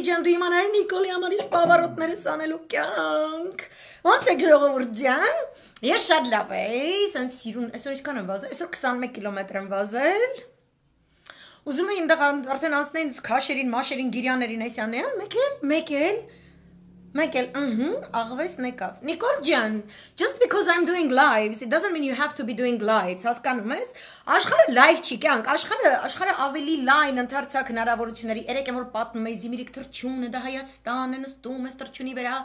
Աստիճան դու իմանար Նիկոլի համար ինչ պավարոտներ ես անելու կյանք։ Ոնց եք ժողովուրդ ջան։ Ես շատ լավ էի, ասենց սիրուն, այսօր ինչքան եմ վազել, այսօր 21 կիլոմետր եմ վազել։ Ուզում էի այնտեղ արդեն անցնեին քաշերին, մաշերին, գիրյաներին, այսյանն է, մեկ էլ, մեկ էլ Մեկ էլ ըհը աղվես նեկավ։ Նիկոլ ջան, just because I'm doing lives, it doesn't mean you have to be doing lives, հասկանում ես։ Աշխարհը լայվ չի, կյանք, աշխարհը աշխարհը ավելի լայն ընդարձակ հնարավորությունների։ Երեք եմ որ պատմում եի Զիմիրիկ թրջունը, դա Հայաստանն է, նստում ես թրջունի վրա,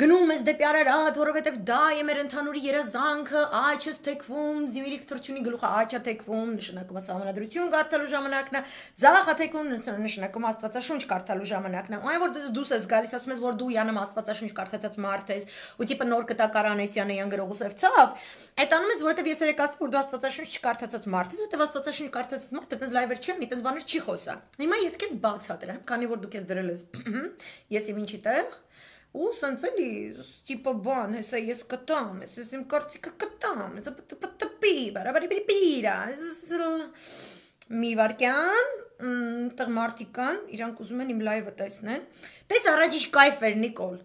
գնում ես դեպի Արարատ, որովհետև դա է մեր ընդհանուրի երազանքը, աչս թեքվում, զիմիրիկ թրջունի գլուխը աչա թեքվում, նշանակում է համանդրություն կարդալու ժամանակն է, ձախա թեքվում նշանակում Աստվածաշունչ կարդալու ժամանակն է։ Այն որ դու դուս ես գալիս, ասում ես որ դու յանեմ Աստվածաշունչ կարդացած մարդ ես, ու տիպը նոր կտակարան ես յան յան գրող ուսև ցավ, այդ անում ես որովհետև ես երեք ասում որ դու Աստվածաշունչ չկարդացած մարդ ես, որովհետև Աստվածաշունչ կարդացած մարդը այտենց լայվեր չի, այտենց բաներ չի խոսա։ Հիմա ես քեզ բացատրեմ, քանի որ դու քեզ դրել ես։ Ես իմ ինչի տեղ ու սենց էլի տիպը բան, հեսա ես կտամ, ես ես իմ կարծիքը կտամ, ես պտպի, բարաբարի բրի բիրա, մի վարկյան, տղմարդիկան, իրանք ուզում են իմ լայվը տեսնեն, պես առաջ իչ կայվ էր նիկոլ,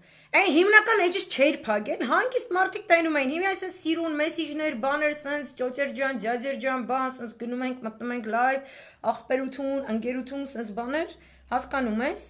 այն հիմնական էջս չէր պագեն, հանգիստ մարդիկ տայնում էին, հիմի այսեն սիրուն մեսիջներ, բաներ սենց, ճոծեր ճան, ձյաձեր ճան, բան, սենց գնում ենք, մտնում ենք լայվ, աղպերություն, ընգերություն, սենց բաներ, հասկանում ես,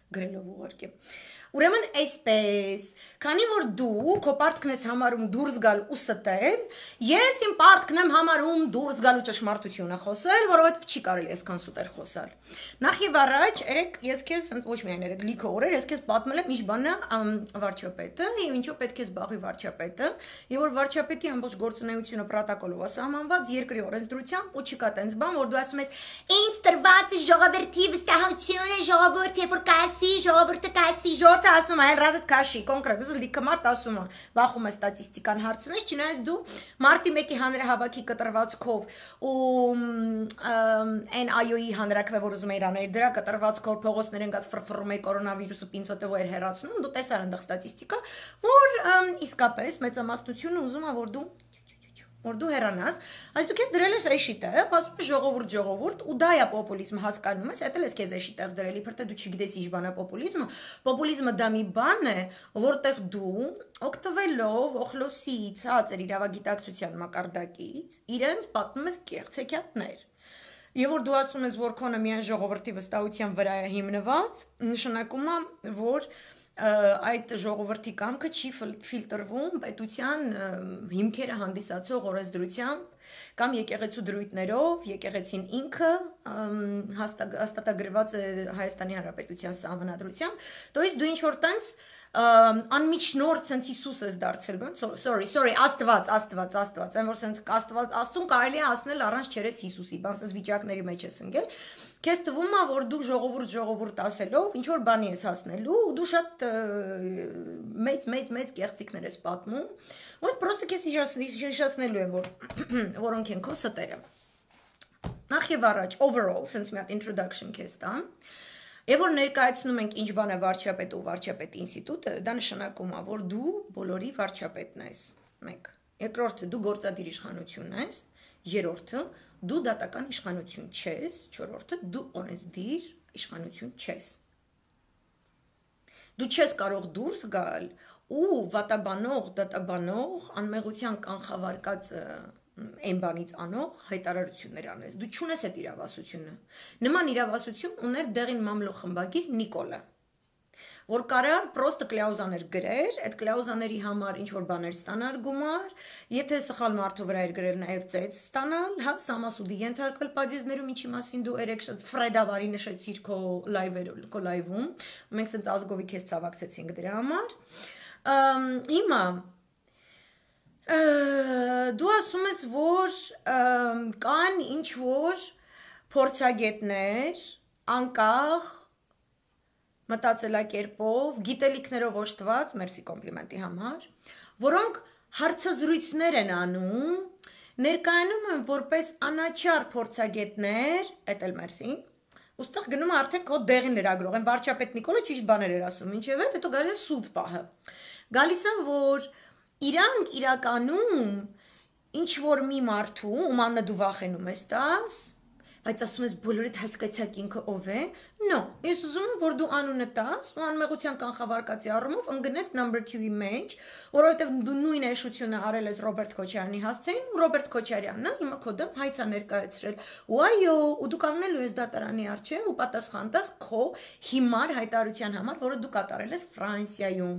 грильову горки. Ուրեմն այսպես, քանի որ դու քո պարտքն ես համարում դուրս գալ ու ստել, ես իմ պարտքն եմ համարում դուրս գալու ճշմարտությունը խոսել, որովհետև չի կարելի այսքան սուտեր խոսալ։ Նախ եւ առաջ, երեք ես քեզ ոչ միայն երեք լիքը օրեր ես քեզ պատմել եմ ինչ բանն է վարչապետը եւ ինչու պետք է զբաղվի վարչապետը, եւ որ վարչապետի ամբողջ գործունեությունը պրոտոկոլով է սահմանված երկրի օրենսդրությամբ ու չկա տենց բան, որ դու ասում ես, ինձ տրված է ժողովրդի վստահությունը, ժողովուրդը որ կասի, ժողովուրդը կասի, ժոր Փորձը ասում է, հելրադդ քաշի, կոնկրետ, ուզը լիքը մարդ ասում է, վախում է ստատիստիկան հարցնես, չնայած դու մարտի 1-ի հանրահավաքի կտրվածքով ու այն IO-ի հանրակրվե, որ ուզում է Իրանը իր դրա կտրվածքով փողոցներ ընկած ֆրֆռում է կորոնավիրուսը պինցոտով էր հեռացնում, դու տեսար այնտեղ ստատիստիկա, որ իսկապես մեծամասնությունը ուզում է, որ դու որ դու հեռանաս, այս դու քեզ դրել ես էշի տեղ, ասում ես ժողովուրդ ժողովուրդ ու դա է պոպուլիզմը, հասկանում ես, այդэл ես քեզ էշի տեղ դրել, իբր թե դու չգիտես ինչ բան է պոպուլիզմը։ Պոպուլիզմը դա մի բան է, որտեղ դու օգտվելով օխլոսի ցածր հա, իրավագիտակցության մակարդակից իրենց պատմում ես կեղծեքյատներ։ Եվ որ դու ասում ես, որ քոնը միայն ժողովրդի վստահության վրա է հիմնված, նշանակում է, որ այդ ժողովրդի կամքը չի ֆիլտրվում պետության հիմքերը հանդիսացող օրենսդրությամբ կամ եկեղեցու դրույթներով, եկեղեցին ինքը հաստատագրված է Հայաստանի Հանրապետության սահմանադրությամբ, դոյս դու ինչ որ տենց անմիջնորդ sense Հիսուս ես դարձել, բան, sorry, sorry, Աստված, Աստված, Աստված, այն որ sense Աստված, Աստուն կարելի է ասնել առանց չերես Հիսուսի, բան sense վիճակների մեջ ես ընկել Քեզ թվում է, որ դու ժողովուրդ ժողովուրդ ասելով ինչ որ բանի ես հասնելու ու դու շատ մեծ մեծ մեծ կեղծիքներ ես պատմում, ոնց պրոստը քեզ հիշացնելու են, որ որոնք են քո ստերը։ Նախ եւ առաջ overall, sense մի հատ introduction քեզ տան։ Եվ որ ներկայացնում ենք ինչ բան է վարչապետ ու վարչապետ ինստիտուտը, դա նշանակում է, որ դու բոլորի վարչապետն ես։ 1. Երկրորդը դու գործադիր իշխանություն ես, երրորդը դու դատական իշխանություն չես, չորրորդը դու օրենսդիր իշխանություն չես։ Դու չես կարող դուրս գալ ու վատաբանող, դատաբանող, անմեղության կանխավարկած այն բանից անող հայտարարություններ անես։ Դու չունես այդ իրավասությունը։ Նման իրավասություն ուներ դեղին մամլո խմբագիր Նիկոլը որ կարար պրոստը կլյաուզաներ գրեր, այդ կլյաուզաների համար ինչ որ բաներ ստանար գումար, եթե սխալ մարդու վրա էր գրել նաև ծեծ ստանալ, հա, սամասուդի ենթարկվել պատիեզներում, ինչի մասին դու երեք շատ ֆրեդավարի նշեցիր քո լայվերով, քո լայվում։ Մենք ցած ազգովի քեզ ցավակցեցինք դրա համար։ Հիմա դու ասում ես, որ կան ինչ որ փորձագետներ, անկախ մտածելակերպով, գիտելիքներով ոշտված, մերսի կոմպլիմենտի համար, որոնք հարցազրույցներ են անում, ներկայանում են որպես անաչար փորձագետներ, էդ էլ մերսին, ուստեղ գնում արդեն քո դեղի լրագրող են, վարչապետ Նիկոլը ճիշտ բաներ էր ասում, ինչևէ, հետո գալիս է սուտ պահը։ Գալիս են, որ իրանք իրականում ինչ որ մի մարդու, ում անունը դու վախենում ես, տաս, բայց ասում ես բոլորիդ հասկացաք ինքը ով է։ No, ես ուզում եմ որ դու անունը տաս ու անմեղության կանխավարկածի առումով ընկնես number 2-ի մեջ, որովհետև դու նույն հեշությունը արել ես Ռոբերտ Քոչարյանի հասցեին, ու Ռոբերտ Քոչարյանն է հիմա քո դեմ հայց է ներկայացրել։ Ու այո, ու դու կանգնելու ես դատարանի առջև ու պատասխան տաս քո հիմար հայտարարության համար, որը դու կատարել ես Ֆրանսիայում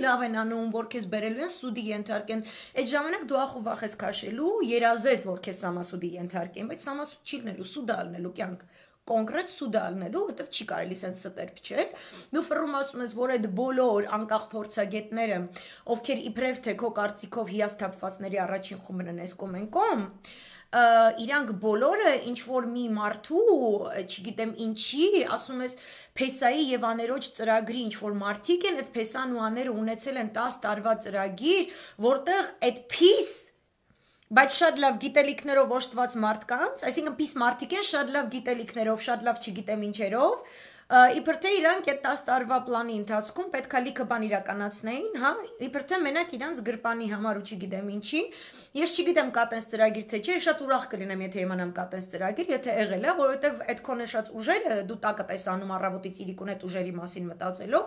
լավ են անում, որ քեզ բերելու են սուդի ենթարկեն։ Այդ ժամանակ դու ախ ու վախ ես քաշելու, երազես, որ քեզ սամասուդի ենթարկեն, բայց սամասուդ չի լինելու, սուդա ալնելու կյանք կոնկրետ սուդ ալնելու, որովհետև չի կարելի sense ստերք չել։ Դու ֆռում ասում ես, որ այդ բոլոր անկախ փորձագետները, ովքեր իբրև թե քո կարծիքով հիասթափվածների առաջին խումբն են այս կոմենկոմ, կոմ, իրանք բոլորը ինչ որ մի մարդու, չգիտեմ ինչի, ասում ես Փեսայի եւ Աներոջ ծրագրի ինչ որ մարդիկ են, այդ Փեսան ու Աները ունեցել են 10 տարվա ծրագիր, որտեղ այդ peace բայց շատ լավ գիտելիքներով ոշտված մարդկանց, այսինքն պիս մարդիկ են շատ լավ գիտելիքներով, շատ լավ չգիտեմ ինչերով, իբր թե իրանք այդ 10 տարվա պլանի ընթացքում պետքա լիքը բան իրականացնեին, հա, իբր թե մենակ իրանք գրպանի համար ու չգիտեմ ինչի։ Ես չգիտեմ կա տես ծրագիր թե չէ, շատ ուրախ կլինեմ, եթե իմանամ կա տես ծրագիր, եթե եղել է, որովհետև այդ քոնե շատ ուժերը դու տակը տեսանում առավոտից իրիկուն այդ ուժերի մասին մտածելով,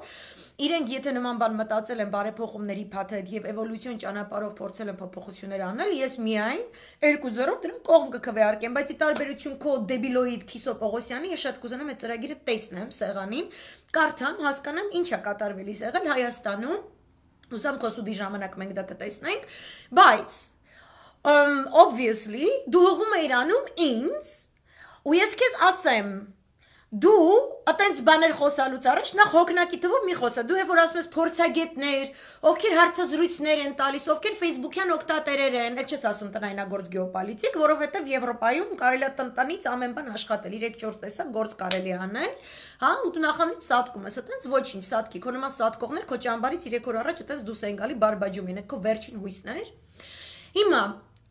Իրենք եթե նման բան մտածել են բարեփոխումների փաթեթ եւ էվոլյուցիոն ճանապարհով փորձել են փոփոխություններ անել, ես միայն 2-0-ով դրան կողմ կքվեարկեմ, բայց ի տարբերություն քո դեբիլոիդ Քիսո Պողոսյանի, ես շատ կուզենամ այդ ծրագիրը տեսնեմ սեղանին, կարդամ, հասկանամ ինչ է կատարվել եղել Հայաստանում։ Ուսամ խոսուդի ժամանակ մենք դա կտեսնենք, բայց um obviously դու հողում էիր անում ինձ ու ես քեզ ասեմ դու այտենց բաներ խոսալուց առաջ նախ հոգնակի թվով մի խոսա։ Դու եւ որ ասում ես փորձագետներ, ովքեր հարցազրույցներ են տալիս, ովքեր Facebook-յան օկտատերեր են, այլ չես ասում տնայնագործ գեոպոլիտիկ, որովհետեւ Եվրոպայում կարելի է տնտնից ամեն բան աշխատել, 3-4 տեսակ գործ կարելի անել, հա, ու դու նախանից սատկում ես, այտենց ոչինչ, սատկի, քո նման սատկողներ քո ճամբարից 3 օր առաջ այտենց դուս են գալի բարբաջումին, այդ քո վերջին հույսն էր։ Հիմա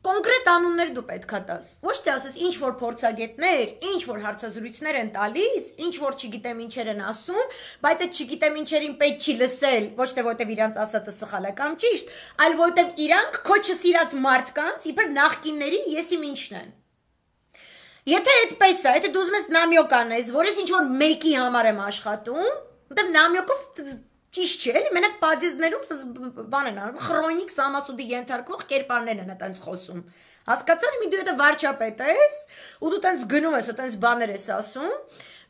կոնկրետ անուններ դու պետքա տաս։ Ոչ թե ասես ինչ որ փորձագետներ, ինչ որ հարցազրույցներ են տալիս, ինչ որ չգիտեմ ինչեր են ասում, բայց այդ չգիտեմ ինչերին պետք չի լսել, ոչ թե որտեվ իրանց ասածը սխալ է կամ ճիշտ, այլ որտեվ իրանք քո չսիրած մարդկանց իբր նախկինների եսիմ ինչն են։ Եթե այդպես է, եթե դու ուզում ես նամյոկ անես, որ ես ինչ որ մեկի համար եմ աշխատում, որտեվ նամյոկով Ճիշտ չէ, էլի մենակ բազիզներում սս բան են անում, քրոնիկ սամասուդի ենթարկող կերպարներն են այտենց խոսում։ Հասկացա՞ր, մի դու եթե վարչապետ ես, ու դու տենց գնում ես, այտենց բաներ ես ասում,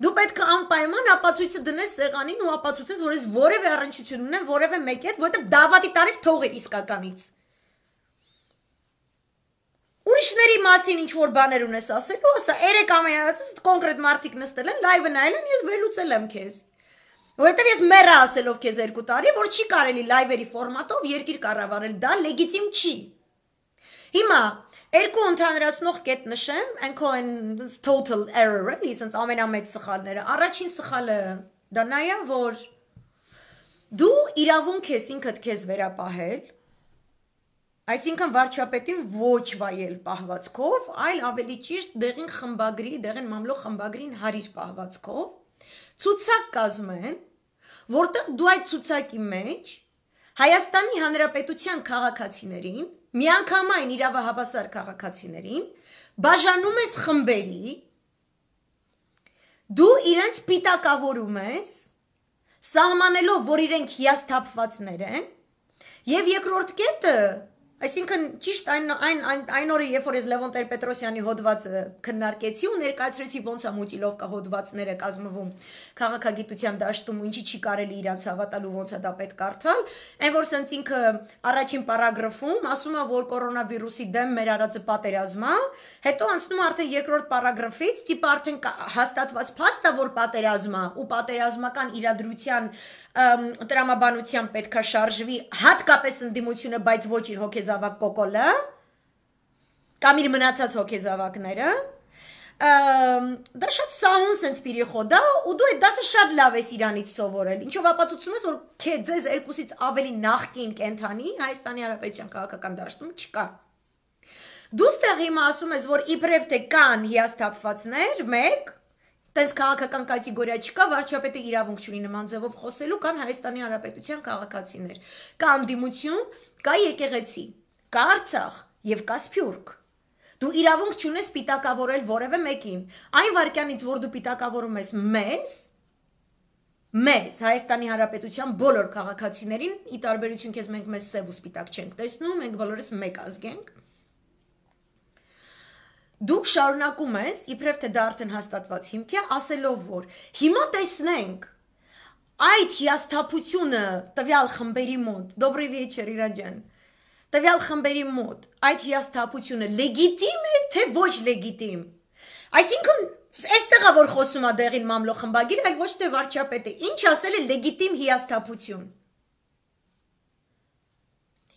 դու պետք է անպայման ապացույցը դնես սեղանին ու ապացուցես, որ ես որևէ առնչություն ունեմ որևէ մեկի հետ, որովհետև դավադի տարիք թողեր իսկականից։ Ուրիշների մասին ինչ որ բաներ ունես ասելու, ասա, երեք ամենացած կոնկրետ մարդիկ նստել են, լայվը նայել են, ես վերլուծել եմ քեզ։ Որովհետև ես մեռա ասելով քեզ 2 տարի, որ չի կարելի լայվերի ֆորմատով երկիր կառավարել, դա լեգիտիմ չի։ Հիմա երկու ընդհանրացնող կետ նշեմ, այնքո այն total error, էլի, ասենց ամենամեծ սխալները։ Առաջին սխալը դա նա է, որ դու իրավունք ես ինքդ քեզ վերապահել, Այսինքն վարչապետին ոչ վայել պահվածքով, այլ ավելի ճիշտ դեղին խմբագրի, դեղին մամլո խմբագրին հարիր պահվածքով ցուցակ կազմեն, որտեղ դու այդ ցուցակի մեջ Հայաստանի Հանրապետության քաղաքացիներին, միանգամայն իրավահավասար քաղաքացիներին բաժանում ես խմբերի, դու իրենց պիտակավորում ես, սահմանելով, որ իրենք հիասթափվածներ են, եւ երկրորդ կետը Այսինքն ճիշտ այն այն այն, այն օրը, երբ որ ես Լևոն Տեր-Պետրոսյանի հոդվածը քննարկեցի ու ներկայացրեցի ոնց է մուտիլովկա հոդվածները կազմվում քաղաքագիտության դաշտում ու ինչի չի կարելի իրանց հավատալ ու ոնց է դա պետք արթալ, այն որ սենց ինքը առաջին պարագրաֆում ասում է, որ կորոնավիրուսի դեմ մեր արածը պատերազմա, հետո անցնում արդեն երկրորդ պարագրաֆից, տիպը արդեն հաստատված փաստա, որ պատերազմա ու պատերազմական իրադրության տրամաբանությամբ պետքա շարժվի հատկապես ընդդիմությունը, բայց ոչ իր հոգեզավակ կոկոլը կամ իր մնացած հոգեզավակները դա շատ սահուն sense պիրիխոդա ու դու այդ դասը շատ լավ ես Իրանից սովորել։ Ինչով ապացուցում ես, որ քե ձեզ երկուսից ավելի նախկին կենթանի Հայաստանի Հանրապետության քաղաքական դաշտում չկա։ Դու ստեղ հիմա ասում ես, որ իբրև թե կան հիասթափվածներ, մեկ տենց քաղաքական կատեգորիա չկա, վարչապետը իրավունք ունի նման ձևով խոսելու, կան Հայաստանի Հանրապետության քաղաքացիներ, կա անդիմություն, կա եկեղեցի, կա Արցախ եւ կա Սփյուռք։ Դու իրավունք չունես պիտակավորել որևէ մեկին։ Այն վարքյանից, որ դու պիտակավորում ես մեզ, մեզ Հայաստանի Հանրապետության բոլոր քաղաքացիներին, ի տարբերություն քեզ մենք մեզ սև ու սպիտակ չենք տեսնում, մենք բոլորս մեկ ազգ ենք դուք շարունակում ես, իբրև թե դա արդեն հաստատված հիմք է, ասելով որ հիմա տեսնենք այդ հիասթափությունը տվյալ խմբերի մոտ, добрый вечер, Իրանջան։ Տվյալ խմբերի մոտ այդ հիասթափությունը լեգիտիմ է, թե ոչ լեգիտիմ։ Այսինքն Այստեղա որ խոսում է դեղին մամլո խմբագիրը, այլ ոչ թե վարչապետը։ Ինչ ասել է լեգիտիմ հիասթափություն։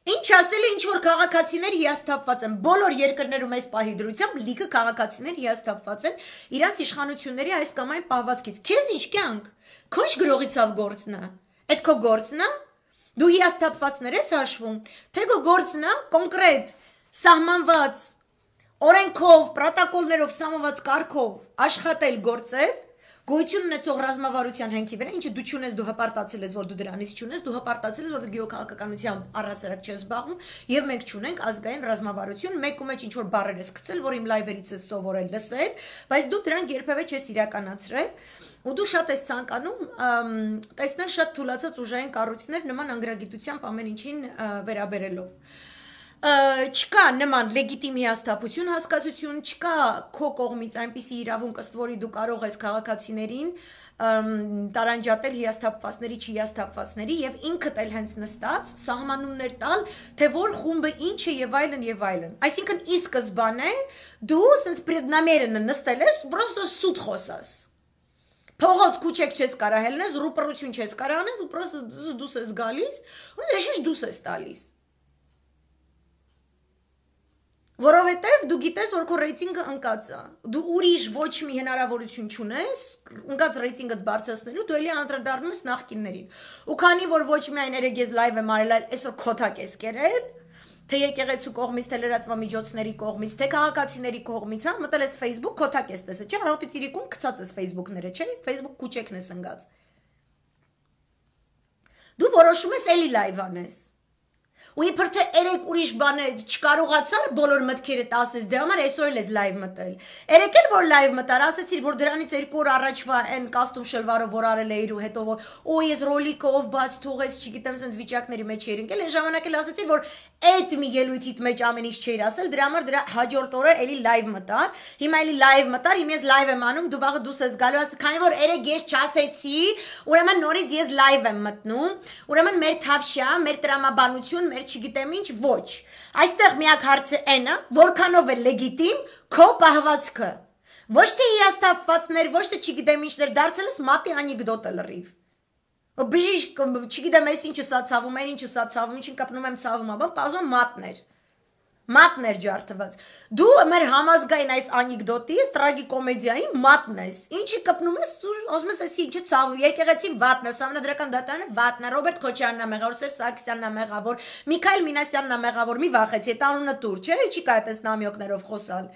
Ինչ ասել է ինչ որ քաղաքացիներ հիասթափված են։ Բոլոր երկրներում այս պահի դրությամբ լիքը քաղաքացիներ հիասթափված են իրենց իշխանությունների այս կամ այն պահվածքից։ Քեզ ինչ կյանք։ Քո ինչ գրողիցավ գործնա։ Այդ քո գործնա։ Դու հիասթափվածներ ես հաշվում, թե քո գործնա կոնկրետ սահմանված օրենքով, պրոտոկոլներով սահմանված կարգով աշխատել, գործել գոյություն ունեցող ռազմավարության հենքի վրա, ինչը դու ճունես, դու հպարտացել ես, որ դու դրանից ճունես, դու հպարտացել ես, որ դու գեոքաղաքականությամբ առասարակ չես զբաղվում, եւ մենք ճունենք ազգային ռազմավարություն, մեկ ու մեջ ինչ որ բառեր ես գցել, որ իմ լայվերից ես սովորել լսել, բայց դու դրանք երբևէ չես իրականացրել ու դու շատ ես ցանկանում տեսնել շատ թուլացած ուժային կառույցներ նման անգրագիտությամբ ամեն ինչին վերաբերելով չկա նման լեգիտիմ հիաստափություն հասկացություն, չկա քո կողմից այնպիսի իրավունք, ըստ որի դու կարող ես քաղաքացիներին տարանջատել հիաստափվածների չհիաստափվածների եւ ինքդ էլ հենց նստած սահմանումներ տալ, թե որ խումբը ինչ է եւ այլն եւ այլն։ Այսինքն ի սկզբանե դու sense преднамеренно նստել ես, просто սուտ խոսաս։ Փողոց քուչեք չես կարա հելնես, ռուպրություն չես կարա անես, ու պրոստը դուս ես գալիս, ու դեշիշ դուս ես տալիս։ Որովհետև դու գիտես, որ քո ռեյտինգը ընկած է։ Դու ուրիշ ոչ մի հնարավորություն չունես ընկած ռեյտինգը բարձրացնելու, դու ելի անդրադառնում ես նախկիններին։ Ու քանի որ ոչ միայն երեկ ես լայվ եմ արել, այլ այսօր քոթակ ես կերել, թե եկեղեցու կողմից, թե լրատվամիջոցների կողմից, թե քաղաքացիների կողմից, հա, մտել ես Facebook, քոթակ ես տեսել, չէ՞, հրաուտից իրիկուն գցած ես Facebook-ները, չէ՞, Facebook քուչեքն ես ընկած։ Դու որոշում ես էլի լայվ անես ու իբր թե երեք ուրիշ բան չկարողացար բոլոր մտքերդ ասես, դե համար այսօր էլ ես լայվ մտել։ Երեք էլ որ լայվ մտար, ասեցիր, որ դրանից երկու օր առաջվա այն կաստում շելվարը որ արել էիր ու հետո որ օ ես ռոլիկով բաց թողեց, չգիտեմ, sense վիճակների մեջ էր ընկել, այն ժամանակ էլ ասեցիր, որ այդ մի ելույթիդ մեջ ամեն ինչ չէր ասել, դրա համար դրա հաջորդ օրը էլի լայվ մտար։ Հիմա էլի լայվ մտար, իմ ես լայվ եմ անում, դու վաղը դուս ես գալու, ասես, քանի որ երեք ես չասեցի, ուրեմն նորից ես լայվ եմ մտնում։ Ուրեմն մեր թավշյա, մեր տրամաբանություն, մեր չգիտեմ ինչ, ոչ։ Այստեղ միակ հարցը այն է, որքանով է լեգիտիմ քո պահվածքը։ Ոչ թե հիաստապվածներ, ոչ թե չգիտեմ ինչներ, դարձելս մատի անեկդոտը լրիվ բժիշկ, չգիտեմ, այս ինչը սա ցավում, այն ինչը սա ցավում, ինչին կապնում եմ ցավում, ապա բազում մատներ մատն էր ջարդված։ Դու մեր համազգային այս անեկդոտի, այս տրագիկոմեդիայի մատն ես։ Ինչի կպնում ես, ասում ես, ասի ինչի ցավ, եկեղեցին վատն է, համնադրական դատարանը վատն է, Ռոբերտ Քոչյանն է մեղավոր, Սերժ Սարգսյանն է մեղավոր, Միքայել Մինասյանն է մեղավոր, մի վախեցի, այդ անունը դուր, չէ՞, չի կարա տես նամյոկներով խոսալ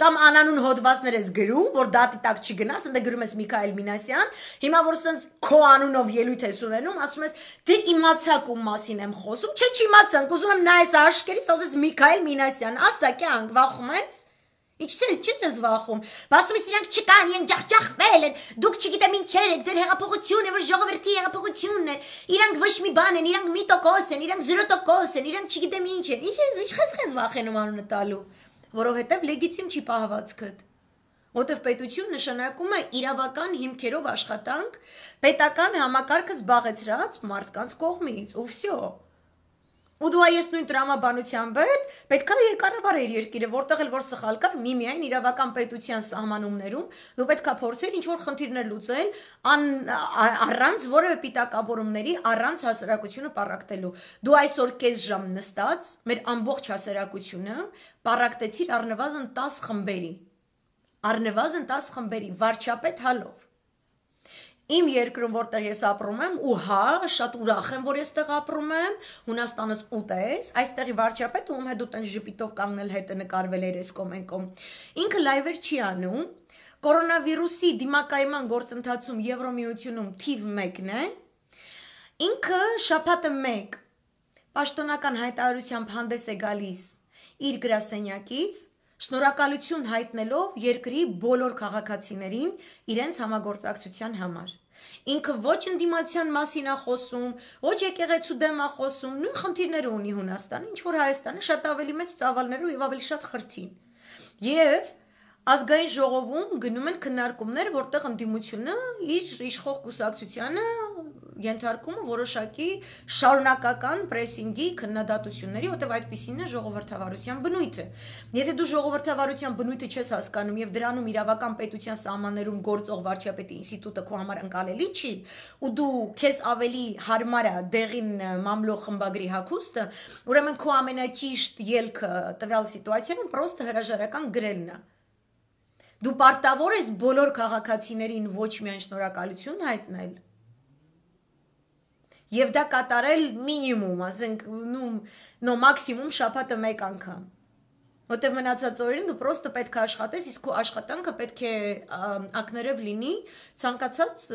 կամ անանուն հոդվածներ ես գրում, որ դատի տակ չգնաս, ընդ գրում ես Միքայել Մինասյան, հիմա որ սենց քո անունով ելույթ ես ունենում, ասում ես, դե իմացակ ու մասին եմ խոսում, չէ չիմացանք, ուզում եմ նայես աշկերիս, ասես Միքայել Մինասյան, ասա կյանք, վախում ես։ Ինչի՞ չես ես վախում։ Բասում ես իրանք չկան, իրենք ջախջախվել են։ Դուք չգիտեմ ինչեր եք, ձեր հեղափոխությունը, որ ժողովրդի հեղափոխությունն է։ Իրանք ոչ մի բան են, իրանք մի տոկոս են, իրանք 0% են, իրանք չգիտեմ ինչ են։ Ինչ ես, ինչպես ես վախենում անունը տալու որովհետև լեգիտիմ չի պահվածքդ։ Որտեվ պետություն նշանակում է իրավական հիմքերով աշխատանք, պետական համակարգը զբաղեցրած մարդկանց կողմից, ու վсё ու դու այս նույն տրամաբանությամբ հետ պետքա եկարավար էր երկիրը որտեղ էլ որ սխալ կար միմիայն իրավական պետության սահմանումներում դու պետքա փորձեր ինչ որ խնդիրներ լուծել ան առանց որևէ պիտակավորումների առանց հասարակությունը պարակտելու դու այսօր կես ժամ նստած մեր ամբողջ հասարակությունը պարակտեցիր առնվազն 10 խմբերի առնվազն 10 խմբերի վարչապետ հալով Իմ երկրում, որտեղ ես ապրում եմ, ու հա, շատ ուրախ եմ, որ եստեղ ապրում եմ, Հունաստանից ուտես, այստեղի վարչապետը ում հետ ու տեն ժպիտով կանգնել հետ է նկարվել էր էս կոմենկոմ։ Ինքը լայվեր չի անում։ Կորոնավիրուսի դիմակայման գործընթացում Եվրոմիությունում թիվ 1-ն է։ Ինքը շաբաթը 1 պաշտոնական հայտարարությամբ հանդես է գալիս իր գրասենյակից շնորհակալություն հայտնելով երկրի բոլոր քաղաքացիներին իրենց համագործակցության համար։ Ինքը ոչ ընդդիմացության մասին է խոսում, ոչ եկեղեցու դեմ է խոսում, նույն խնդիրները ունի Հունաստանը, ինչ որ Հայաստանը շատ ավելի մեծ ծավալներով եւ ավելի շատ խրթին։ Եվ ազգային ժողովում գնում են քննարկումներ, որտեղ ընդդիմությունը իր իշխող կուսակցությանը ենթարկումը որոշակի շարունակական պրեսինգի քննադատությունների, որտեղ այդպեսին է ժողովրդավարության բնույթը։ Եթե դու ժողովրդավարության բնույթը չես հասկանում եւ դրանում իրավական պետության սահմաններում գործող վարչապետի ինստիտուտը քո համար անցալելի չի, ու դու քեզ ավելի հարմար է դեղին մամլոխ խմբագրի հակոստը, ուրեմն քո ամենաճիշտ ելքը տվյալ սիտուացիայում պրոստը հրաժարական գրելն է։ Դու պարտավոր ես բոլոր քաղաքացիներին ոչ միայն շնորհակալություն հայտնել, եւ դա կատարել մինիմում, ասենք, նու, նո մաքսիմում շաբաթը 1 անգամ։ Որտեւ մնացած օրերին դու պրոստը պետք է աշխատես, իսկ քո աշխատանքը պետք է ակներև լինի ցանկացած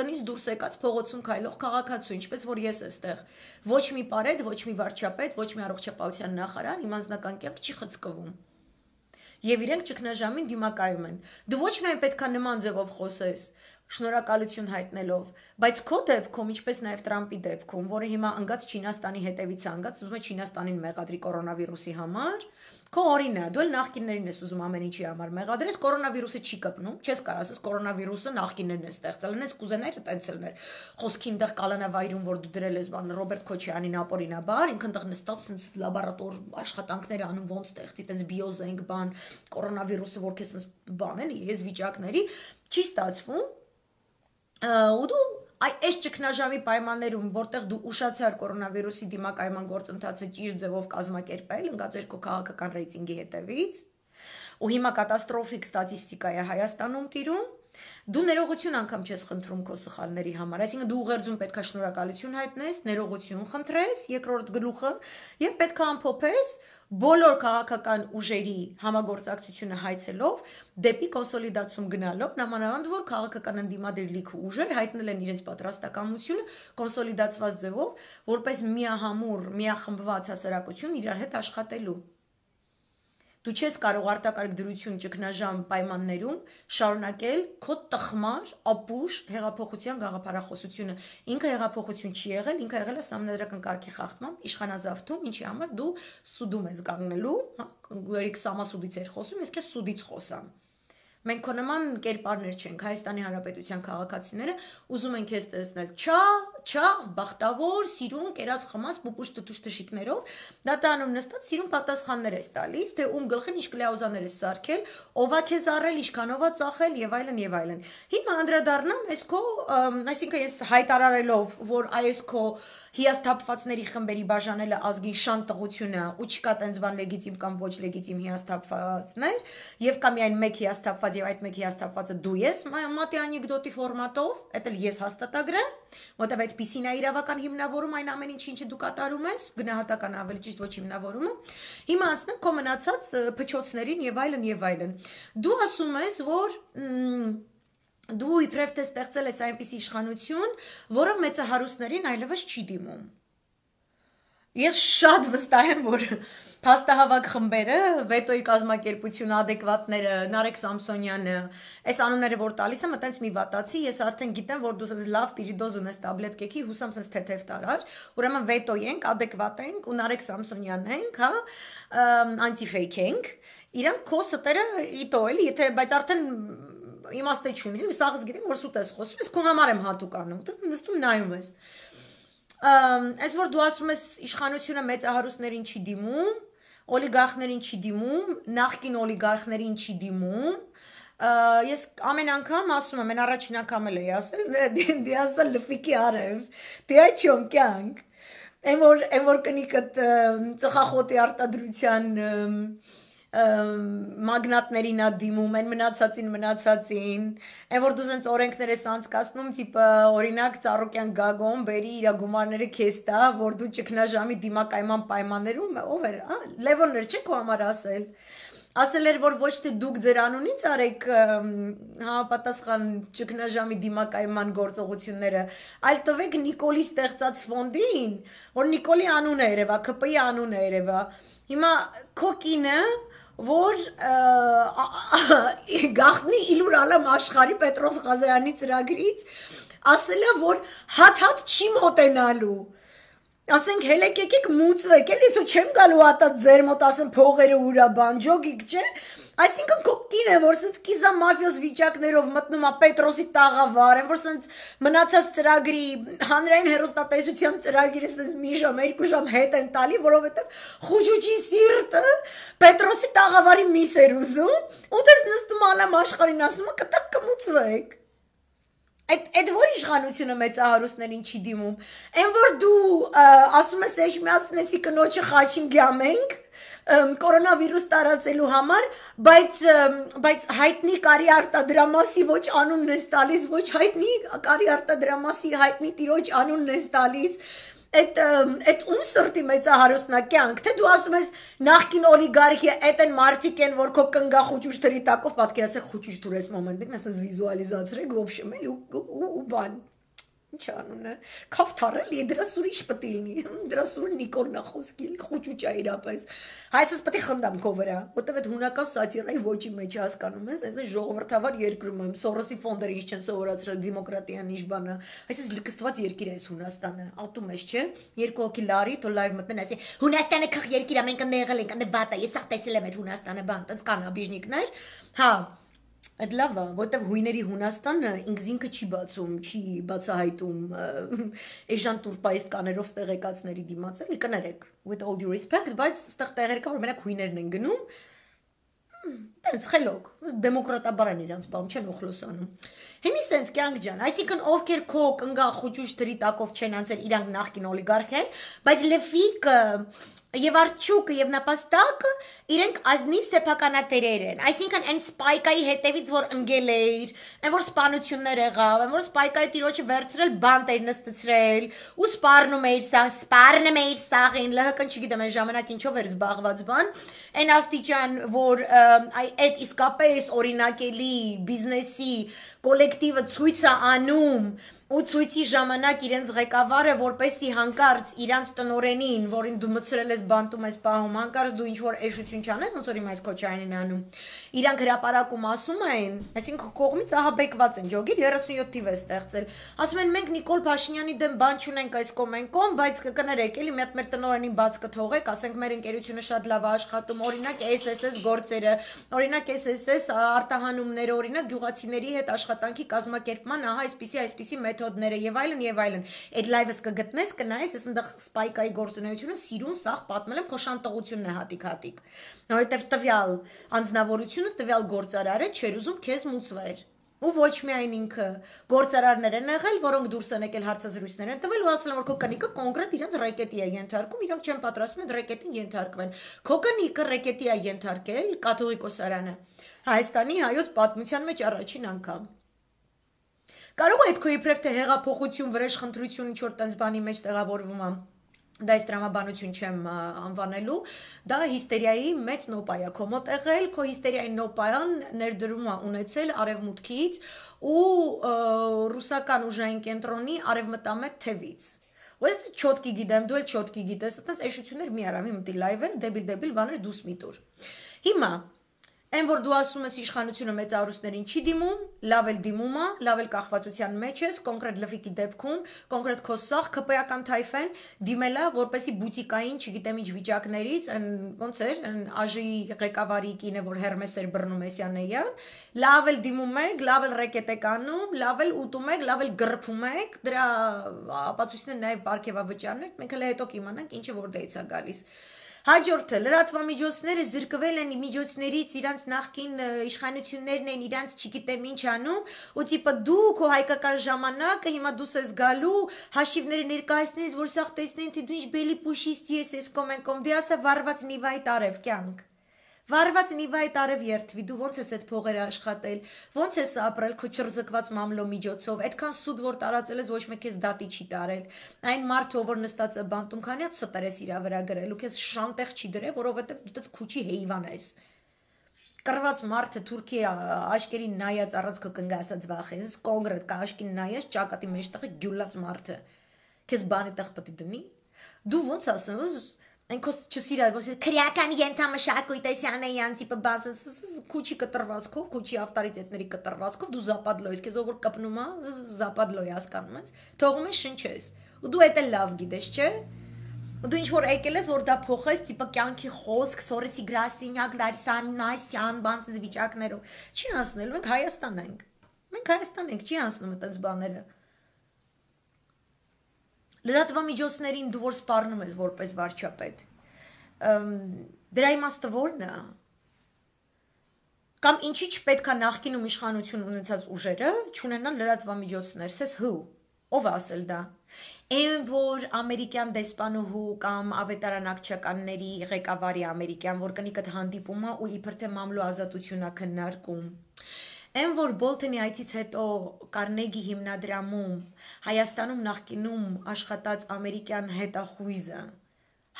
տնից դուրս եկած փողոցում քայլող քաղաքացու, ինչպես որ ես էստեղ։ Ոչ մի պարեդ, ոչ մի վարչապետ, ոչ մի առողջապահության նախարար իմ անձնական կյանք չի խցկվում եւ իրենք ճգնաժամին դիմակայում են։ Դու ոչ միայն պետք է նման ձևով խոսես, շնորհակալություն հայտնելով, բայց քո դեպքում, ինչպես նաև Թրամպի դեպքում, որը հիմա անգած Չինաստանի հետևից անգած ուզում է Չինաստանին մեղադրի կորոնավիրուսի համար, քո օրինա, դու էլ նախկիններին ես ուզում ամեն ինչի համար մեղադրես, կորոնավիրուսը չի կպնում, չես կարող ասես կորոնավիրուսը նախկիններն են ստեղծել, այնպես կուզենայր այդպես ելներ։ Խոսքի ընդեղ կալանավայրում, որ դու դրել ես բան Ռոբերտ Քոչյանին ապօրինաբար, ինքն ընդեղ նստած սենց լաբորատոր աշխատանքներ անում, ոնց ստեղծի, տենց բիոզենք բան, կորոնավիրուսը որ քեզ սենց բան էլի, ես վիճակների չի ստացվում ու դու այ այս ճգնաժամի պայմաններում, որտեղ դու ուշացար կորոնավիրուսի դիմակայման գործընթացը ճիշտ ձևով կազմակերպել, ընկած երկու քաղաքական ռեյտինգի հետևից, ու հիմա կատաստրոֆիկ ստատիստիկա է Հայաստանում տիրում, Դու ներողություն անգամ չես խնդրում քո սխալների համար, այսինքն դու ուղերձում պետքա շնորհակալություն հայտնես, ներողություն խնդրես, երկրորդ գլուխը եւ պետքա ամփոփես բոլոր քաղաքական ուժերի համագործակցությունը հայցելով դեպի կոնսոլիդացում գնալով նամանավանդ որ քաղաքական ընդդիմադիր լիքը ուժեր հայտնել են իրենց պատրաստակամությունը կոնսոլիդացված ձևով որպես միահամուռ, միախմբված հասարակություն իրար հետ աշխատելու Դու չես կարող արտակարգ դրություն ճգնաժամ պայմաններում շարունակել քո տխմար, ապուշ հեղափոխության գաղափարախոսությունը։ Ինքը հեղափոխություն չի եղել, ինքը եղել է համանդրական կարգի խախտմամբ, իշխանազավթում, ինչի համար դու սուդում ես կանգնելու, հա, գերիք սամասուդից էր խոսում, ես քեզ սուդից խոսամ։ Մենք քո նման կերպարներ չենք Հայաստանի Հանրապետության քաղաքացիները, ուզում ենք ես տեսնել չա, չաղ, բախտավոր, սիրուն, կերած խմած բուբուշ տտուշ թշիկներով դատարանում նստած սիրուն պատասխաններ ես տալիս, թե ում գլխին ինչ կլեոզաներ ես սարքել, ովա քեզ առել, ինչքանովա ծախել եւ այլն եւ այլն։ Հիմա անդրադառնամ այս քո, այսինքն ես հայտարարելով, որ այս քո հիասթափվածների խմբերի բաժանելը ազգին շան տղություն է ու չկա տենց բան լեգիտիմ կամ ոչ լեգիտիմ հիասթափվածներ եւ կամ միայն մեկ հիասթափված եւ այդ մեկ հիասթափվածը դու ես մատի անեկդոտի ֆորմատով, դա էլ ես հաստատագրեմ, որտեղ այդ այդպիսին է իրավական հիմնավորում այն ամեն ինչ ինչը դու կատարում ես, գնահատական ավելի ճիշտ ոչ հիմնավորումը։ Հիմա ասնենք քո մնացած փչոցներին եւ այլն եւ այլն։ Դու ասում ես, որ դու իբրև թե ստեղծել ես այնպիսի իշխանություն, որը մեծահարուստներին այլևս չի դիմում։ Ես շատ վստահ եմ, որ Փաստահավաք խմբերը, վետոյի կազմակերպությունը, adekvatները, Նարեկ Սամսոնյանը, այս անունները որ տալիս եմ, այտենց մի վատացի, ես արդեն գիտեմ, որ դու ասես լավ պիրիդոզ ունես տաբլետկեքի, հուսամ ասես թեթև տարար, ուրեմն վետոյ ենք, adekvat ենք ու Նարեկ Սամսոնյանն ենք, հա, անտիֆեյք ենք։ Իրանք քո ստերը իտո էլի, եթե բայց արդեն իմաստը չունին, մի սաղս գիտեմ, որ սուտ ես խոսում, իսկ քո համար եմ հատուկ անում, դու նստում նայում ես։ Այս որ դու ասում ես իշխանությունը մեծ ահարուստներին չի դիմում, օլիգարխներին չի դիմում, նախկին օլիգարխներին չի դիմում, ես ամեն անգամ ասում եմ, այն առաջին անգամ էլ էի ասել, դի դե, դե, դե ասա լֆիկի արև, դի աչում կյանք։ Այն որ այն որ կնիկը ծխախոտի արտադրության մագնատներին ա դիմում, այն մնացածին մնացածին, այն որ դու զենց օրենքներ ես անցկացնում, տիպը օրինակ Ծառուկյան Գագոն բերի իր գումարները քեզ տա, որ դու ճկնաժամի դիմակայման պայմաններում ով էր, հա, Լևոններ չէ՞ քո համար ասել։ Ասել էր, որ ոչ թե դուք ձեր անունից արեք համապատասխան ճգնաժամի դիմակայման գործողությունները, այլ տվեք Նիկոլի ստեղծած ֆոնդին, որ Նիկոլի անունը երևա, ԿՊ-ի անունը երևա։ Հիմա քո կինը որ գախտնի Իլուր Ալամ աշխարի Պետրոս Ղազարյանի ծրագրից ասել է որ հաթաթ չի մոտենալու ասենք հելեք եկեք մուծվեք էլի սո չեմ գալու հատա ձեր մոտ ասեմ փողերը ուրա բանջոգիկ չէ Այսինքն քո կինը, որ սուտ կիզա մաֆիոզ վիճակներով մտնում է Պետրոսի տաղավար, են որ սենց մնացած ծրագրի հանրային հերոստատեսության ծրագիրը սենց մի ժամ, երկու ժամ հետ են տալի, որովհետև խոջուջի սիրտը Պետրոսի տաղավարի միս էր ուզում ու դες նստում ալամ աշխարհին ասում կտակ կմուծվեք Այդ այդ որ իշխանությունը մեծահարուստներին չի դիմում։ Էն որ դու ասում ես, «Էշ միացնեցի կնոջը խաչին գյամենք» կորոնավիրուս տարածելու համար, բայց բայց հայտնի կարի արտադրամասի ոչ անունն ես տալիս, ոչ հայտնի կարի արտադրամասի հայտնի տիրոջ անունն ես տալիս այդ այդ ում սրտի մեծահարոսնակյանք թե դու ասում ես նախքին օլիգարխիա այդ են մարտիկ են որ քո կնգա խոճուշ դրի տակով պատկերացրեք խոճուշ դուրես մոմենտին մենք ասես վիզուալիզացրեք ոբշեմ էլ ու բան ինչ անուն է քավթար էլի դրաս ուրիշ պետք է լինի դրաս ուր նիկոլնա խոսքի խոճուճա իրապես հայսս պետք է խնդամ քո վրա որտեվ այդ հունական սատիրայի ոչի մեջ հասկանում ես այսպես ժողովրդավար երկրում եմ սորոսի ֆոնդերը ինչ չեն սովորացրել դեմոկրատիան ինչ բանը այսպես լկստված երկիր է հունաստանը ատում ես չէ երկու հոգի լարի թո լայվ մտնեն ասի հունաստանը քխ երկիր ամեն կնեղել ենք անդե վատա ես ախ տեսել եմ այդ հունաստանը բան տենց կան աբիժնիկներ հա Այդ լավ է, որտեվ հույների Հունաստանը ինքզինքը չի բացում, չի բացահայտում Էժան Տուրպայից կաներով ստեղեկացների դիմաց, էլի կներեք, with all due respect, բայց ստեղ տեղեր կա, որ մենակ հույներն են գնում տենց խելոք, դեմոկրատաբարան իրանց բան չեն օխլոսանում։ Հիմի սենց կյանք ջան, այսինքն ովքեր քո կնգախ ու ճուշ դրի տակով չեն անցել, իրանք նախկին օլիգարխ են, բայց լեֆիկը եւ արջուկը եւ նապաստակը իրենք ազնիվ սեփականատերեր են։ Այսինքն այն սպայկայի հետևից որ ընկել էիր, այն որ սպանություններ եղավ, այն որ սպայկայի տիրոջը վերցրել, բանտ էր նստցրել ու սպառնում էիր սա, սպառնում էիր սաղին, ԼՀԿ-ն չգիտեմ այն ժամանակ ինչով էր զբաղված բան, այն աստիճան որ այ այդ իսկապես օրինակելի բիզնեսի կոլեկտիվը ցույց է անում ու ցույցի ժամանակ իրենց ղեկավարը որպեսի հանկարծ իրանց տնորենին, որին դու մցրել ես բանտում ես պահում, հանկարծ դու ինչ որ էշություն չանես, ոնց որ իմ այս քոչարինն անում։ Իրանք հրաապարակում ասում են, այսինքն կողմից ահա բեկված են ջոգի 37 թիվ է ստեղծել։ Ասում են մենք Նիկոլ Փաշինյանի դեմ բան չունենք այս կոմենկոմ, բայց կկներեք, էլի մի հատ մեր տնորենին բաց կթողեք, ասենք մեր ընկերությունը շատ լավ է աշխատում, օրինակ SSS գործերը, օրինակ SSS արտահանումները, օրինակ գյուղացիների հետ աշխատանքի կազմակերպման, ահա այսպիսի այսպիսի մեթոդ մեթոդները եւ այլն եւ այլն։ Այդ լայվս կգտնես, կնայես, ես այնտեղ սպայկայի գործունեությունը սիրուն սախ պատմել եմ, քո շանտողությունն է հատիկ-հատիկ։ Որովհետեւ տվյալ անձնավորությունը տվյալ գործարարը չեր ուզում քեզ մուծվեր ու ոչ միայն ինքը գործարարներ են եղել, որոնք դուրս են եկել հարցազրույցներ են տվել ու ասել են որ քո կնիկը կոնկրետ իրենց ռեկետի է ենթարկում, իրենք չեն պատրաստվում այդ ռեկետին ենթարկվեն։ Քո կնիկը ռեկետի է ենթարկել կաթողիկոսարանը Հայաստանի հայոց պատմության մեջ առաջին անգամ։ Կարող է այդ քո իբրև թե հեղափոխություն, վրեժխնդրություն ինչ որ տենց բանի մեջ տեղավորվում ամ դա ես տրամաբանություն չեմ անվանելու դա հիստերիայի մեծ նոպա է քո մոտ եղել քո հիստերիայի նոպան ներդրում է ունեցել արևմուտքից ու ռուսական ուժային կենտրոնի արևմտամետ թևից ոս չոտկի գիտեմ դու էլ չոտկի գիտես այտենց էշություններ մի արա մի մտի լայվ են դեբիլ դեբիլ բաներ դուս միտուր հիմա Այն որ դու ասում ես իշխանությունը մեծ արուստներին չի դիմում, լավ էլ դիմում է, լավ էլ կախվածության մեջ ես, կոնկրետ լվիկի դեպքում, կոնկրետ քո սախ քպեական թայֆեն դիմելա, որպեսի բուտիկային, չգիտեմ ինչ վիճակներից, այն ոնց էր, այն ԱԺ-ի ղեկավարի կինը, որ Հերմես էր բռնում Էսյանեյան, լավ էլ դիմում եք, լավ էլ ռեկետ եք անում, լավ էլ ուտում եք, լավ էլ գրփում եք, դրա ապացույցն է նաև Պարքևավճարն է, մենք հենց հետո կիմանանք ինչը որ դեից է գալիս։ դա Հաջորդը լրատվամիջոցները զրկվել են միջոցներից, իրանց նախքին իշխանություններն են իրանց չգիտեմ ինչ անում, ու տիպը դու քո հայկական ժամանակը հիմա դու ես գալու հաշիվները ներկայացնես, որ սաղ տեսնեն թե դու ինչ բելի պուշիստ ես, ես կոմենկոմ, դե ասա վառված նիվայ տարև կյանք։ Վարված Նիվայ տարև երթվի, դու ոնց ես այդ փողերը աշխատել, ոնց ես ապրել քո չրզկված մամլո միջոցով, այդքան սուտ որ տարածել ես ոչ մեկ քեզ դատի չի տարել։ Այն մարդը, ով նստած է բանտում, քանյաց ստեր ես իրա վրա գրել ու քեզ շանտեղ չի դրել, որովհետև դու դից քուչի հեյվան ես կռված մարդը Թուրքիա աշկերին նայած առանցքը կնգասած վախես, կոնգրետ կա աշկին նայած ճակատի մեջտեղը գյուլած մարդը։ Քեզ բանի տեղ պետք դնի։ Դու ոնց ասում ես Այնքոս չսիրալ, ոչ քրեական ենթամշակույթ էսյանեյան տիպը բաց քուչի կտրվածքով, քուչի ավտարից էտների կտրվածքով դու զապադլո ես, քեզ ով որ կպնում է, զապադլո ես կանում ես, թողում ես շնչես։ Ու դու էդ էլ լավ գիտես, չէ՞։ Ու դու ինչ որ եկել ես, որ դա փոխես, տիպը կյանքի խոսք, սորեսի գրասինյակ, լարիսան, նասյան, բանսից վիճակներով։ Չի անցնելու, մենք Հայաստան ենք։ Մենք Հայաստան ենք, չի անցնում այդպես բաները լրատվամիջոցներին դու որ սպառնում ես որպես վարչապետ դրա իմաստը ո՞րն է կամ ինչի՞ չպետք է նախկինում իշխանություն ունեցած ուժերը չունենան լրատվամիջոցներ, ասես հու։ Ո՞վ ասել դա։ Էն որ ամերիկյան դեսպանուհու կամ ավետարանակչականների ղեկավարի ամերիկյան, որ կնիկդ հանդիպումա ու իբր թե մամլու ազատությունա քննարկում։ Էն որ Բոլթոնի այցից հետո Կարնեգի հիմնադրամում Հայաստանում նախկինում աշխատած ամերիկյան հետախույզը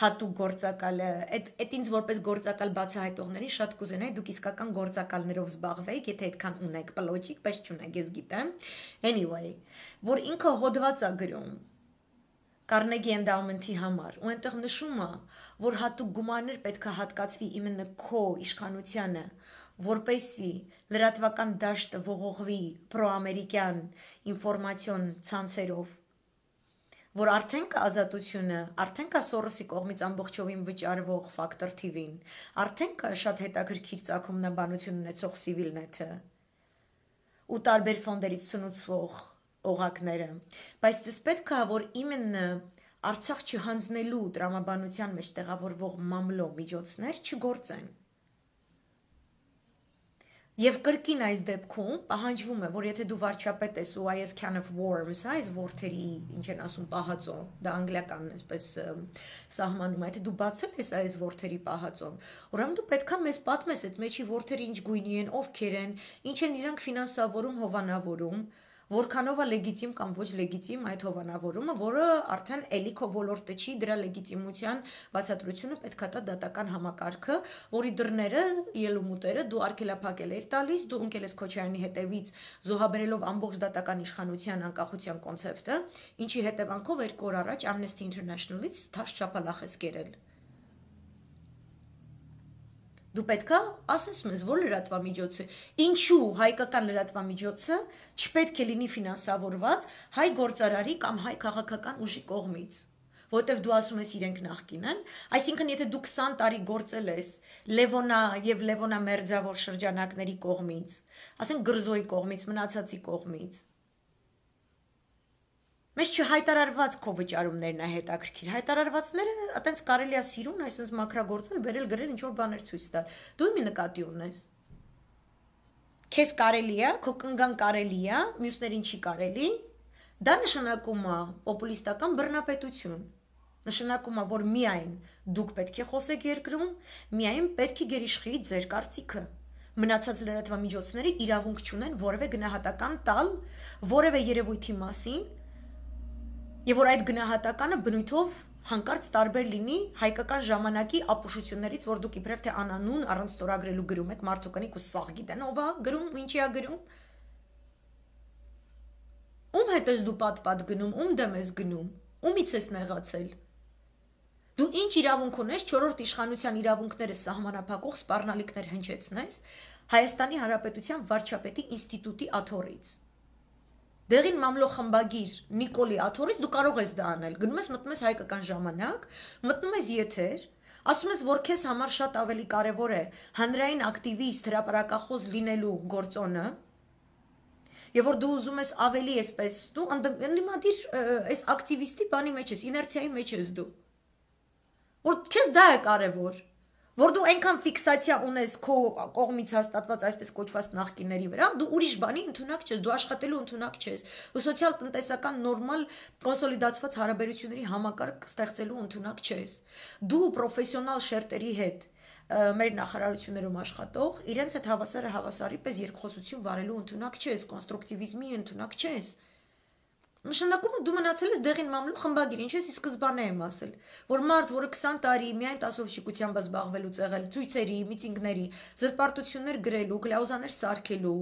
հատուկ գործակալը այդ այդ ինձ որպես գործակալ բացահայտողներին շատ կուզենայի դուք իսկական գործակալներով զբաղվեիք եթե այդքան ունեք պլոճիկ պես չունեք ես գիտեմ anyway որ ինքը հոդված է գրում Carnegie Endowment-ի համար ու այնտեղ նշում է, որ հատուկ գումարներ պետք է հատկացվի իմն քո իշխանությանը, որպեսի լրատվական դաշտը ողողվի պրոամերիկյան ինֆորմացիոն ցանցերով, որ արդեն կա ազատությունը, արդեն կա Սորոսի կողմից ամբողջովին վճարվող ֆակտոր TV-ին, արդեն կա շատ հետաքրքիր ցակումնաբանություն ունեցող Civilnet-ը ու տարբեր ֆոնդերից ցնուցվող օղակները, բայց դες պետք է որ իմենը Արցախ չհանձնելու տրամաբանության մեջ տեղավորվող մամլո միջոցներ չգործեն։ չգ Եվ կրկին այս դեպքում պահանջվում է, որ եթե դու վարչապետ ես ու այս can of worms, հա, այս worth-երի, ինչ են ասում, պահածո, դա անգլիականն էսպես սահմանում, եթե դու բացել ես այս worth-երի պահածոն, ուրեմն դու պետքա մեզ պատմես այդ մեջի worth-երը ինչ գույնի են, ովքեր են, ինչ են իրանք ֆինանսավորում, հովանավորում, որքանով է լեգիտիմ կամ ոչ լեգիտիմ այդ հովանավորումը, որը արդեն էլիքո ոլորտը չի, դրա լեգիտիմության բացատրությունը պետքա տա դատական համակարգը, որի դռները, ելումուտերը դու արգելափակել էր տալիս, դու ընկել ես Քոչարյանի հետևից, զոհաբերելով ամբողջ դատական իշխանության անկախության կոնցեպտը, ինչի հետևանքով երկու օր առաջ Amnesty International-ից Թաշ Չապալախ ես գերել Դու պետքա ասես մեզ, որ լրատվամիջոցը, ինչու հայկական լրատվամիջոցը չպետք է լինի ֆինանսավորված հայ գործարարի կամ հայ քաղաքական ուժի կողմից որտեվ դու ասում ես իրենք նախկին են, այսինքն եթե դու 20 տարի գործել ես Լևոնա եւ Լևոնա Մերձավոր շրջանակների կողմից, ասենք Գրզոյի կողմից, մնացածի կողմից, Մեզ չհայտարարված քո վճարումներն է հետաքրքիր։ Հայտարարվածները այտենց կարելի է սիրուն, այսպես մակրագործել, բերել գրել ինչ որ բաներ ցույց տալ։ Դու ի՞նչ նկատի ունես։ Քեզ կարելի է, քո կնգան կարելի է, մյուսներին չի կարելի։ Դա նշանակում է պոպուլիստական բռնապետություն։ Նշանակում է, որ միայն դուք պետք է խոսեք երկրում, միայն պետք է գերիշխի ձեր կարծիքը մնացած լրատվամիջոցները իրավունք չունեն որևէ գնահատական տալ որևէ երևույթի մասին, Եվ որ այդ գնահատականը բնույթով հանկարծ տարբեր լինի հայկական ժամանակի ապուշություններից, որ դուք իբրև թե անանուն առանց ստորագրելու գրում եք մարդու կնիկ ու սաղ գիտեն ով է գրում ու ինչի է գրում։ Ում հետ ես դու պատպատ գնում, ում դեմ ես գնում, ումից ես նեղացել։ Դու ինչ իրավունք ունես 4-րդ իշխանության իրավունքները սահմանափակող սպառնալիքներ հնչեցնես Հայաստանի Հանրապետության վարչապետի ինստիտուտի աթորից դեղին մամլո խմբագիր Նիկոլի Աթորից դու կարող ես դա անել։ Գնում ես մտնում ես հայկական ժամանակ, մտնում ես եթեր, ասում ես, որ քեզ համար շատ ավելի կարևոր է հանրային ակտիվիստ, հրապարակախոս լինելու գործոնը, եւ որ դու ուզում ես ավելի էսպես դու ընդդիմադիր այս ակտիվիստի բանի մեջ ես իներցիայի մեջ ես դու որ քեզ դա է կարևոր որ դու այնքան ֆիքսացիա ունես քո կողմից հաստատված այսպես կոչված նախկիների վրա, դու ուրիշ բանի ընդունակ չես, դու աշխատելու ընդունակ չես։ Դու սոցիալ-տնտեսական նորմալ կոնսոլիդացված հարաբերությունների համակարգ ստեղծելու ընդունակ չես։ Դու պրոֆեսիոնալ շերտերի հետ մեր նախարարություններում աշխատող, իրենց այդ հավասարը հավասարի պես երկխոսություն վարելու ընդունակ չես, կոնստրուկտիվիզմի ընդունակ չես։ չես Նշանակումը դու մնացել ես դեղին մամլու խմբագիր, ինչ ես ի սկզբանե եմ ասել, որ մարդ, որը 20 տարի միայն տասովշիկությամբ զբաղվելու ցեղել, ցույցերի, միտինգների, զրպարտություններ գրելու, գլաուզաներ սարքելու,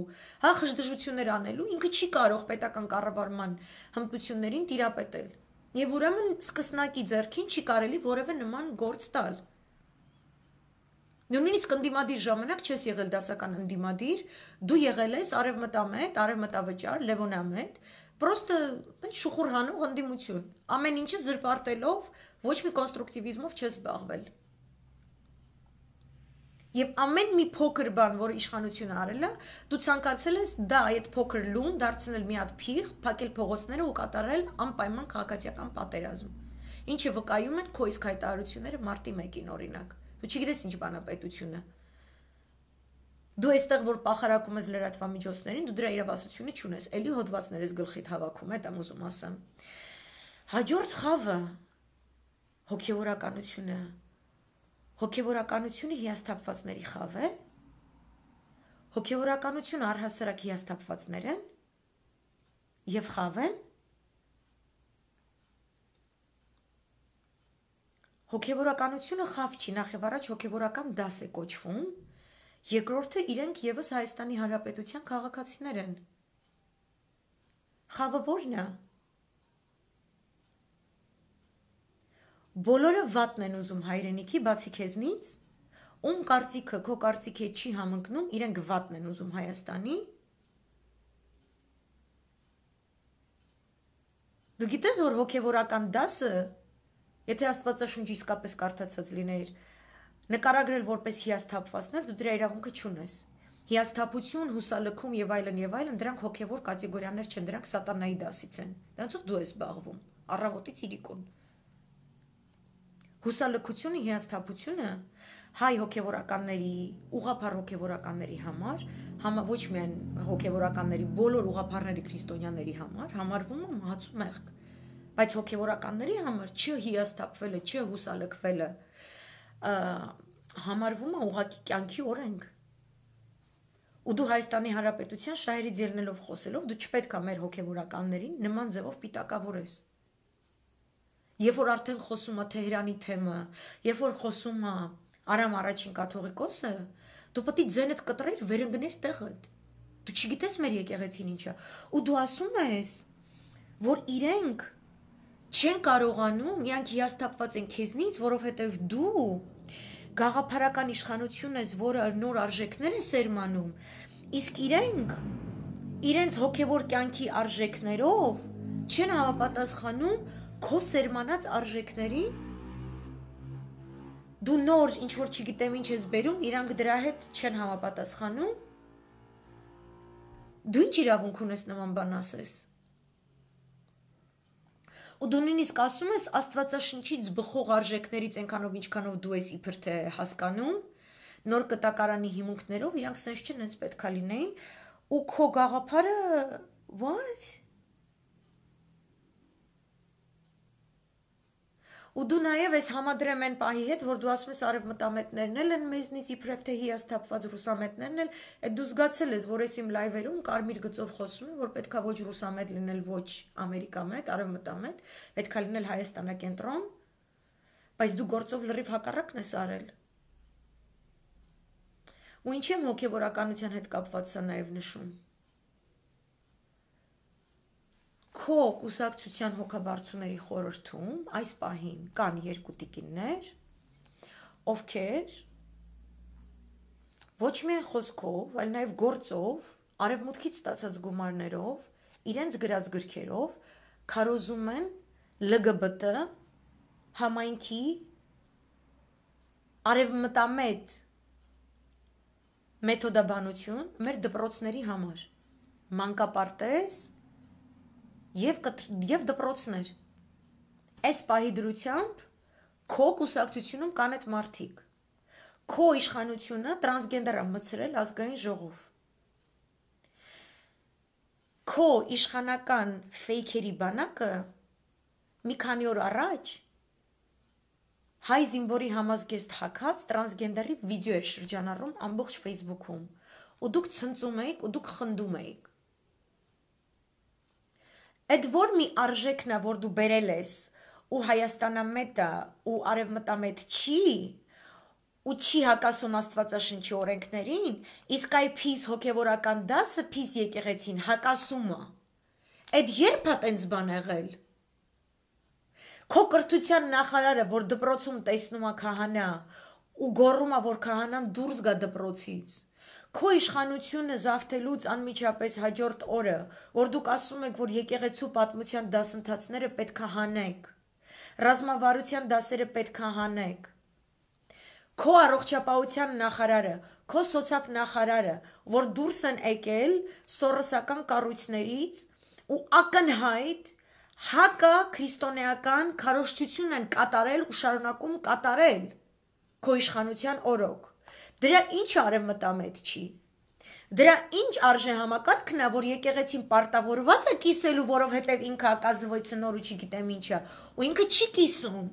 հա խժդժություններ անելու, ինքը չի կարող պետական կառավարման հմտություններին տիրապետել։ Եվ ուրեմն սկսնակի ձեռքին չի կարելի որևէ նման գործ տալ։ Նույնիսկ ընդդիմադիր ժամանակ չես եղել դասական ընդդիմադիր, դու եղել ես արևմտամետ, արևմտավճար, լևոնամետ, արև պրոստը ինչ շուխուր հանող ընդդիմություն։ Ամեն ինչը զրպարտելով ոչ մի կոնստրուկտիվիզմով չես զբաղվել։ Եվ ամեն մի փոքր բան, որ իշխանությունը արել է, դու ցանկացել ես դա այդ փոքր լուն դարձնել մի հատ փիղ, փակել փողոցները ու կատարել անպայման քաղաքացիական պատերազմ։ Ինչը վկայում են քո իսկ հայտարարությունները մարտի 1-ին օրինակ։ Դու չգիտես ինչ բանա պետությունը։ Դու այստեղ որ փախարակում ես լրատվամիջոցներին, դու դրա իրավասությունը չունես։ Էլի հոդվածներ ես գլխիդ հավաքում, այդ եմ ուզում ասեմ։ Հաջորդ խավը հոգևորականությունը։ Հոգևորականությունը հիասթափվածների խավ է։ Հոգևորականությունը առհասարակ հիասթափվածներ են եւ խավ են։ Հոգևորականությունը խավ չի, նախ եւ առաջ հոգևորական դաս է կոչվում, Երկրորդը իրենք եւս Հայաստանի Հանրապետության քաղաքացիներ են։ Խավը ո՞րն է։ Բոլորը վատն են ուզում հայրենիքի բացի քեզնից։ Ում կարծիքը քո կարծիքի չի համընկնում, իրենք վատն են ուզում Հայաստանի։ Դու գիտես որ հոգևորական դասը, եթե Աստվածաշունչ իսկապես կարդացած լինեիր, նկարագրել որպես հիասթափվածներ, դու դրա իրավունքը չունես։ Հիասթափություն, հուսալքում եւ այլն եւ այլն դրանք հոգեվոր կատեգորիաներ չեն, դրանք սատանայի դասից են։ Դրանցով դու ես զբաղվում, առավոտից իրիկուն։ Հուսալքությունը, հիասթափությունը հայ հոգեվորականների, ուղափառ հոգեվորականների համար, համա ոչ միայն հոգեվորականների, բոլոր ուղափառների քրիստոնյաների համար համարվում է մահացու մեղք բայց հոգևորականների համար չհիասթափվելը, չհուսալքվելը համարվում է ուղակի կյանքի օրենք։ Ու դու Հայաստանի Հանրապետության շահերից ելնելով խոսելով դու չպետք է մեր հոգևորականներին նման ձևով պիտակավորես։ Երբ որ արդեն խոսում է Թեհրանի թեմը, երբ որ խոսում է Արամ առաջին կաթողիկոսը, դու պետք է ձենդ կտրեր վերընկներ տեղդ։ Դու չգիտես մեր եկեղեցին ինչա, ու դու ասում ես, որ իրենք չեն կարողանում, իրանք հիասթափված են քեզնից, որովհետև դու գաղափարական իշխանություն ես, որը նոր արժեքներ է սերմանում, իսկ իրենք իրենց հոգևոր կյանքի արժեքներով չեն համապատասխանում քո սերմանած արժեքներին դու նոր ինչ որ չգիտեմ ինչ ես բերում իրանք դրա հետ չեն համապատասխանում դու ինչ իրավունք ունես նման բան ասես ու դու նույնիսկ ասում ես աստվածաշնչից բխող արժեքներից այնքանով ինչքանով դու ես իբր թե հասկանում նոր կտակարանի հիմունքներով իրանք sense չեն հենց պետքա լինեին ու քո գաղափարը what ու դու նաև ես համադրեմ այն պահի հետ, որ դու ասում ես արևմտամետներն էլ են մեզնից իբրև թե հիասթափված ռուսամետներն էլ, այդ դու զգացել ես, որ ես իմ լայվերում կարմիր գծով խոսում եմ, որ պետքա ոչ ռուսամետ լինել, ոչ ամերիկամետ, արևմտամետ, պետքա լինել հայաստանակենտրոն, բայց դու գործով լրիվ հակառակն ես արել։ Ու ինչի՞ եմ հոգեվորականության հետ կապված սա նաև նշում քո կուսակցության հոգաբարձուների խորհրդում այս պահին կան երկու տիկիններ, ովքեր ոչ միայն խոսքով, այլ նաև գործով, արևմուտքից ստացած գումարներով, իրենց գրած գրքերով քարոզում են ԼԳԲՏ համայնքի արևմտամետ մեթոդաբանություն մեր դպրոցների համար մանկապարտեզ եւ եւ դպրոցներ։ Այս պահի դրությամբ քո կուսակցությունում կան այդ մարդիկ։ Քո իշխանությունը տրանսգենդերը մցրել ազգային ժողով։ Քո իշխանական ֆեյքերի բանակը մի քանի օր առաջ հայ զինվորի համազգեստ հակած տրանսգենդերի վիդեո էր շրջանառում ամբողջ Facebook-ում։ Ու դուք ցնծում էիք, ու դուք խնդում էիք։ Այդ որ մի արժեքն է, որ դու բերել ես, ու Հայաստանամետը ու արևմտամետ չի, ու չի հակասում Աստվածաշնչի օրենքներին, իսկ այ փիս հոգևորական դասը փիս եկեղեցին հակասում է։ Այդ երբ է տենց բան եղել։ Քո կրթության նախարարը, որ դպրոցում տեսնում է քահանա, ու գոռում է, որ քահանան դուրս գա դպրոցից քո իշխանությունը զավթելուց անմիջապես հաջորդ օրը, որ դուք ասում եք, որ եկեղեցու պատմության դասընթացները պետք է հանեք, ռազմավարության դասերը պետք է հանեք, քո առողջապահության նախարարը, քո սոցիալ նախարարը, որ դուրս են եկել սորոսական կառույցներից ու ակնհայտ հակա քրիստոնեական քարոշչություն են կատարել ու շարունակում կատարել քո իշխանության օրոք Դրա ի՞նչ արևմտամետ չի։ Դրա ինչ արժեհամակարգն է, որ եկեղեցին պարտավորված է կիսելու, որովհետև ինքը ակազվոյց նոր ու չգիտեմ ինչա, ու ինքը չի կիսում։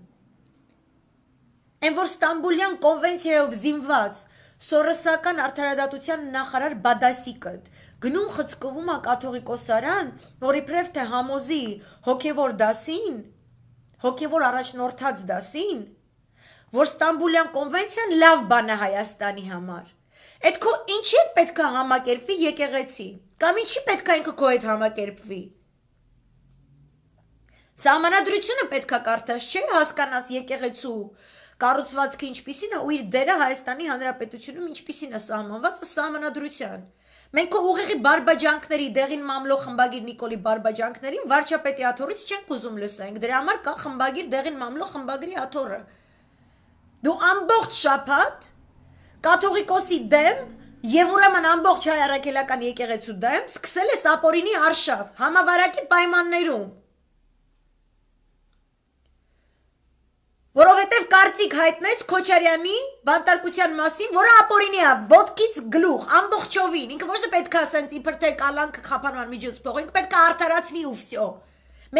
Այն որ Ստամբուլյան կոնվենցիայով զինված Սորոսական արդարադատության նախարար Բադասիկը գնում խցկվում է կաթողիկոսարան, որի պրև թե համոզի հոգևոր դասին, հոգևոր առաջնորդած դասին, որ Ստամբուլյան կոնվենցիան լավ բան է Հայաստանի համար։ Այդ քո ինչի է պետք է համակերպվի եկեղեցին։ Կամ ինչի պետք է ինքը քո հետ համակերպվի։ Սահմանադրությունը պետք է կարդաս, չէ՞, հասկանաս եկեղեցու կառուցվածքը ինչպիսին է ու իր դերը Հայաստանի Հանրապետությունում ինչպիսին է սահմանված սահմանադրության։ Մենք քո ուղեղի բարբաջանքների դեղին մամլո խմբագիր Նիկոլի բարբաջանքներին վարչապետի աթորից չենք ուզում լսենք։ Դրա համար կա խմբագիր դեղին մամլո խմբագրի աթորը։ Դու ամբողջ շաբաթ կաթողիկոսի դեմ եւ ուրեմն ամբողջ հայ առաքելական եկեղեցու դեմ սկսել ես ապորինի արշավ համավարակի պայմաններում։ Որովհետև կարծիք հայտնեց Քոչարյանի բանտարկության մասին, որը ապորինի է, ոդկից գլուխ, ամբողջովին։ Ինքը ոչ թե պետք է ասենց իբր թե կալանք խափանման միջոց փող, ինքը պետք է արդարացվի ու վсё։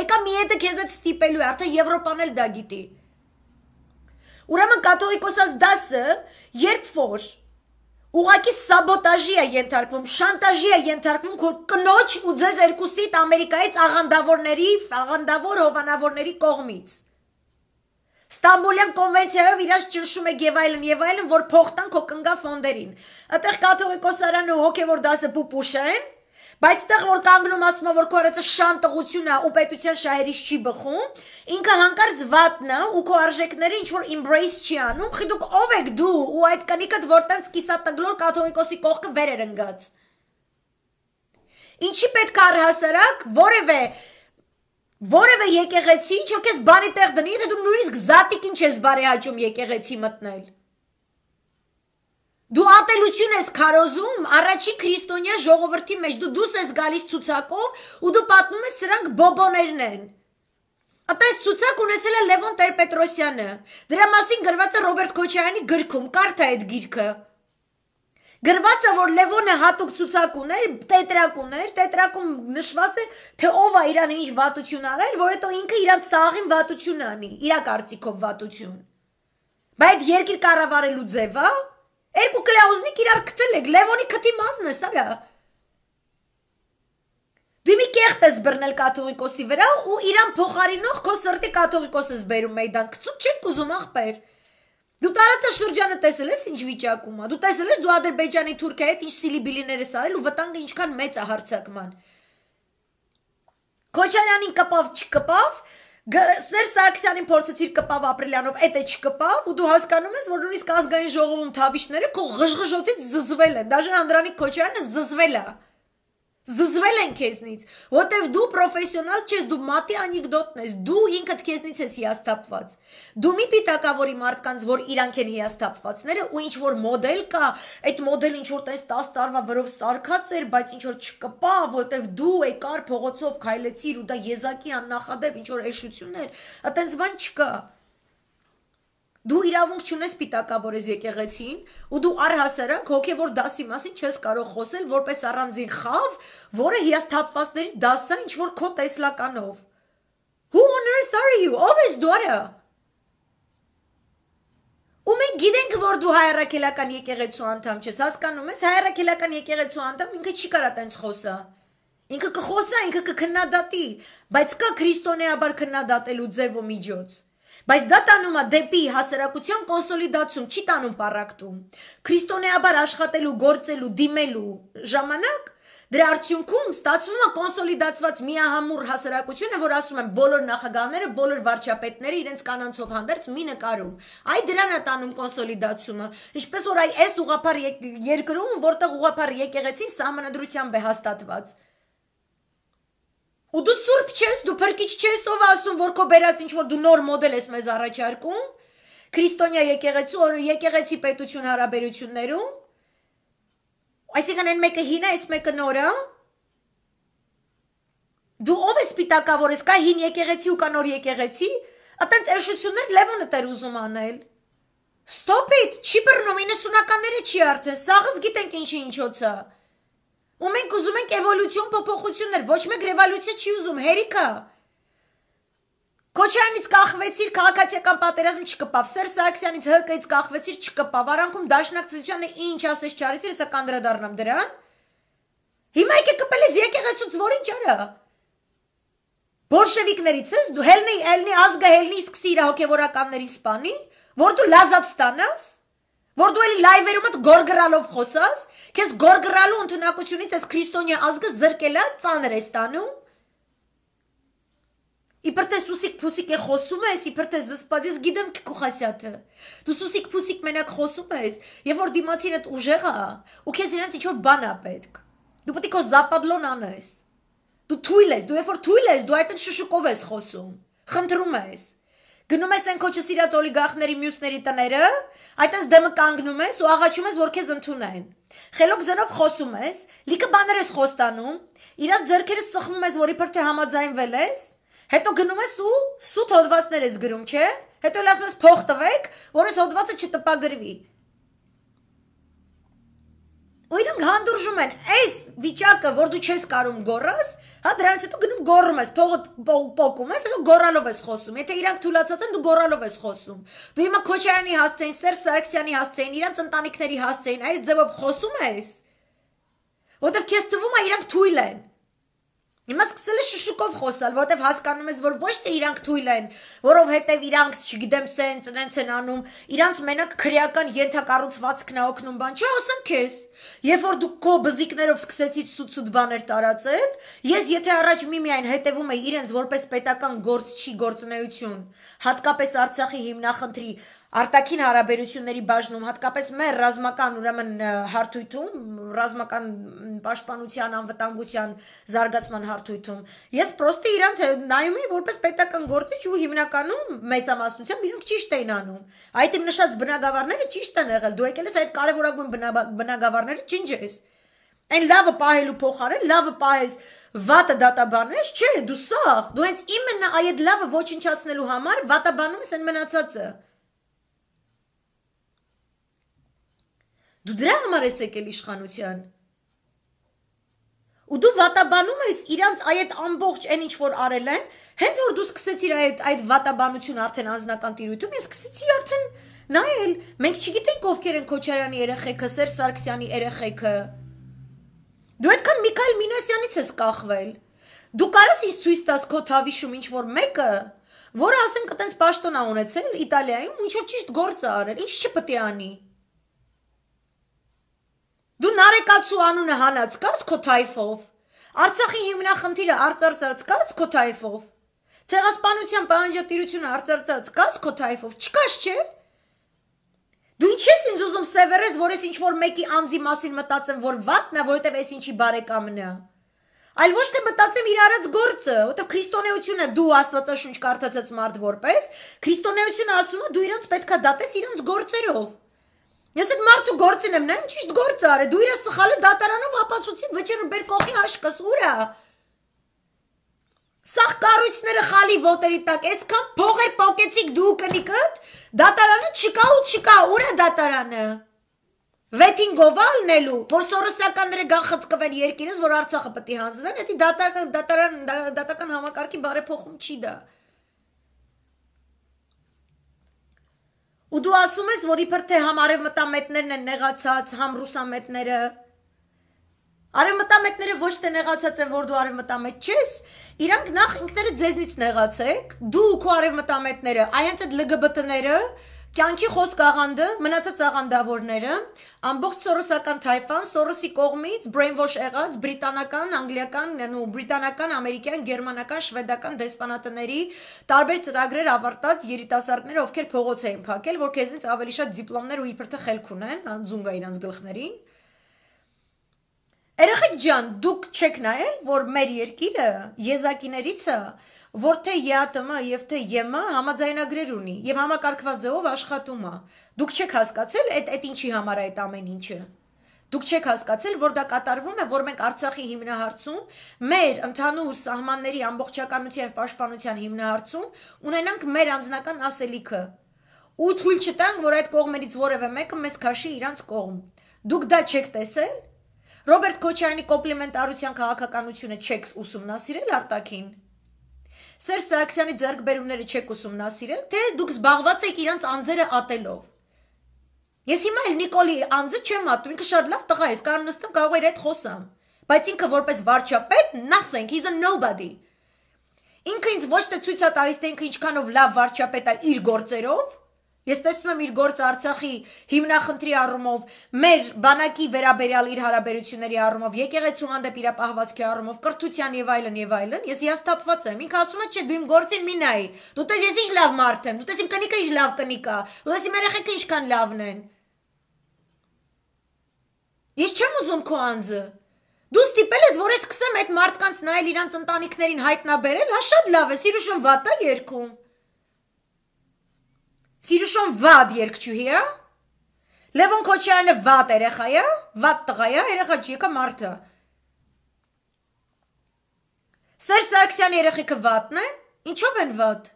Մեկը մի հետը քեզ այդ ստիպելու է, արդեն Եվրոպան էլ դա գիտի։ Ուրեմն կաթողիկոսած դասը երբ որ ուղակի սաբոտաժի է ենթարկվում, շանտաժի է ենթարկվում, որ կնոջ ու ձեզ երկուսիդ Ամերիկայից աղանդավորների, աղանդավոր հովանավորների կողմից։ Ստամբուլյան կոնվենցիայով իրաց ճնշում է եւ այլն եւ այլն, որ փոխտան քո կնգա ֆոնդերին։ Այդտեղ կաթողիկոսարանը ու հոգեվոր դասը պուպուշ են, Բայց այդտեղ որ կանգնում ասում է որ քո արածը շան տղություն է ու պետության շահերից չի բխում, ինքը հանկարծ վատն է ու քո արժեքները ինչ որ embrace չի անում, խիդուք ով եք դու ու այդ կնիկդ որ տենց կիսատգլոր կաթողիկոսի կողքը վեր էր ընկած։ Ինչի պետք է առհասարակ որևէ որևէ եկեղեցի ինչ որ քեզ բարի տեղ դնի, եթե դու նույնիսկ զատիկ ինչ ես բարեհաճում եկեղեցի մտնել։ Դու ատելություն ես քարոզում առաջի քրիստոնյա ժողովրդի մեջ, դու դուս ես գալիս ցուցակով ու դու պատմում ես սրանք բոբոներն են։ Ատես ցուցակ ունեցել է Լևոն Տեր-Պետրոսյանը։ Դրա մասին գրված է Ռոբերտ Քոչարյանի գրքում, կարդա այդ գիրքը։ Գրված է, որ Լևոնը հատուկ ցուցակ ուներ, տետրակ ուներ, տետրակում նշված է, թե ով է իրան ինչ վատություն արել, որ հետո ինքը իրան սաղին վատություն անի, իր կարծիքով վատություն։ Բայց երկիր կառավարելու ձևը հա? Երկու կլեոզնիկ իրար գցել եք, Լևոնի քթի մազն է սա։ Դու մի կեղտ ես բռնել կաթողիկոսի վրա ու իրան փոխարինող քո սրտի կաթողիկոս ես բերում մեյդան։ Գցում չեք ուզում ախպեր։ Դու տարածաշրջանը տեսել ես ինչ վիճակում է։ Դու տեսել ես դու Ադրբեջանի Թուրքիայի հետ ինչ սիլիբիլիներ ես արել ու վտանգը ինչքան մեծ է հարցակման։ Քոչարյանին կպավ չկպավ, Սերժ Սարգսյանին փորձեցիր կպավ Ապրիլյանով, էտե չկպավ ու դու հասկանում ես, որ նույնիսկ ազգային ժողովում թավիշները քո ղժղժոցից զզվել են, դաժե Անդրանիկ Քոչարյանը զզվել է զզվել են քեզնից, որտեվ դու պրոֆեսիոնալ չես, դու մատի անեկդոտն ես, դու ինքդ քեզնից ես հիասթափված։ Դու մի պիտակավորի մարդկանց, որ իրանք են հիասթափվածները ու ինչ որ մոդել կա, այդ մոդելը ինչ որ տես 10 տարվա վրով սարկած էր, բայց ինչ որ չկպա, որտեվ դու եկար փողոցով քայլեցիր ու դա եզակի աննախադեպ ինչ որ էշություններ, այտենց բան չկա։ Ա, Դու իրավունք չունես պիտակավորես եկեղեցին ու դու առհասարակ հոգևոր դասի մասին չես կարող խոսել որպես առանձին խավ, որը հիասթափվածների դասը ինչ որ քո տեսլականով։ Who on earth are you? Ո՞վ ես դու արա։ Ու մենք գիտենք, որ դու հայրաքելական եկեղեցու անդամ ես, հասկանում ես, հայրաքելական եկեղեցու անդամ ինքը չի կարա տենց խոսա։ Ինքը կխոսա, ինքը կքննադատի, բայց կա քրիստոնեաբար քննադատելու ձև ու միջոց։ Բայց դա տանում է դեպի հասարակության կոնսոլիդացում, չի տանում պարակտում։ Քրիստոնեաբար աշխատելու, գործելու, դիմելու ժամանակ Դրա արդյունքում ստացվում է կոնսոլիդացված միահամուռ հասարակությունը, որ ասում են բոլոր նախագահները, բոլոր վարչապետները իրենց կանանցով հանդերձ մի նկարում։ Այ դրան է տանում կոնսոլիդացումը։ Ինչպես որ այ այս ուղափար երկրում, որտեղ ուղափար եկեղեցին սահմանադրությամբ է հաստատված։ եկ, Ու դու սուրբ չես, դու փրկիչ չես, ով ասում, որ քո բերած ինչ որ դու նոր մոդել ես մեզ առաջարկում։ Քրիստոնյա եկեղեցու, որ եկեղեցի պետություն հարաբերություններում։ Այսինքն այն մեկը հին է, այս մեկը նոր է։ Դու ով ես պիտակավորես, կա հին եկեղեցի ու կա նոր եկեղեցի, այտենց երշություններ Լևոնը դեր ուզում անել։ Stop it, չի բռնում 90-ականները չի արդեն, սաղս գիտենք ինչի ինչոց է։ ինչ Ու մենք ուզում ենք էվոլյուցիոն փոփոխություններ, ոչ մեկ ռևոլյուցիա չի ուզում, հերիքը։ Քոչարանից կախվեցիր, քաղաքացիական պատերազմ չկպավ, Սերժ Սարգսյանից ՀԿ-ից կախվեցիր, չկպավ, Արանքում դաշնակցությունը ինչ ասես չարեցիր, հեսա կանդրադառնամ դրան։ Հիմա եկեք կպել ես եկեղեցուց որին ճարը։ Բոլշևիկներից ես դու հելնի, հելնի ազգը հելնի սկսի իր հոգևորականներին սպանի, որ դու լազատ ստանաս։ Որ դու էլի լայվերում մտ գորգրալով խոսաս, քեզ գորգրալու ընտնակությունից էս քրիստոնյա ազգը զրկելա ծանր է ստանում։ Իբր թե սուսիկ փուսիկ է խոսում ես, իբր թե զսպած ես գիտեմ քուխասյաթը։ Դու սուսիկ փուսիկ մենակ խոսում ես, երբ որ դիմացինդ ուժեղա, ու քեզ իրենց ինչ որ բան ա պետք։ Դու պետք է քո զապադլոն անես։ Դու թույլ ես, դու երբ որ թույլ ես, դու այդտեղ շշուկով ես խոսում։ Խնդրում ես։ Գնում ես այն քո չսիրած օլիգարխների մյուսների տները, այտենց դեմը կանգնում ես ու աղաչում ես, որ քեզ ընդունեն։ Խելոք զնով խոսում ես, լիքը բաներ ես խոստանում, իրաց ձեռքերը սխմում ես, որ իբր թե համաձայնվել ես, հետո գնում ես ու սուտ հոդվածներ ես գրում, չէ՞։ Հետո լասում ես փող տվեք, որ ես հոդվածը չտպագրվի ու իրենք հանդուրժում են այս վիճակը, որ դու չես կարում գոռաս, հա դրանից հետո գնում գոռում ես, փողը փոկում ես, հետո գոռալով ես խոսում։ Եթե իրանք թուլացած են, դու գոռալով ես խոսում։ Դու հիմա Քոչարյանի հասցեին, Սերժ Սարգսյանի հասցեին, իրանք ընտանիքների հասցեին, այս ձևով խոսում ես։ Որտեվ քեզ թվում է իրանք թույլ են։ Հիմա սկսել է շշուկով խոսալ, որտեվ հասկանում ես, որ ոչ թե իրանք թույլ են, որովհետև իրանք, չգիտեմ, սենց, նենց են անում, իրանք մենակ քրեական յենթակառուցվածքն է օգնում բան, չէ, ասեմ քեզ։ Երբ որ դու քո բզիկներով սկսեցիր սուտ-սուտ բաներ տարածել, ես եթե առաջ միմիայն հետևում էի իրենց որպես պետական գործչի գործունեություն, հատկապես Արցախի հիմնախնդրի արտաքին հարաբերությունների բաժնում, հատկապես մեր ռազմական ուրեմն հարթույթում, ռազմական պաշտպանության, անվտանգության զարգացման հարթույթում, ես պրոստը իրանց նայում էի որպես պետական գործիչ ու հիմնականում մեծամասնությամբ իրենք ճիշտ էին անում։ Այդ իմ նշած բնագավառները ճիշտ են եղել։ Դու եկել ես այդ կարևորագույն բնագավառները ջնջես։ Այն լավը պահելու փոխարեն լավը պահես վատը դատաբանես, չէ, դու սախ, դու հենց իմը այդ լավը ոչնչացնելու համար վատաբանում ես այն մնացածը։ Դու դրա համար ես եկել իշխանության։ Ու դու վատաբանում ես իրանց այդ ամբողջ այն ինչ որ արել են, հենց որ դու սկսեցիր այդ այդ վատաբանություն արդեն անձնական տիրույթում, ես սկսեցի արդեն նայել, մենք չգիտենք ովքեր են Քոչարյանի երեխեքը, Սերժ Սարգսյանի երեխեքը։ Դու այդքան Միքայել Մինասյանից ես կախվել։ Դու կարաս ինձ ցույց տաս քո թավիշում ինչ որ մեկը, որը ասենք այտենց պաշտոն ա ունեցել Իտալիայում, ինչ որ ճիշտ գործ ա արել, ինչ չպետք է անի։ Դու նարեկացու անունը հանած կաս քո թայֆով։ Արցախի հիմնախնդիրը արծարծած կաս քո թայֆով։ Ցեղասպանության պահանջատիրությունը արծարծած կաս քո թայֆով։ Չկաս, չէ՞։ Դու ինչ ես ինձ ուզում սևերես, որ ես ինչ որ մեկի անձի մասին մտածեմ, որ վատն է, որովհետև ես ինչի բարեկամն եմ։ Այլ ոչ թե մտածեմ իր արած գործը, որտեվ քրիստոնեությունը դու աստվածաշունչ կարդացած մարդ որպես, քրիստոնեությունը ասում է դու իրancs պետքա դատես իրancs գործերով։ Ես այդ մարդու գործին եմ նայում, ճիշտ գործ արե։ Դու իրաս սխալը դատարանով ապացուցի վճռը բեր կողի աշկս, ուրա։ Սախ կառույցները խալի ոտերի տակ, այսքան փողեր փոկեցիք դու կնիկդ, դատարանը չկա ու չկա, ուրա դատարանը։ Վետին գովալնելու, որ սորոսականները գախծկվեն երկիրից, որ Արցախը պետք է հանձնեն, դա դատարան դատարան դատական համակարգի բարեփոխում չի դա։ դա, դա, դա, դա, դա, դա, դա, դա Ու դու ասում ես, որ իբր թե համ արևմտամետներն են նեղացած, համ ռուսամետները։ Արևմտամետները ոչ թե նեղացած են, որ դու արևմտամետ չես, իրանք նախ ինքները ձեզնից նեղացեք, դու ու քո արևմտամետները, այ հենց այդ ԼԳԲՏ-ները, Կյանքի խոսք աղանդը, մնացած աղանդավորները, ամբողջ Սորոսական թայֆան Սորոսի կողմից brainwash եղած բրիտանական, անգլիական, նու բրիտանական, ամերիկյան, գերմանական, շվեդական դեսպանատների տարբեր ծրագրեր ավարտած երիտասարդները, ովքեր փողոց էին փակել, որ քեզնից ավելի շատ դիպլոմներ ու իբր թե խելք ունեն, անձունգա իրանց գլխներին։ Երեխեք ջան, դուք չեք նայել, որ մեր երկիրը եզակիներից է որ թե ԵԱՏՄ եւ թե ԵՄ համաձայնագրեր ունի եւ համակարգված ձևով աշխատում է։ Դուք չեք հասկացել այդ այդ ինչի համար այդ ամեն ինչը։ Դուք չեք հասկացել, որ դա կատարվում է, որ մենք Արցախի հիմնահարցում մեր ընդհանուր սահմանների ամբողջականության եւ պաշտպանության հիմնահարցում ունենանք մեր անձնական ասելիքը ու թույլ չտանք, որ այդ կողմերից որևէ մեկը մեզ քաշի իրանց կողմ։ Դուք դա չեք տեսել։ Ռոբերտ Քոչարյանի կոմպլիմենտարության քաղաքականությունը չեք ուսումնասիրել արտակին։ Սերժ Սարգսյանի ձեռքբերումները չեք ուսումնասիրել, թե դուք զբաղված եք իրանց անձերը ատելով։ Ես հիմա էլ Նիկոլի անձը չեմ ատում, ինքը շատ լավ տղա է, կարող նստեմ, կարող էր այդ խոսամ, բայց ինքը որպես վարչապետ nothing, he's a nobody։ Ինքը ինձ ոչ թե ցույց է տալիս, թե ինքը ինչքանով լավ վարչապետ է իր գործերով, Ես տեսնում եմ իր գործ Արցախի հիմնախնդրի առումով, մեր բանակի վերաբերյալ իր հարաբերությունների առումով, եկեղեցու հանդեպ իր պահվածքի առումով, կրթության եւ այլն եւ այլն, ես հիասթափված եմ։ Ինքը ասում է, չէ, դու իմ գործին մի նայի։ Դու տես ես ինչ լավ մարդ եմ, դու տես իմ կնիկը ինչ լավ կնիկ է, դու տես իմ երեխեքը ինչքան լավն են։ Ես չեմ ուզում քո անձը։ Դու ստիպել ես, որ ես սկսեմ այդ մարդկանց նայել իրանց ընտանիքներին հայտնաբերել, հա շատ լավ է, սիրուշն վատա երկում։ Սիրուշոն վատ երկչուհի է։ Լևոն Քոչարյանը վատ երեխա է, վատ տղա է, երեխա ջիկը մարդը։ Սերժ Սարգսյանի երեխեքը վատն են, ինչով են վատ։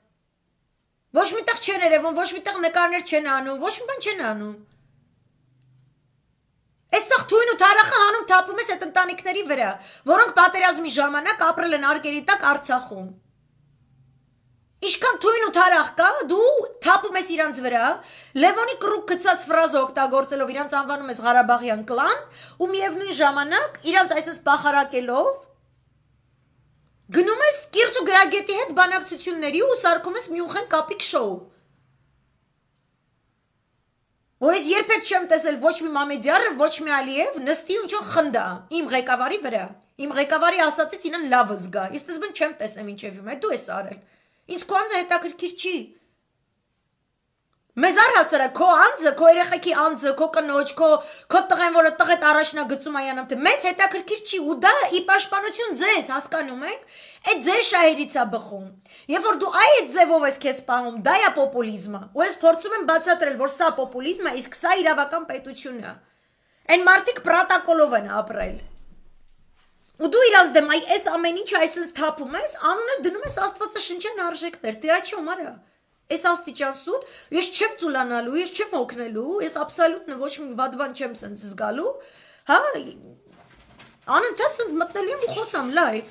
Ոչ միտեղ չեն երևում, ոչ միտեղ նկարներ չեն անում, ոչ մի բան չեն անում։ Այստեղ թույն ու թարախը հանում թափում ես այդ ընտանիքների վրա, որոնք պատերազմի ժամանակ ապրել են արգերի տակ Արցախում։ Իշքան թույն ու թարախ կա, դու թափում ես իրանց վրա, Լևոնի կրուկ գծած ֆրազը օգտագործելով իրանց անվանում ես Ղարաբաղյան կլան ու միևնույն ժամանակ իրանց այսպես բախարակելով գնում ես Կիրճ ու Գրագետի հետ բանակցությունների ու սարկում ես Մյունխեն կապիկ շոու։ Որից երբեք չեմ տեսել ոչ մի Մամեդյարը, ոչ մի Ալիև նստի ու ինչ-որ խնդա իմ ղեկավարի վրա։ Իմ ղեկավարի ասածից ինան լավը զգա։ Իսկ ես բն չեմ տեսնում ինչևիում է դու ես արել։ Ինձ քո անձը հետաքրքիր չի։ Մեզ առհասարակ քո անձը, քո երեխեքի անձը, քո կնոջ, քո քո տղեն, որը տղետ առաջնագծում այն ամթ, մեզ հետաքրքիր չի ու դա ի պաշտպանություն ձեզ, հասկանում եք, այդ ձեր շահերից է բխում։ Երբ որ դու այ այդ ձևով ես քեզ սպանում, դա է պոպուլիզմը։ Ու ես փորձում եմ բացատրել, որ սա պոպուլիզմն է, իսկ սա իրավական պետությունն է։ Այն մարդիկ պրոտոկոլով են ապրել ու դու իրաց դեմ այ այս ամեն ինչ այսպես թափում ես, անունը դնում ես աստվածաշնչյան արժեքներ։ Դե աչի ոմարա։ Այս աստիճան սուտ, ես չեմ ցուլանալու, ես չեմ օգնելու, ես աբսոլյուտն ոչ մի վատ բան չեմ սենց զգալու։ Հա անընդհատ սենց մտնելու եմ ու խոսամ լայվ։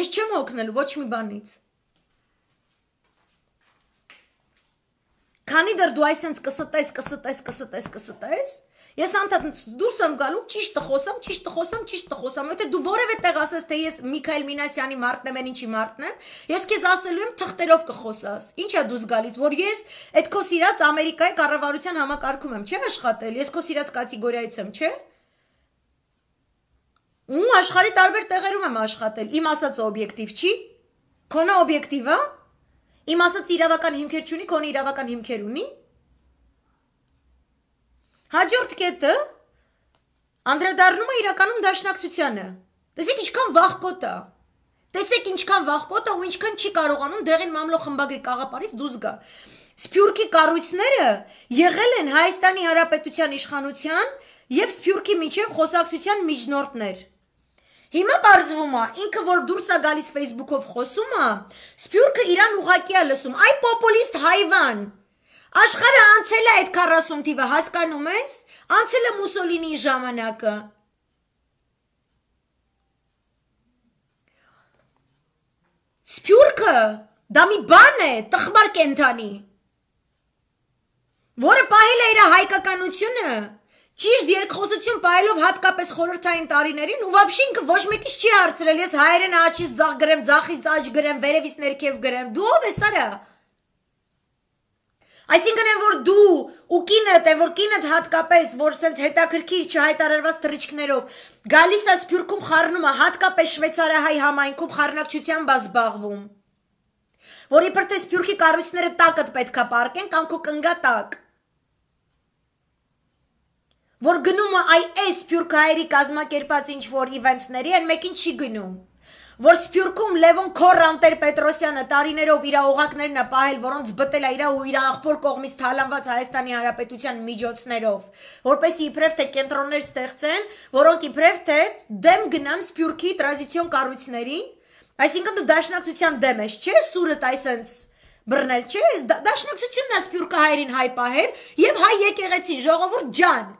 Ես չեմ օգնելու ոչ մի բանից։ Քանի դեռ դու այսենց կստես, կստես, կստես, կստես, կստես Ես անդադ դուրս եմ գալու, ճիշտ խոսամ, ճիշտ խոսամ, ճիշտ խոսամ։ Եթե դու որևէ տեղ ասես, թե ես Միքայել Մինասյանի մարդն եմ, ինչի մարդն եմ, ես քեզ ասելու եմ թղթերով կխոսաս։ Ինչ է դուս գալիս, որ ես այդ քո սիրած Ամերիկայի կառավարության համակարգում եմ, չէ՞ աշխատել։ Ես քո սիրած կատեգորիայից եմ, չէ՞ ու աշխարի տարբեր տեղերում եմ աշխատել։ Իմ ասածը օբյեկտիվ չի։ Քոնը օբյեկտիվ է։ Իմ ասած իրավական հիմքեր չունի, քոնը իրավական հիմքեր ունի։ Հաջորդ կետը անդրադառնում է իրականում դաշնակցությանը։ Տեսեք ինչքան վախկոտ է։ Տեսեք ինչքան վախկոտ է ու ինչքան չի կարողանում դեղին մամլո խմբագրի կաղապարից դուրս գա։ Սփյուռքի կառույցները եղել են Հայաստանի Հանրապետության իշխանության եւ Սփյուռքի միջև խոսակցության միջնորդներ։ Հիմա բարձվում է ինքը որ դուրս է գալիս Facebook-ով խոսում է, Սփյուռքը իրան ուղակի է լսում։ Այ պոպուլիստ Հայվան, Աշխարհը անցել է այդ 40 թիվը, հասկանում ես? Անցել է Մուսոլինիի ժամանակը։ Սփյուրքը դա մի բան է, տխմար կենթանի, որը պահել է իր հայկականությունը, ճիշտ երկխոսություն պահելով հատկապես խորհրդային տարիներին ու вообще ինքը ոչ մեկից չի հարցրել, ես հայերեն աչից ձախ գրեմ, ձախից աչ գրեմ, վերևից ներքև գրեմ։ Դու ով ես արա։ Այսինքն են որ դու ու կինդ է որ կինդ հատկապես որ սենց հետաքրքիր չհայտարարված թռիչքներով գալիս է Սփյուռքում խառնում է հատկապես Շվեյցարիահայ համայնքում խառնակչության բա զբաղվում որի բրտե Սփյուռքի կառույցները տակդ պետքա պարկեն կամ քո կնգա տակ որ գնում է այ այս Սփյուռքահայերի կազմակերպած ինչ որ իվենթների են մեկին չի գնում որ Սփյուռքում Լևոն Քորանտեր Պետրոսյանը տարիներով իր օղակներն է պահել, որոնց բտել է իր ու իր աղբոր կողմից թալանված Հայաստանի Հանրապետության միջոցներով, որպես իբրև թե կենտրոններ ստեղծեն, որոնք իբրև թե դեմ գնան Սփյուռքի տրադիցիոն կառույցներին, այսինքն դու դաշնակցության դեմ ես, չէ՞ սուրդ այսենց բռնել, չէ՞, դաշնակցությունն է Սփյուռքը հայրին հայ պահել եւ հայ եկեղեցին, ժողովուրդ ջան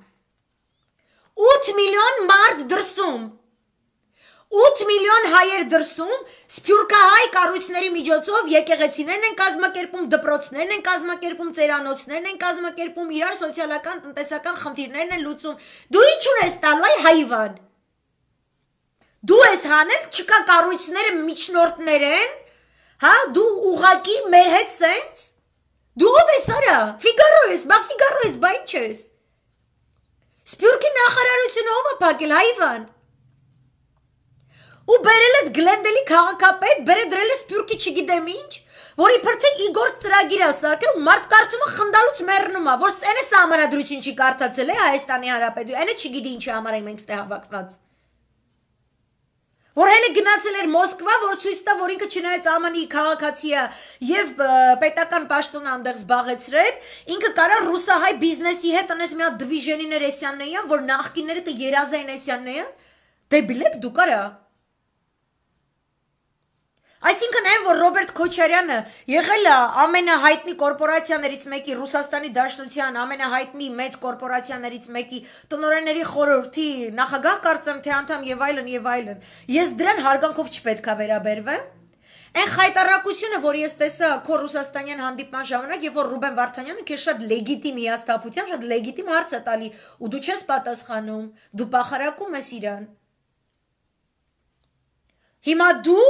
8 միլիոն մարդ դրսում 8 միլիոն հայեր դրսում սփյուռքահայ կառույցների միջոցով եկեղեցիներն են կազմակերպում, դպրոցներն են կազմակերպում, ծերանոցներն են կազմակերպում, իրար սոցիալական, տնտեսական խնդիրներն են լուծում։ Դու ի՞նչ ունես տալու այ հայվան։ Դու ես հանել չկա կառույցները միջնորդներ են, հա, դու ուղակի մեր հետ սենց։ Դու ով ես արա։ Ֆիգարո ես, բա Ֆիգարո ես, բա ի՞նչ ես։ Սփյուռքի նախարարությունը ո՞վ է փակել, հայվան ու բերել ես գլենդելի քաղաքապետ, բերել ես Սփյուռքի չգիտեմ ինչ, որի փրթին Իգոր ծրագիր ասակերում մարդ կարծումը խնդալուց մեռնում է, որ սենը համանadrություն չի կարդացել է Հայաստանի Հանրապետություն, այնը չգիտի ինչի համար ենք մենք ստե հավաքված։ Որ հենց գնացել էր Մոսկվա, որ ցույց տա, որ ինքը չնայած ԱՄՆ-ի քաղաքացի է եւ պետական պաշտոնը այնտեղ զբաղեցրել, ինքը կարա ռուսահայ բիզնեսի հետ անես մի հատ դիվիժենիներ էսյաննեյա, որ նախկինները կերազային էսյաննեյա։ Դե բլեք դու կարա Այսինքն այն, որ Ռոբերտ Քոչարյանը եղել է ամենահայտնի կորպորացիաներից մեկի Ռուսաստանի Դաշնության ամենահայտնի մեծ կորպորացիաներից մեկի տնօրենների խորհրդի նախագահ կարծեմ թե անդամ եւ այլն եւ այլն։ Ես դրան հարգանքով չպետքա վերաբերվեմ։ Այն խայտարակությունը, որ ես տեսա քո ռուսաստանյան հանդիպման ժամանակ, եւ որ Ռուբեն Վարդանյանը քեզ շատ լեգիտիմ հիաստափությամբ, շատ լեգիտիմ հարց է տալի, ու դու չես պատասխանում, դու բախարակում ես իրան։ Հիմա դու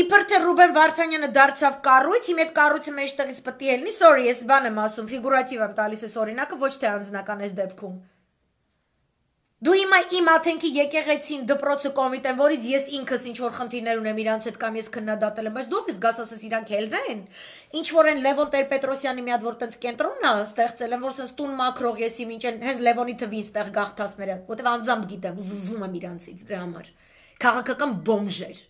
իբր թե Ռուբեն Վարդանյանը դարձավ կառույց, իմ այդ կառույցը մեջտեղից պետք է ելնի, sorry, ես բան եմ ասում, ֆիգուրատիվ եմ տալիս այս օրինակը, ոչ թե անձնական այս դեպքում։ Դու հիմա իմ աթենքի եկեղեցին դպրոցը կոմիտեն, որից ես ինքս ինչ որ խնդիրներ ունեմ իրանց հետ կամ ես քննադատել եմ, բայց դու ովքես գաս ասես իրանք հելնեն։ Ինչ որ են Լևոն Տեր-Պետրոսյանի մի հատ որ տենց կենտրոնն է ստեղծել են, որ սենց տուն մակրող եսի մինչ են հենց Լևոնի թվին ստեղ գաղթածները, որտեվ անձամբ գիտեմ, զզվում եմ իրանցից դրա համար։ Քաղաքական բոմժեր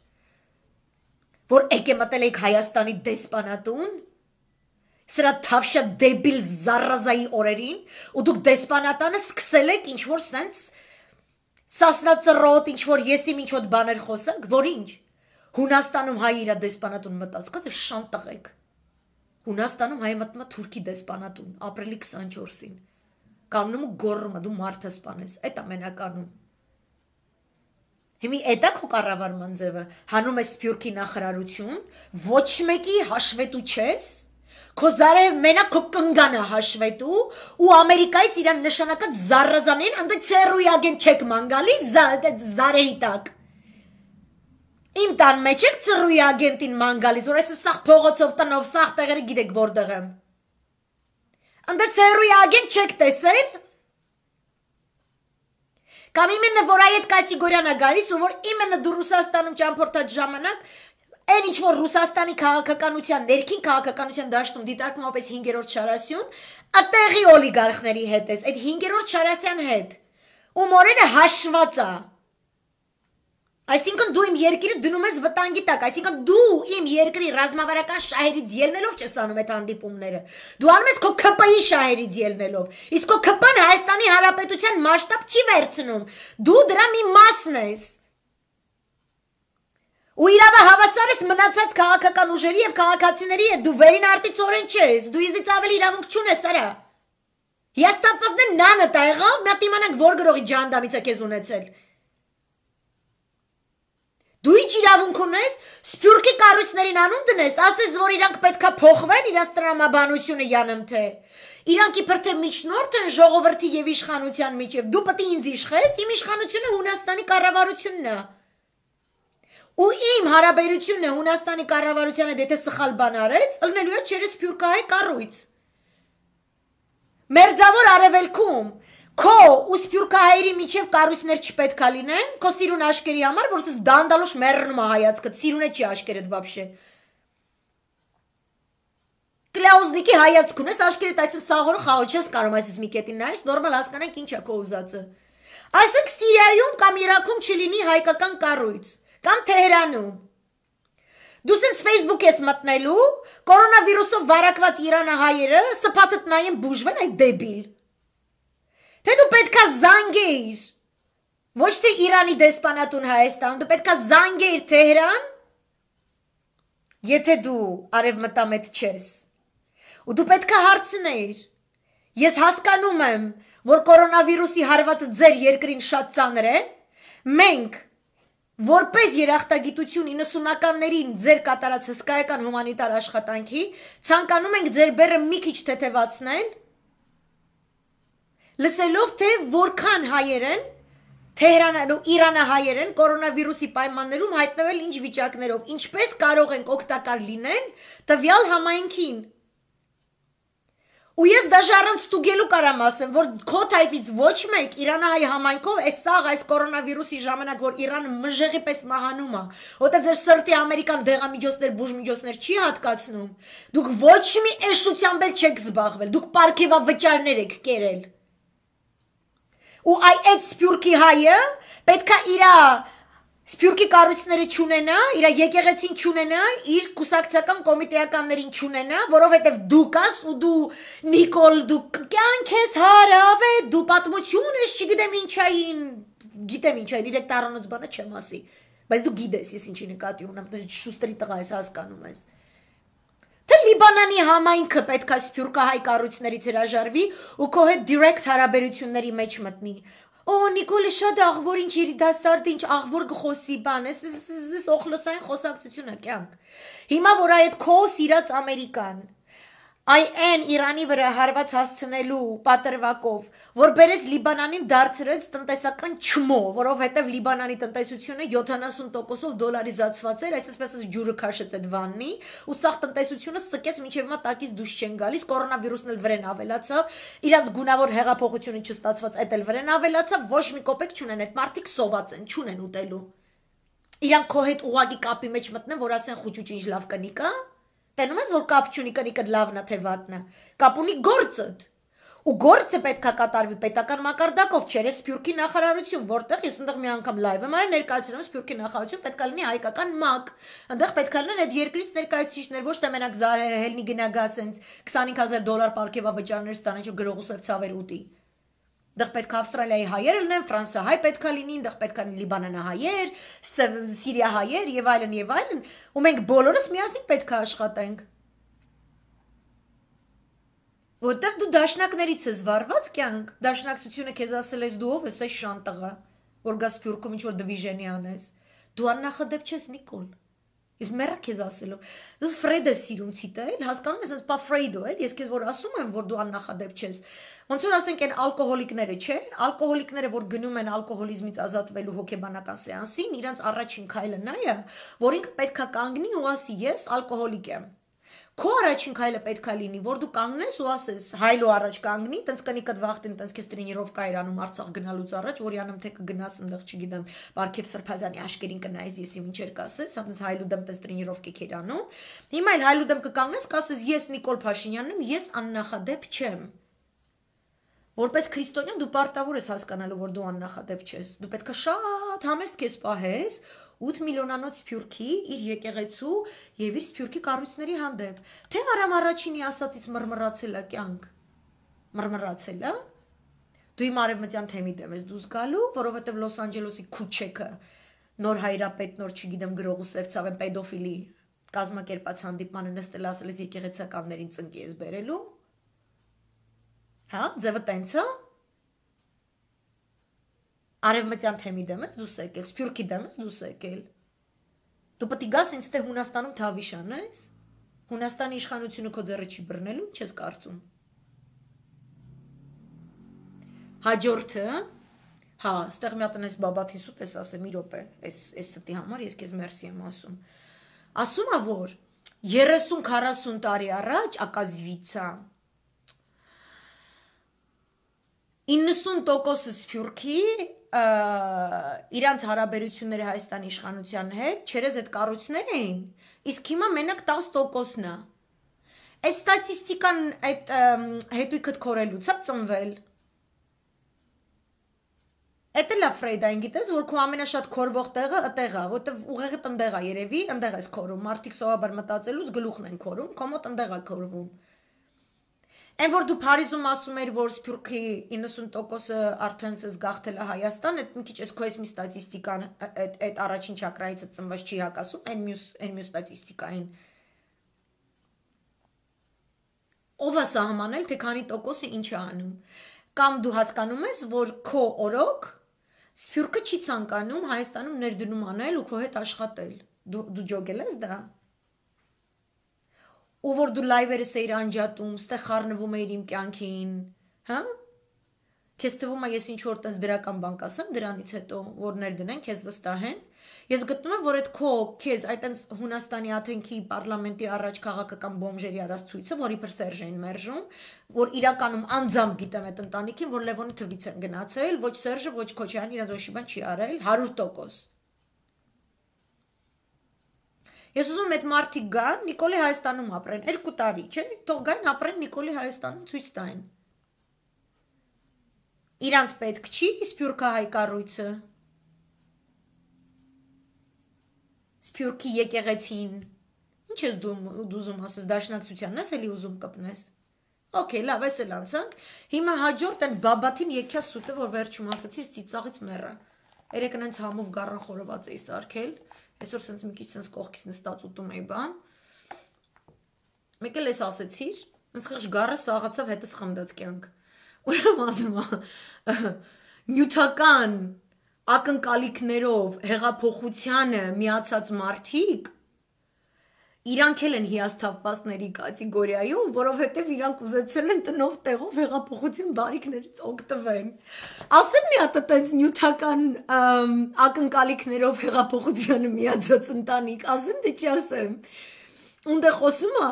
որ եկե մտել եք Հայաստանի դեսպանատուն սրա թավշա դեբիլ զարազայի օրերին ու դուք դեսպանատանը սկսել եք ինչ որ սենց սասնա ծռոտ ինչ որ եսի ինչ ոտ բաներ խոսակ որ ինչ Հունաստանում հայ իր դեսպանատուն մտած կա շան տղեկ Հունաստանում հայ մտնում է Թուրքի դեսպանատուն ապրիլի 24-ին կանգնում ու գոռում դու մարդը սپانես այդ ամենականում Հիմի էդա քո կառավարման ձևը։ Հանում ես սփյուրքի նախարարություն, ոչ մեկի հաշվետու չես։ Քո զարև մենակ քո կնգանը հաշվետու ու Ամերիկայից իրան նշանակած զարրազանին ընդ ցերուի ագեն չեք մանգալի զարեի տակ։ Իմ տան մեջ եք ծրույի ագենտին մանգալից, որ այսը սաղ փողոցով տնով, սաղ տեղերը գիտեք որտեղ եմ։ Ընդ ցերուի ագեն չեք տեսել։ Կամ իմենը, որ այդ կատեգորիան է գալիս ու որ իմենը դու Ռուսաստանում ճամփորդած ժամանակ այն ինչ որ Ռուսաստանի քաղաքականության ներքին քաղաքականության դաշտում դիտարկվում որպես 5-րդ շարասյուն, ըտեղի օլիգարխների հետ էս, այդ 5-րդ շարասյան հետ։ Ու մորենը հաշված է։ հաշվածա, Այսինքն դու իմ երկիրը դնում ես վտանգի տակ, այսինքն դու իմ երկրի ռազմավարական շահերից ելնելով չես անում այդ հանդիպումները։ Դու անում ես քո ԿՊ-ի շահերից ելնելով։ Իսկ քո ԿՊ-ն Հայաստանի Հանրապետության մասշտաբ չի վերցնում։ Դու դրա մի մասն ես։ Ու իրավը հավասար ես մնացած քաղաքական ուժերի եւ քաղաքացիների հետ։ Դու վերին արտից օրեն չես։ Դու իզից ավելի իրավունք չունես, արա։ Ես դե տապազն նանը տա եղավ, մի հատ իմանանք որ գրողի ջանդամից է քեզ ունեցել։ Դու ինչ իրավունք ունես սփյուրքի կառույցներին անուն դնես, ասես որ իրանք պետքա փոխվեն իրաց տրամաբանությունը յանըմ թե։ Իրանք իբր թե միջնորդ են ժողովրդի եւ իշխանության միջև։ Դու պետք է ինձ իշխես, իմ իշխանությունը Հունաստանի կառավարությունն է։ Ու իմ հարաբերությունը Հունաստանի կառավարությանը դեթե սխալ բան արեց, ըլնելու է չերես սփյուրքահայ կառույց։ Մերձավոր արևելքում քո ու սփյուրքահայերի միջև կառույցներ չպետքա լինեն, քո սիրուն աշկերի համար, որսես դանդալոշ մեռնում է հայացքը, սիրունը չի աշկերդ բաբշե։ Կլաուզնիկի հայացք ունես, աշկերտ այսպես սաղորը խաղո չես կարող այսպես մի կետին նայես, նորմալ հասկանանք ինչ է քո ուզածը։ Այսինքն Սիրիայում կամ Իրաքում չլինի հայկական կառույց, կամ Թեհրանում։ Դու ցենց Facebook ես մտնելու, կորոնավիրուսով վարակված Իրանահայերը սփաթդ նայեն բուժվեն այդ դեբիլ։ Թե դու պետքա զանգեիր։ Ոչ թե Իրանի դեսպանատուն Հայաստանում, դու պետքա զանգեիր Թեհրան։ Եթե դու արևմտամետ չես։ Ու դու պետքա հարցնեիր։ Ես հասկանում եմ, որ կորոնավիրուսի հարվածը ձեր երկրին շատ ծանր է։ Մենք Որպես երախտագիտություն 90-ականներին ձեր կատարած հսկայական հումանիտար աշխատանքի ցանկանում ենք ձեր բերը մի քիչ թեթևացնել թե լսելով թե որքան հայեր են Թեհրանն ու Իրանը հայեր են կորոնավիրուսի պայմաններում հայտնվել ինչ վիճակներով, ինչպես կարող ենք օգտակար լինեն տվյալ համայնքին։ Ու ես դաժե առանց ստուգելու կարամ ասեմ, որ քո թայֆից ոչ մեկ Իրանահայ համայնքով այս սաղ այս կորոնավիրուսի ժամանակ, որ Իրանը մժեղի պես մահանում է, որտեղ ձեր սրտի ամերիկան դեղամիջոցներ, բուժմիջոցներ չի հատկացնում, դուք ոչ մի էշությամբ չեք զբաղվել, դուք պարքեվա վճարներ եք կերել ու այ այդ սփյուրքի հայը պետքա իրա Սփյուռքի կառույցները ճունենա, իր եկեղեցին ճունենա, իր կուսակցական կոմիտեականներին ճունենա, որովհետև դու կաս ու դու Նիկոլ դու կյանք ես հարավ է, դու պատմություն ես, չգիտեմ ինչային, գիտեմ ինչային, իրեք տարանոց բանը չեմ ասի, բայց դու գիտես ես ինչի նկատի ունեմ, դու շուստրի տղա ես, հասկանում ես։ Թե Լիբանանի համայնքը պետքա սփյուռքահայ կառույցներից հրաժարվի ու քո հետ դիրեկտ հարաբերությունների մեջ մտնի։ Օ, Նիկոլը շատ աղվոր ինչ երիտասարդ ինչ աղվոր գխոսի բան, էս էս օխլոսային խոսակցությունը կյանք։ Հիմա որ այդ քո սիրած Ամերիկան, այ այն Իրանի վրա հարված հասցնելու պատրվակով, որ բերեց Լիբանանին դարձրեց տնտեսական չմո, որովհետև Լիբանանի տնտեսությունը 70%-ով դոլարիզացված էր, այսպես ասած ջուրը քաշեց այդ վաննի, ու սա տնտեսությունը սկեց մինչև մա տակից դուրս չեն գալիս, կորոնավիրուսն էլ վրեն ավելացավ, իրանց գունավոր հեղափոխությունը չստացված այդ էլ վրեն ավելացավ, ոչ մի կոպեկ չունեն այդ մարդիկ սոված են, չունեն ուտելու։ Իրանք քո հետ ուղակի կապի մեջ մտնեն, որ ասեն խոճուճ ինչ լավ կնիկա, Տենում ես, որ կապ չունի կնիկը լավն է թե վատն է։ Կապ ունի գործդ։ Ու գործը պետքա կատարվի պետական մակարդակով, չէ՞ Սփյուռքի նախարարություն, որտեղ ես ընդեղ մի անգամ լայվ եմ արա ներկայացնում Սփյուռքի նախարարություն, պետքա լինի հայկական մակ։ Ընդեղ պետքա լինեն այդ երկրից ներկայացուցիչներ, ոչ թե մենակ զարհելնի գնագա սենց 25000 դոլար պարգևա վճարներ ստանան, չէ՞ գրողուսով ցավեր ուտի դեռ պետք է Ավստրալիայի հայերը լինեն, Ֆրանսիա հայ պետք է լինին, դեռ պետք է լինի Լիբանանահայեր, Սիրիա հայեր եւ այլն եւ այլն, ու մենք բոլորս միասին պետք է աշխատենք։ Որտեղ դու դաշնակներից ես վարված կյանք, դաշնակցությունը քեզ ասել ես դու ով ես այս շան տղա, որ գա սփյուռքում ինչ որ դիվիժենի անես։ Դու աննախադեպ չես Նիկոլ։ Ես մեռա քեզ ասելով։ Դու Ֆրեդը սիրում ցիտա էլ, հասկանում ես, սա Ֆրեյդո էլ, ես քեզ որ ասում եմ, որ դու աննախադեպ չես։ Ոնց որ ասենք այն ալկոհոլիկները, չէ՞, ալկոհոլիկները, որ գնում են ալկոհոլիզմից ազատվելու հոգեբանական սեանսին, իրանց առաջին քայլը նա է, որ ինքը պետքա կանգնի ու ասի՝ ես ալկոհոլիկ եմ քո առաջին քայլը պետքա լինի, որ դու կանգնես ու ասես, հայլո առաջ կանգնի, տենց կնիկը վախտին, տենց քեզ տրեյներովկա էր անում Արցախ գնալուց առաջ, որ յանում թե կգնաս այնտեղ, չգիտեմ, Բարքև Սրբազյանի աշկերին կնայես, ես ինչ էր կասես, հա տենց հայլու դեմ տենց տրեյներովկի քեր անում։ Հիմա այլ հայլու դեմ կկանգնես, կասես ես Նիկոլ Փաշինյանն եմ, ես աննախադեպ չեմ։ Որպես քրիստոնյա դու պարտավոր ես հասկանալու, որ դու աննախադեպ ես։ Դու պետք է շատ համեստ քեզ պահես 8 միլիոնանոց սփյուռքի իր եկեղեցու եւ իր սփյուռքի կառույցների հանդեպ։ Թե Արամ առաջինի ասածից մռմռացել է կյանք։ Մռմռացել է։ Դու իմ արևմտյան թեմի դեմ ես դու զգալու, որովհետեւ Լոս Անջելեսի քուչեքը նոր հայրապետ, նոր չգիտեմ գրող ու սևցավ են pedophili կազմակերպած հանդիպմանը նստել ասել ես եկեղեցականներին ծնկի ես բերելու Հա, ձևը տենց է։ Արևմտյան թեմի դեմից դուս եկել, Սփյուռքի դեմից դուս եկել։ Դու պետք է գաս ինձ թե Հունաստանում թավիշան ես։ Հունաստանի իշխանությունը քո ձեռը չի բռնելու, ինչ ես կարծում։ Հաջորդը, հա, ստեղ մի հատ ունես բաբաթի սուտ, ես ասեմ, ի րոպե, այս այս ստի համար ես քեզ մերսի եմ ասում։ Ասում ա որ 30-40 տարի առաջ Ակազվիցա 90%-ը Սփյուռքի իրանց հարաբերությունները Հայաստանի իշխանության հետ չերեզ այդ կառույցներ էին, իսկ հիմա մենակ 10%-ն է։ Այս ստատիստիկան այդ հետույքը քորելուց է ծնվել։ Էդ էլ է Ֆրեյդային գիտես, որ քո ամենաշատ քորվող տեղը ըտեղ է, որտեվ ուղեղը տնտեղ է երևի, ընդեղ էս քորում, մարդիկ սովաբար մտածելուց գլուխն են քորում, քո մոտ ընդեղ է քորվում։ Այն որ դու Փարիզում ասում էր, որ Սփյուռքի 90%-ը արդեն ցես գաղթել է Հայաստան, այդ մի քիչ էս քո էս մի ստատիստիկան այդ այդ առաջին ճակրայից ծնված չի հակասում, այն մյուս այն մյուս ստատիստիկային ով է սահմանել, թե քանի տոկոսը ինչ է անում։ Կամ դու հասկանում ես, որ քո օրոք Սփյուռքը չի ցանկանում Հայաստանում ներդնում անել ու քո հետ աշխատել։ Դու դու ջոգել ես դա։ դա ու որ դու լայվերս էիր անջատում, ստեղ խառնվում էիր իմ կյանքին, հա? Քեզ թվում է ես ինչ որ տես դրական բան կասեմ դրանից հետո, որ ներդնեն, քեզ վստահեն։ Ես գտնում եմ, որ այդ քո քեզ այտենց Հունաստանի Աթենքի parlamenti առաջ քաղաքական բոմժերի արած ցույցը, որ իբր Սերժեն մերժում, որ իրականում անձամբ գիտեմ այդ ընտանիքին, որ Լևոնի թվից են գնացել, ոչ Սերժը, ոչ Քոչյանը իրաց ոչ բան չի արել 100%։ Ես ուզում եմ այդ մարդիկ գան Նիկոլի Հայաստանում ապրեն 2 տարի, չէ՞, թող գան ապրեն Նիկոլի Հայաստանում ցույց տային։ Իրանց պետք չի Սփյուռքա հայկառույցը։ Սփյուռքի եկեղեցին։ Ինչ ես դու ուզում ասես դաշնակցությանն ես էլի ուզում կպնես։ Okay, լավ, էս էլ անցանք։ Հիմա հաջորդ են բաբաթին եկյա սուտը, որ վերջում ասացիր ծիծաղից մեռը։ Երեկ նրանց համով գառան խորոված էի սարքել այսօր սենց մի քիչ սենց կողքից նստած ուտում էի բան։ Մեկ էլ էս ասեցիր, ինձ խղճ գառը սաղացավ հետս խմդած կյանք։ Ուրեմն ասում եմ նյութական ակնկալիքներով հեղափոխությանը միացած մարդիկ իրանք էլ են հիասթափվածների կատեգորիայում, որովհետև իրանք ուզեցել են տնով տեղով հեղափոխության բարիկներից օգտվեն։ Ասեմ մի հատ այդպես նյութական ակնկալիքներով հեղափոխությանը միացած ընտանիք, ասեմ թե չասեմ։ Ունդե խոսում է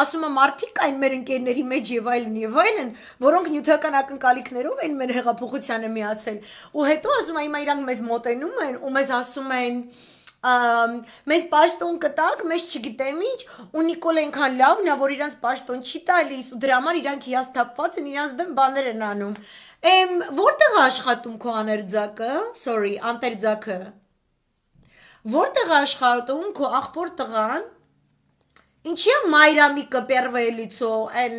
ասում եմ մարդիկ կային մեր ընկերների մեջ եւ այլն եւ այլն, որոնք նյութական ակնկալիքներով են մեր հեղափոխությանը միացել։ Ու հետո ասում եմ, հիմա իրանք մեզ մոտենում են ու մեզ ասում են, են մեզ պաշտոն կտակ, մեզ չգիտեմ ինչ, ու Նիկոլ այնքան լավն է, որ իրանց պաշտոն չի տալիս, ու դրա համար իրանք հիասթափված են, իրանց դեմ բաներ են անում։ Էմ որտեղ է աշխատում քո աներձակը, sorry, անտերձակը։ Որտեղ է աշխատում քո աղբոր տղան։ Ինչի՞ է Մայրամի կպերվելիցո այն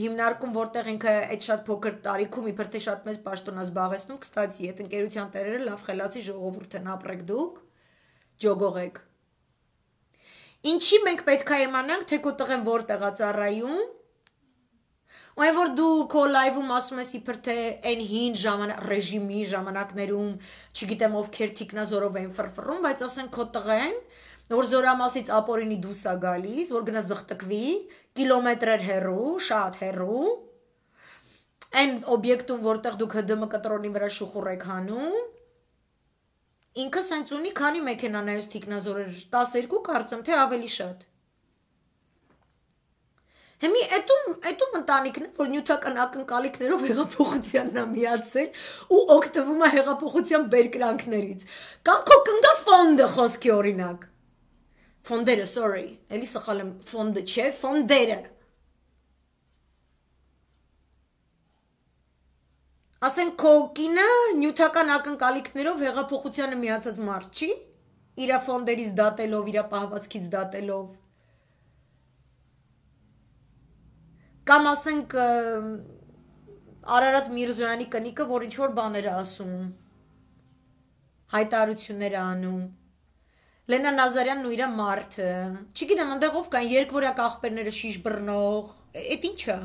հիմնարկում, որտեղ ինքը այդ շատ փոքր տարիքում իբր թե շատ մեծ պաշտոնա զբաղեցնում, կստացի, այդ ընկերության տերերը լավ խելացի ժողովուրդ են ապրեք դուք ջոգողեք։ Ինչի մենք պետք է իմանանք, թե քո տղեն որտեղ է ծառայում։ Ու այն որ դու քո լայվում ասում ես իբր թե այն հին ժամանակ ռեժիմի ժամանակներում, չգիտեմ ովքեր թիկնազորով են ֆրֆռում, բայց ասեն քո տղեն, որ զորամասից ապորինի դուս է գալիս, որ գնա զղտկվի կիլոմետրեր հեռու, շատ հեռու, այն օբյեկտում, որտեղ դու ՀԴՄ կտրոնի վրա շուխուռ եք հանում, Ինքը սենց ունի քանի մեքենա նայոց թիկնազորեր, 12 կարծեմ, թե ավելի շատ։ Հիմի էտում էտում ընտանիքն է, որ նյութական ակնկալիքներով հեղափոխությանն է միացել ու օգտվում է հեղափոխության բերկրանքներից։ Կամ քո կնդա ֆոնդը խոսքի օրինակ։ Ֆոնդերը, sorry, էլի սխալ եմ, ֆոնդը չէ, ֆոնդերը։ Ասենք քո կինը նյութական ակնկալիքներով հեղափոխությանը միացած մարդ չի, իր ֆոնդերից դատելով, իր պահվածքից դատելով։ Կամ ասենք Արարատ Միրզոյանի կնիկը, որ ինչ որ բաներ ասում, հայտարություններ անում, Լենա Նազարյանն ու իր մարդը։ Չգիտեմ, այնտեղ ով կան երկվորյակ աղբերները շիշ բռնող։ Էդ ինչա՞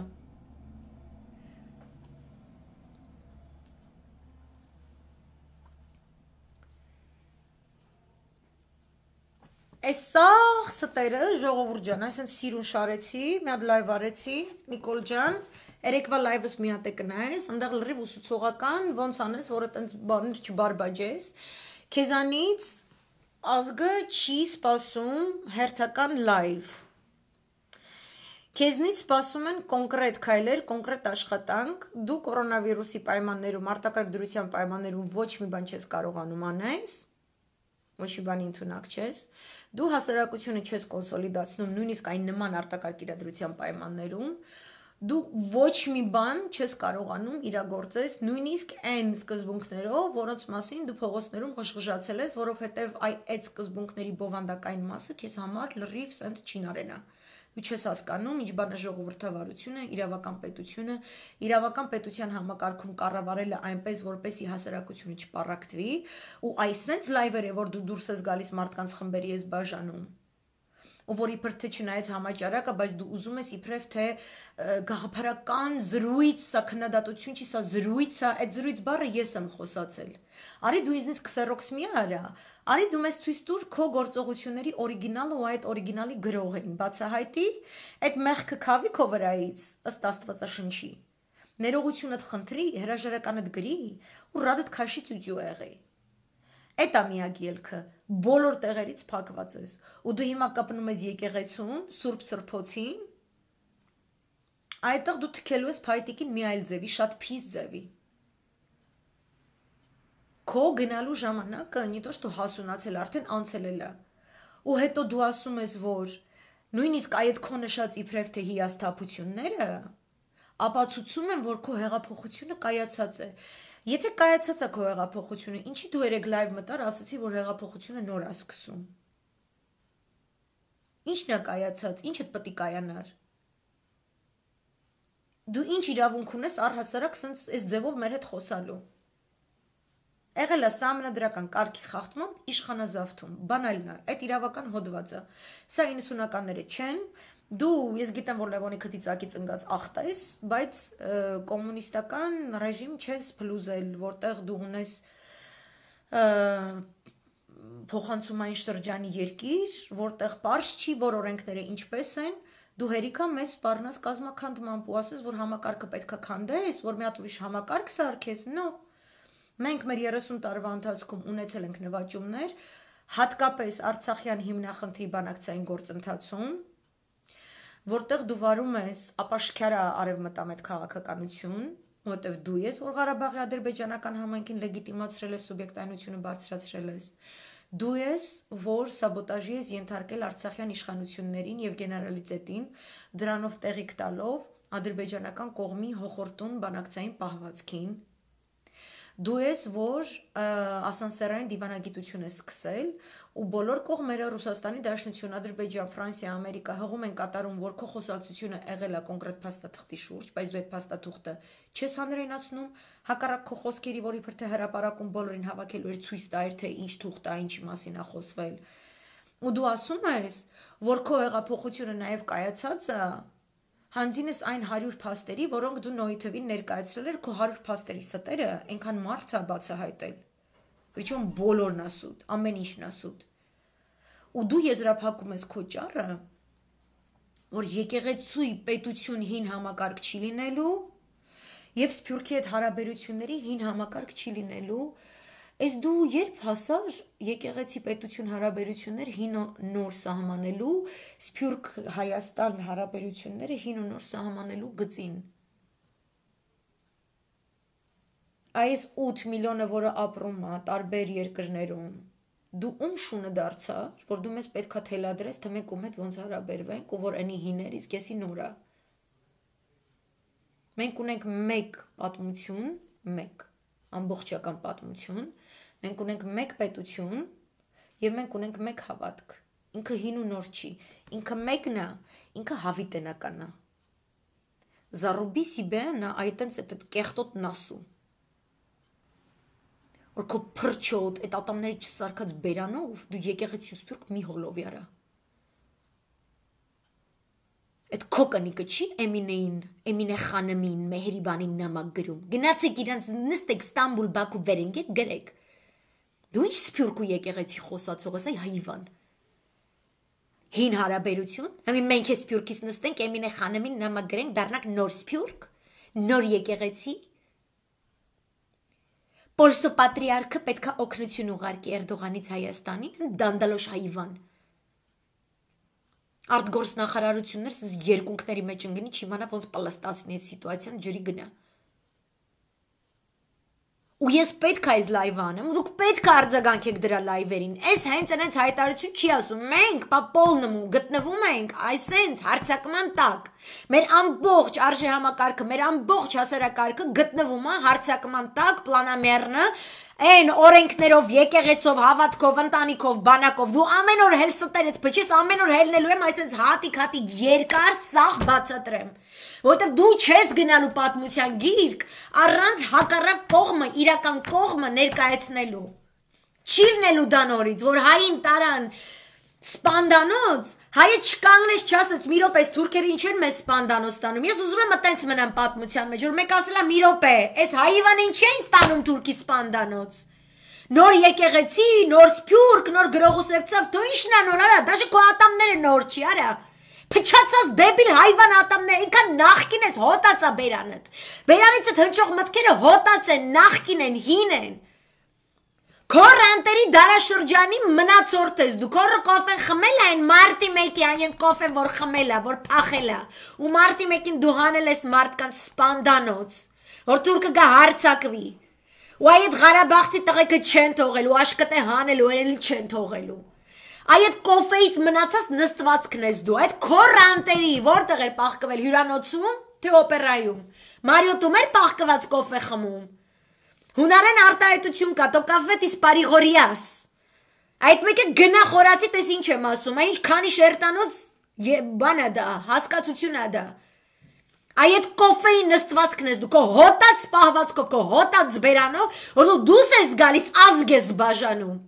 Այս սաղ ստերը ժողովուրդ ջան, այսինքն սիրուն շարեցի, մի հատ լայվ արեցի, Նիկոլ ջան, երեկվա լայվս մի հատ է կնայես, այնտեղ լրիվ ուսուցողական, ոնց անես, որը տենց բաներ չբարբաջես։ Քեզանից ազգը չի սпасում հերթական լայվ։ Քեզնից սպասում են կոնկրետ քայլեր, կոնկրետ աշխատանք։ Դու կորոնավիրուսի պայմաններում, արտակարգ դրության պայմաններում ոչ մի բան չես կարողանում անես ոչ մի բանի ընդունակ չես։ Դու հասարակությունը չես կոնսոլիդացնում նույնիսկ այն նման արտակարգ իրադրության պայմաններում։ Դու ոչ մի բան չես կարողանում իրագործես նույնիսկ այն սկզբունքներով, որոնց մասին դու փողոցներում ղշղշացել ես, որովհետև այ այդ սկզբունքների բովանդակային մասը քեզ համար լրիվ ցենտ չինարենա։ Ա դու չես հասկանում ինչ բան է ժողովրդավարությունը, իրավական պետությունը, իրավական պետության համակարգում կառավարելը այնպես, որպեսի հասարակությունը չպարակտվի, ու այսենց լայվեր է, որ դու դուրս ես գալիս մարդկանց խմբերի ես բաժանում ով որ իբր թե չնայած համաճարակը, բայց դու ուզում ես իբրև թե գաղափարական զրույց, սա քննադատություն չի, սա զրույց է, այդ զրույց բառը ես եմ խոսացել։ Արի դու ինձ քսերոքս մի արա, արի դու մեզ ցույց տուր քո գործողությունների օրիգինալը ու այդ օրիգինալի գրողին, բացահայտի այդ մեղքը քավի քո վրայից ըստ Աստվածաշնչի։ Ներողությունդ խնդրի, հրաժարականդ գրի ու ռադդ քաշի ծյուծու եղի։ Էդ է միակ ելքը բոլոր տեղերից փակված ես ու դու հիմա կապնում ես եկեղեցուն Սուրբ Սրբոցին այդտեղ դու թքելու ես փայտիկին մի այլ ձևի շատ փիզ ձևի քո գնալու ժամանակը նի թե դու հասունացել արդեն անցել էլա ու հետո դու ասում ես որ նույնիսկ այդ քո նշած իբրև թե հիասթափությունները ապացուցում են որ քո հեղափոխությունը կայացած է Եթե կայացած է քո հեղափոխությունը, ինչի դու երեք լայվ մտար, ասացի, որ հեղափոխությունը նոր է սկսում։ Ինչն է կայացած, ինչը պետք է կայանար։ Դու ինչ իրավունք ունես առհասարակ սենց այս ձևով մեր հետ խոսալու։ Եղել է համանդրական կարգի խախտում, իշխանազավթում, բանալն է, այդ իրավական հոդվածը։ Սա 90-ականները չեն, դու ես գիտեմ որ Լևոնի քթիցակից ընկած ախտ ես, բայց կոմունիստական ռեժիմ չես փլուզել, որտեղ դու ունես փոխանցումային շրջանի երկիր, որտեղ པարզ չի, որ օրենքները ինչպես են, դու հերիքա մեզ սпарնաս կազմականդմամբ ու ասես, որ համակարգը պետքա քանդես, որ մի հատ ուրիշ համակարգ սարքես, նո։ Մենք մեր 30 տարվա ընթացքում ունեցել ենք նվաճումներ, հատկապես Արցախյան հիմնախնդրի բանակցային գործընթացում, որտեղ դու վարում ես ապաշխարա արևմտամետ քաղաքականություն, որտեվ դու ես որ Ղարաբաղի ադրբեջանական համայնքին լեգիտիմացրել ես սուբյեկտայնությունը բարձրացրել ես դու ես որ սաբոտաժի ես ենթարկել արցախյան իշխանություններին եւ գեներալիտետին դրանով տեղիք տալով ադրբեջանական կողմի հողորտուն բանակցային պահվածքին դու ես որ ասանսերային դիվանագիտություն ես սկսել ու բոլոր կողմերը Ռուսաստանի Դաշնություն, Ադրբեջան, Ֆրանսիա, Ամերիկա հղում են կատարում, որ քո խոսակցությունը եղել է կոնկրետ փաստաթղթի շուրջ, բայց դու այդ փաստաթուղթը չես հանրայնացնում, հակառակ քո խոսքերի, որ իբր թե հրաապարակում բոլորին հավաքելու էր ցույց տա էր թե ինչ թուղթ է, ինչի մասին է խոսվել։ Ու դու ասում ես, որ քո հեղափոխությունը նաև կայացած է Հանձինս այն 100 փաստերի, որոնք դու նոյթևին ներկայացրել էր քո 100 փաստերի ստերը, այնքան մարդ է բացահայտել։ Причем բոլորն ասուտ, ամեն ինչն ասուտ։ Ու դու եզրափակում ես քո ճառը, որ եկեղեցուի պետություն հին համակարգ չի լինելու, եւ Սփյուռքի հետ հարաբերությունների հին համակարգ չի լինելու, Էս դու երբ հասար եկեղեցի պետություն հարաբերություններ հին ու նոր սահմանելու Սփյուռք Հայաստան հարաբերությունները հին ու նոր սահմանելու գծին։ Այս 8 միլիոնը, որը ապրում է տարբեր երկրներում, դու ում շունը դարձար, որ դու մեզ պետքա թելադրես, թե մենք ում հետ ոնց հարաբերվենք, ու որ այնի հիներ, իսկ եսի նորա։ Մենք ունենք մեկ պատմություն, մեկ ամբողջական պատմություն, Մենք ունենք մեկ պետություն եւ մենք ունենք մեկ հավատք։ Ինքը հին ու նոր չի։ Ինքը մեկն է, ինքը հավիտենական է։ Զարուբի սիբենա այտենց է դդ կեղտոտ նասու։ Որ քո փրչոտ, այդ ատամները չսարքած բերանով դու եկեղեցի սուրբ մի հոլովյարա։ Այդ քո կնիկը չի Էմինեին, Էմինե խանմին, Մեհրիբանին նամակ գրում։ Գնացեք իրանց նստեք Ստամբուլ, Բաքու, Վերենգետ գրեք։ գրեք Դու ի՞նչ սփյուրքու եկեղեցի խոսացող ես, այ հայվան։ Հին հարաբերություն, հիմա մենք է սփյուրքից նստենք, Էմինե խանեմին նամագրենք, դառնանք նոր սփյուրք, նոր եկեղեցի։ Պոլսո պատրիարքը պետքա օգնություն ուղարկի Էրդողանից Հայաստանին, դանդալոշ հայվան։ Արտգործնախարարություններս երկունքների մեջ ընկնի, չիմանա ոնց պլստացնի այդ սիտուացիան, ջրի գնա ու ես պետք է այս լայվը անեմ, ու դուք պետք է արձագանքեք դրա լայվերին։ Էս հենց այնց հայտարարություն չի ասում։ Մենք պապոլնում ու գտնվում ենք այսենց հարցակման տակ։ Մեր ամբողջ արժեհամակարգը, մեր ամբողջ հասարակարգը գտնվում է հարցակման տակ, պլանամերնը, այն օրենքներով, եկեղեցով, հավատքով, ընտանիքով, բանակով։ Դու ամեն օր հել ստերդ փչես, ամեն օր հելնելու եմ այսենց հատիկ-հատիկ երկար սաղ բացատրեմ որովհետև դու չես գնալու պատմության գիրք առանց հակառակ կողմը, իրական կողմը ներկայացնելու։ Չիվնելու դա նորից, որ հային տարան սպանդանոց, հայը չկանգնես չասած մի րոպես թուրքերը ինչ են մեզ սպանդանոց տանում։ Ես ուզում եմ այտենց մնամ պատմության մեջ, որ մեկ ասելա մի րոպե, այս հայիվան ինչ են ստանում թուրքի սպանդանոց։ Նոր եկեղեցի, նոր սփյուրք, նոր գրողուսևցավ, դու ի՞նչն է նոր արա, դաժե քո ատամները նոր չի, արա փչացած դեբիլ հայվան ատամներ, ինքան նախքին ես հոտածա բերանդ։ Բերանից այդ հնչող մտքերը հոտած են, նախքին են, հին են։ Քորանտերի դարաշրջանի մնացորդ ես, դու քորը կոֆեն խմել այն մարտի 1-ի, այն կոֆեն որ խմելա, որ փախելա։ Ու մարտի 1-ին դու հանել ես մարդկանց սպանդանոց, որ թուրքը գա հարցակվի։ Ու այդ Ղարաբաղցի տղեկը չեն թողել, ու աշկտե հանել ու էլ չեն թողելու։ Այ այդ կոֆեից մնացած նստվածքն ես դու, այդ կորանտերի, որտեղ էր պահկվել հյուրանոցում, թե օպերայում։ Մարիոտում էր պահկված կոֆե խմում։ Հունարեն արտահայտություն կա, то կաֆետ իս Պարիգորիաս։ Այդ մեկը գնա խորացի, տես ինչ եմ ասում, այն քանի շերտանոց բանա դա, հասկացությունա դա։ Այ այդ կոֆեի նստվածքն ես դու, քո հոտած պահվածքով, քո հոտած բերանով, որ դու դուս ես գալիս ազգ ես բաժանում։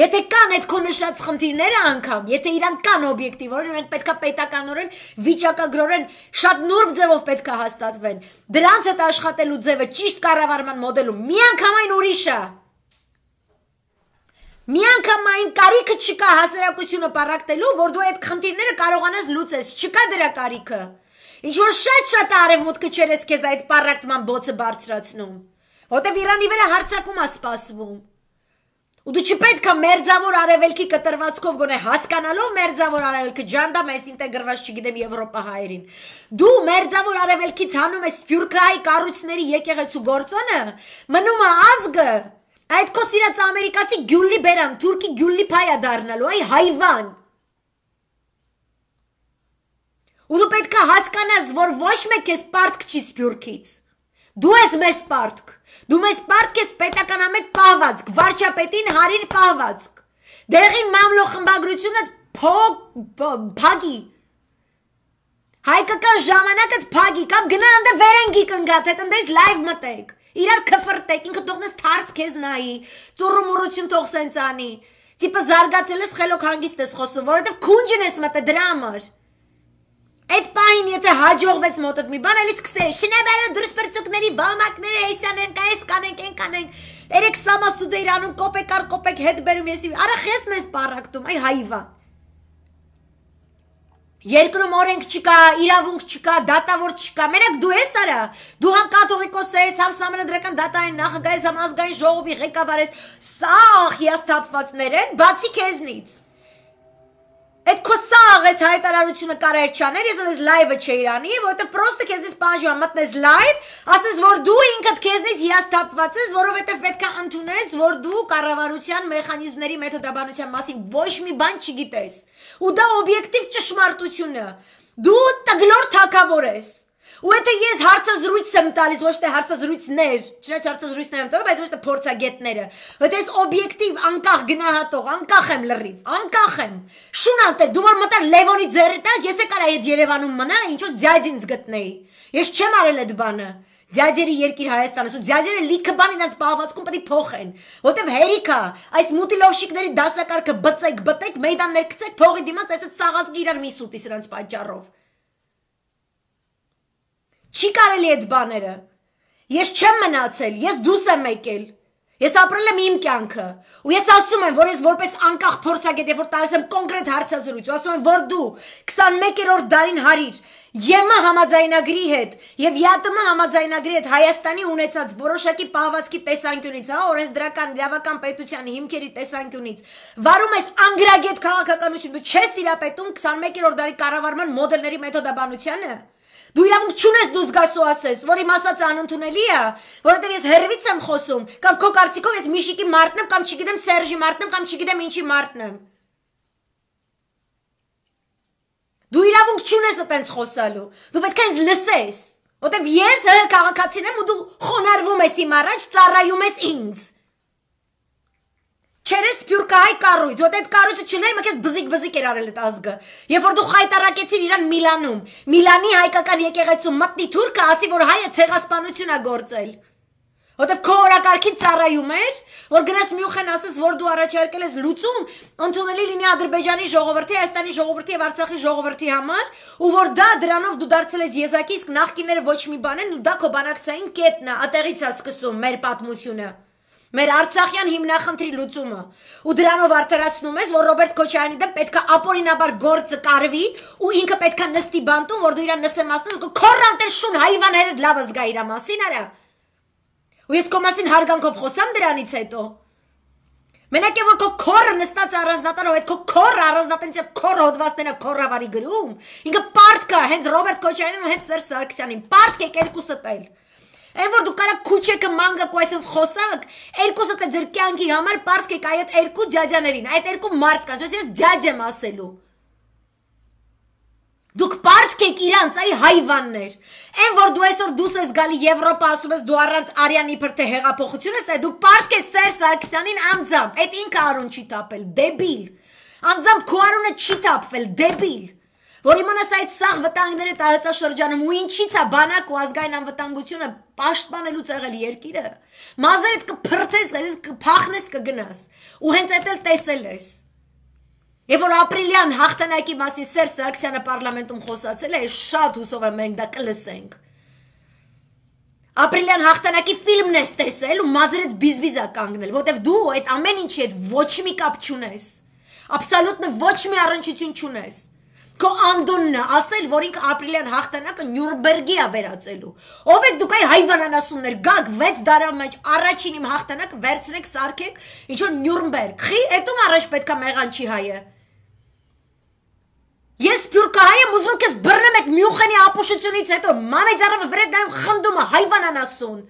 Եթե կան այդ քո նշած խնդիրները անգամ, եթե իրանք կան օբյեկտիվորեն, իրենք պետքա պետականորեն, վիճակագրորեն շատ նուրբ ձևով պետքա հաստատվեն։ Դրանց հետ աշխատելու ձևը ճիշտ կառավարման մոդելում միանգամայն ուրիշ է։ Միանգամայն կարիքը չկա հասարակությունը պարակտելու, որ դու այդ խնդիրները կարողանաս լուծես, չկա դրա կարիքը։ Ինչ որ շատ-շատ արևմուտքը չերես քեզ այդ պարակտման բոցը բարձրացնում։ Որտեվ Իրանի վրա հարցակում է սպասվում։ Ու դու չպետք է մերձավոր արևելքի կտրվածքով գոնե հասկանալով մերձավոր արևելքը ջանդա մեզ ինտեգրված չգիտեմ Եվրոպա հայերին։ Դու մերձավոր արևելքից հանում ես սփյուռքահայ կառույցների եկեղեցու գործոնը, մնում է ազգը այդ քո սիրած ամերիկացի գյուլի բերան, թուրքի գյուլի փայա դառնալու, այ հայվան։ Ու դու պետք է հասկանաս, որ ոչ մեկ քեզ պարտք չի սփյուռքից։ Դու ես մեզ պարտք։ Դու մեզ պարտք ես պետականամետ պահվածք, վարչապետին հարին պահվածք։ Դեղին մամլո խմբագրությունը փագի։ Հայկական ժամանակը փագի, կամ գնա անդե վերենգի կնգա, թե տնդես լայվ մտեք։ Իրար քֆրտեք, ինքը թողնես թարս քեզ նայի, ծուռումուրություն թող սենց անի։ Տիպը զարգացել ես խելոք հանգիստ ես խոսում, որովհետև քունջն ես մտա դրա համար։ Այդ պահին եթե հաջողվեց մոտդ մի բան, էլի սկսեի շնաբարը դուրս բրծուկների բամակները էսան ենք, այս կանենք, այն կանենք։ Երեք սամասուդ էր անում կոպեկ առ կոպեկ հետ բերում եսի։ Արա խես մեզ պարակտում, այ հայվա։ Երկրում օրենք չկա, իրավունք չկա, դատավոր չկա։ Մենակ դու ես արա։ Դու համ կաթողիկոս ես, համ համանդրական դատարան նախագահ ես, համ ազգային ժողովի ղեկավար ես։ Սա հիասթափվածներ են, բացի քեզնից։ Այդ քո սաղ էս հայտարարությունը կարեր չաներ, ես այս լայվը չէի անի, որովհետեւ պրոստը քեզից պանջում մտնես լայվ, ասես որ դու ինքդ քեզնից հիասթափված ես, որովհետեւ պետքա ընդունես, որ դու կառավարության մեխանիզմների մեթոդաբանության մասին ոչ մի բան չգիտես։ Ու դա օբյեկտիվ ճշմարտությունն է։ Դու տգլոր թակավոր ես։ Ու եթե ես հարցազրույց եմ տալիս, ոչ թե հարցազրույցներ, չնայած հարցազրույցներ եմ տալիս, բայց ոչ թե փորձագետները, եթե ես օբյեկտիվ անկախ գնահատող, անկախ եմ լրիվ, անկախ եմ։ Շունանտ է, դու որ մտար Լևոնի ձեռի տակ, ես եկար այդ Երևանում մնա, ինչ որ ձյաձինց գտնեի։ Ես չեմ արել այդ բանը։ Ձյաձերի երկիր Հայաստանից ու ձյաձերը լիքը բան իրենց բաղվածքում պետք է փոխեն, որտեվ հերիքա, այս մուտիլովշիկների դասակարգը բծեք, բտեք, մեյդաններ գցեք, փողի դիմաց այսպես սաղազգի իրար մի սուտի սրանց պատճառով։ Չի կարելի այդ բաները։ Ես չեմ մնացել, ես դուս եմ եկել։ Ես ապրել եմ իմ կյանքը։ Ու ես ասում եմ, որ ես որպես անկախ փորձագետ, երբ որ տալիս եմ կոնկրետ հարցազրույց, ասում եմ, որ դու 21-րդ դարին հարիր ԵՄ համաձայնագրի հետ եւ ՀԱՏՄ համաձայնագրի հետ Հայաստանի ունեցած որոշակի պահվածքի տեսանկյունից, հա, օրենսդրական իրավական պետության հիմքերի տեսանկյունից, վարում ես անգրագետ քաղաքականություն, դու չես տիրապետում 21-րդ դարի կառավարման մոդելների մեթոդաբանությանը։ Դու իրավունք չունես դու զգաս ու ասես, որ իմ ասածը անընդունելի է, որովհետև ես հերվից եմ խոսում, կամ քո կարծիքով ես Միշիկի մարդն եմ, կամ չգիտեմ Սերժի մարդն եմ, կամ չգիտեմ ինչի մարդն եմ։ Դու իրավունք չունես այդպես խոսալու։ Դու պետք է ինձ լսես, որովհետև ես հ քաղաքացին եմ ու դու խոնարհվում ես իմ առաջ, ծառայում ես ինձ։ Չերես սփյուրքահայ կառույց, որտե այդ կառույցը չներ մը քեզ բզիկ-բզիկ էր արել այդ ազգը։ Երբ որ դու խայտարակեցիր իրան Միլանում, Միլանի հայկական եկեղեցու մտնի թուրքը ասի, որ հայը ցեղասպանություն է գործել։ Որտեվ քո օրակարգին ծառայում էր, որ գնաց Մյունխեն ասես, որ դու առաջարկել ես լուծում, ընդունելի լինի Ադրբեջանի ժողովրդի, Հայաստանի ժողովրդի եւ Արցախի ժողովրդի համար, ու որ դա դրանով դու դարձել ես եզակի, իսկ նախկիները ոչ մի բան են, ու դա քո բանակցային կետն է, ատեղից է սկսում մեր պատմությունը մեր Արցախյան հիմնախնդրի լուծումը ու դրանով արդարացնում ես, որ Ռոբերտ Քոչարյանի դեմ պետքա ապօրինաբար գործը կարվի ու ինքը պետքա նստի բանտում, որ դու իրան նսեմ ասես, քորանտ էլ շուն հայվանները լավը զգա իր մասին արա։ Ու ես քո մասին հարգանքով խոսամ դրանից հետո։ Մենակ է որ քո քորը նստած առանձնատանով, այդ քո քորը առանձնատանից եւ քորը հոդվածները քորավարի գրում, ինքը պարտք է հենց Ռոբերտ Քոչարյանին ու հենց Սերժ Սարգսյանին, պարտք է երկուսը տալ։ Էն որ դու կարա քուչեկը մանգը կու այսպես խոսակ, երկուսը թե ձեր կյանքի համար པարս կեք այդ երկու ջաջաներին, այդ երկու մարդկանց, ես ջաջ եմ ասելու։ Դուք պարտք եք իրանց այ հայվաններ։ Էն որ դու այսօր դուս ես գալի Եվրոպա, ասում ես դու առանց արյան իբր թե հեղափոխություն ես, այ դու պարտք ես Սերժ Սարգսյանին անձամբ, այդ ինքը արուն չի տապել, դեբիլ։ Անձամբ քո արունը չի տապվել, դեբիլ որ իմանաս այդ սաղ վտանգները տարածաշրջանում ու ինչից է բանակ ու ազգային անվտանգությունը պաշտպանելու ցեղել երկիրը մազերդ կփրթես ես կփախնես կգնաս ու հենց այդ էլ տեսել ես Եվ որ ապրիլյան հաղթանակի մասին Սերժ Սարգսյանը parlamentum խոսացել է, շատ հուսով եմ մենք դա կլսենք։ Ապրիլյան հաղթանակի ֆիլմն ես տեսել ու մազերից բիզբիզա կանգնել, որտեվ դու այդ ամեն ինչի հետ ոչ մի կապ չունես։ Աբսոլյուտնը ոչ մի առնչություն չունես քո անդոնն ասել, որ ինք ապրիլյան հաղթանակը Նյուրնբերգի է վերածելու։ Ով եք դուք այ հայվանանասուններ, գակ 6 դարան մեջ առաջին իմ հաղթանակը վերցնեք, սարքեք, ինչ որ Նյուրնբերգ։ Խի, էտում առաջ պետքա մեղանչի հայը։ Ես փյուրքահայ եմ ուզում քեզ բռնեմ այդ Մյունխենի ապուշությունից հետո մամի ձեռը վրետ դայում խնդումը հայվանանասուն։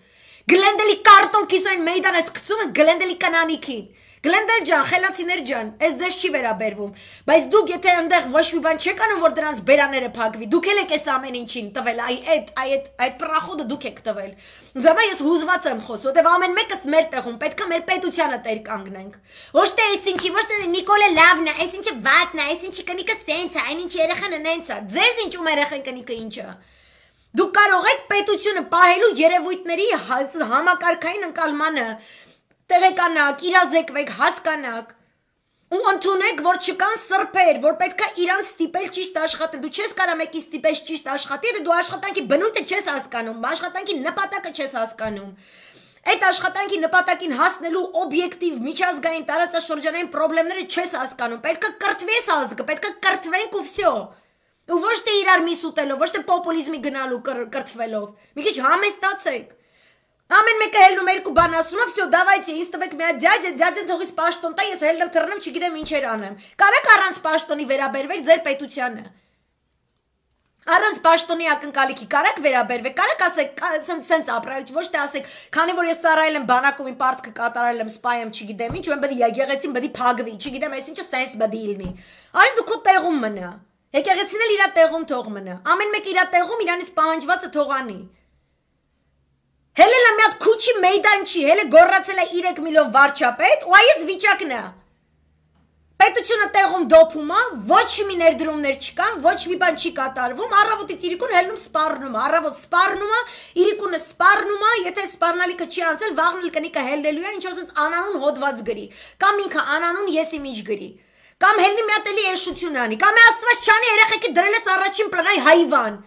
Գլենդելի կարտոն քիսոյն մեյդան էս գցումը գլենդելի կնանիքին։ Գլենդել ջան, խելացիներ ջան, այս ձեզ չի վերաբերվում, բայց դուք եթե այնտեղ ոչ մի բան չեք անում, որ դրանց բերաները փակվի, դուք էլ եք այս ամեն ինչին տվել, այ այդ այ այդ այդ պրախոդը դուք եք տվել։ Դրա համար ես հուզված եմ խոսում, որտեվ ամեն մեկս մեր տեղում պետքա մեր պետությանը տեր կանգնենք։ Ոչ թե այսինչի, ոչ թե Նիկոլը լավն է, այսինչը վատն է, այսինչի կնիկը սենց է, այնինչ երեխան նենց է։ Ձեզ ինչ ում երեխան կնիկը ինչա։ Դուք կարող եք պետությունը պահելու երևույթների համակարգային ընկալմանը տեղեկանաք, իրազեկվեք, հասկանաք ու ընդունեք, որ չկան սրբեր, որ պետքա իրան ստիպել ճիշտ աշխատել։ Դու չես կարող մեկի ստիպել ճիշտ աշխատի, եթե դու աշխատանքի բնույթը չես հասկանում, աշխատանքի նպատակը չես հասկանում։ Այդ աշխատանքի նպատակին հասնելու օբյեկտիվ միջազգային տարածաշրջանային խնդիրները չես հասկանում։ Պետքա կրթվես ազգը, պետքա կրթվենք ու վсё։ Ու ոչ թե իրար միս ուտելով, ոչ թե պոպուլիզմի գնալու կրթվելով։ Մի քիչ համեստացեք։ Ամեն մեկը հելնում երկու բան ասում է, վсё, դավայցի, ինձ տվեք մի հատ ձյաձը, ձյաձեն թողիս պաշտոնտա, ես հելնեմ թռնեմ, չգիտեմ ինչեր անեմ։ Կարեք առանց պաշտոնի վերաբերվել ձեր պետությանը։ Առանց պաշտոնի ակնկալիքի կարեք վերաբերվեք, կարեք ասեք, սենց սենց ապրայիչ, ոչ թե ասեք, քանի որ ես ծառայել եմ բանակում, իմ պարտքը կատարել եմ, սպայ եմ, չգիտեմ ինչ, ու եմ բդի եկեղեցին բդի փակվի, չգիտեմ, այս ինչը սենց բդի լինի։ Արի դու քո տեղում մնա։ Եկեղեցին էլ իր տեղում թող մնա։ Ամեն մեկ իր տեղում իրանից պահանջվածը թողանի։ Հելել է մի հատ քուչի մեյդանչի, հելը գոռացել է 3 միլիոն վարչապետ ու այս վիճակն է։ Պետությունը տեղում դոփում է, ոչ մի ներդրումներ չկան, ոչ մի բան չի կատարվում, առավոտից իրիկուն հելնում սպառնում է, առավոտ սպառնում է, իրիկունը սպառնում է, եթե սպառնալիքը չի անցել, վաղն էլ կնիկը հելնելու է, ինչ որ ցած անանուն հոդված գրի, կամ ինքը անանուն ես իմիջ գրի, կամ հելնի մի հատ էլի էշություն անի, կամ է աստված չանի երեխեքի դրել ես առաջին պլանայ հայվան։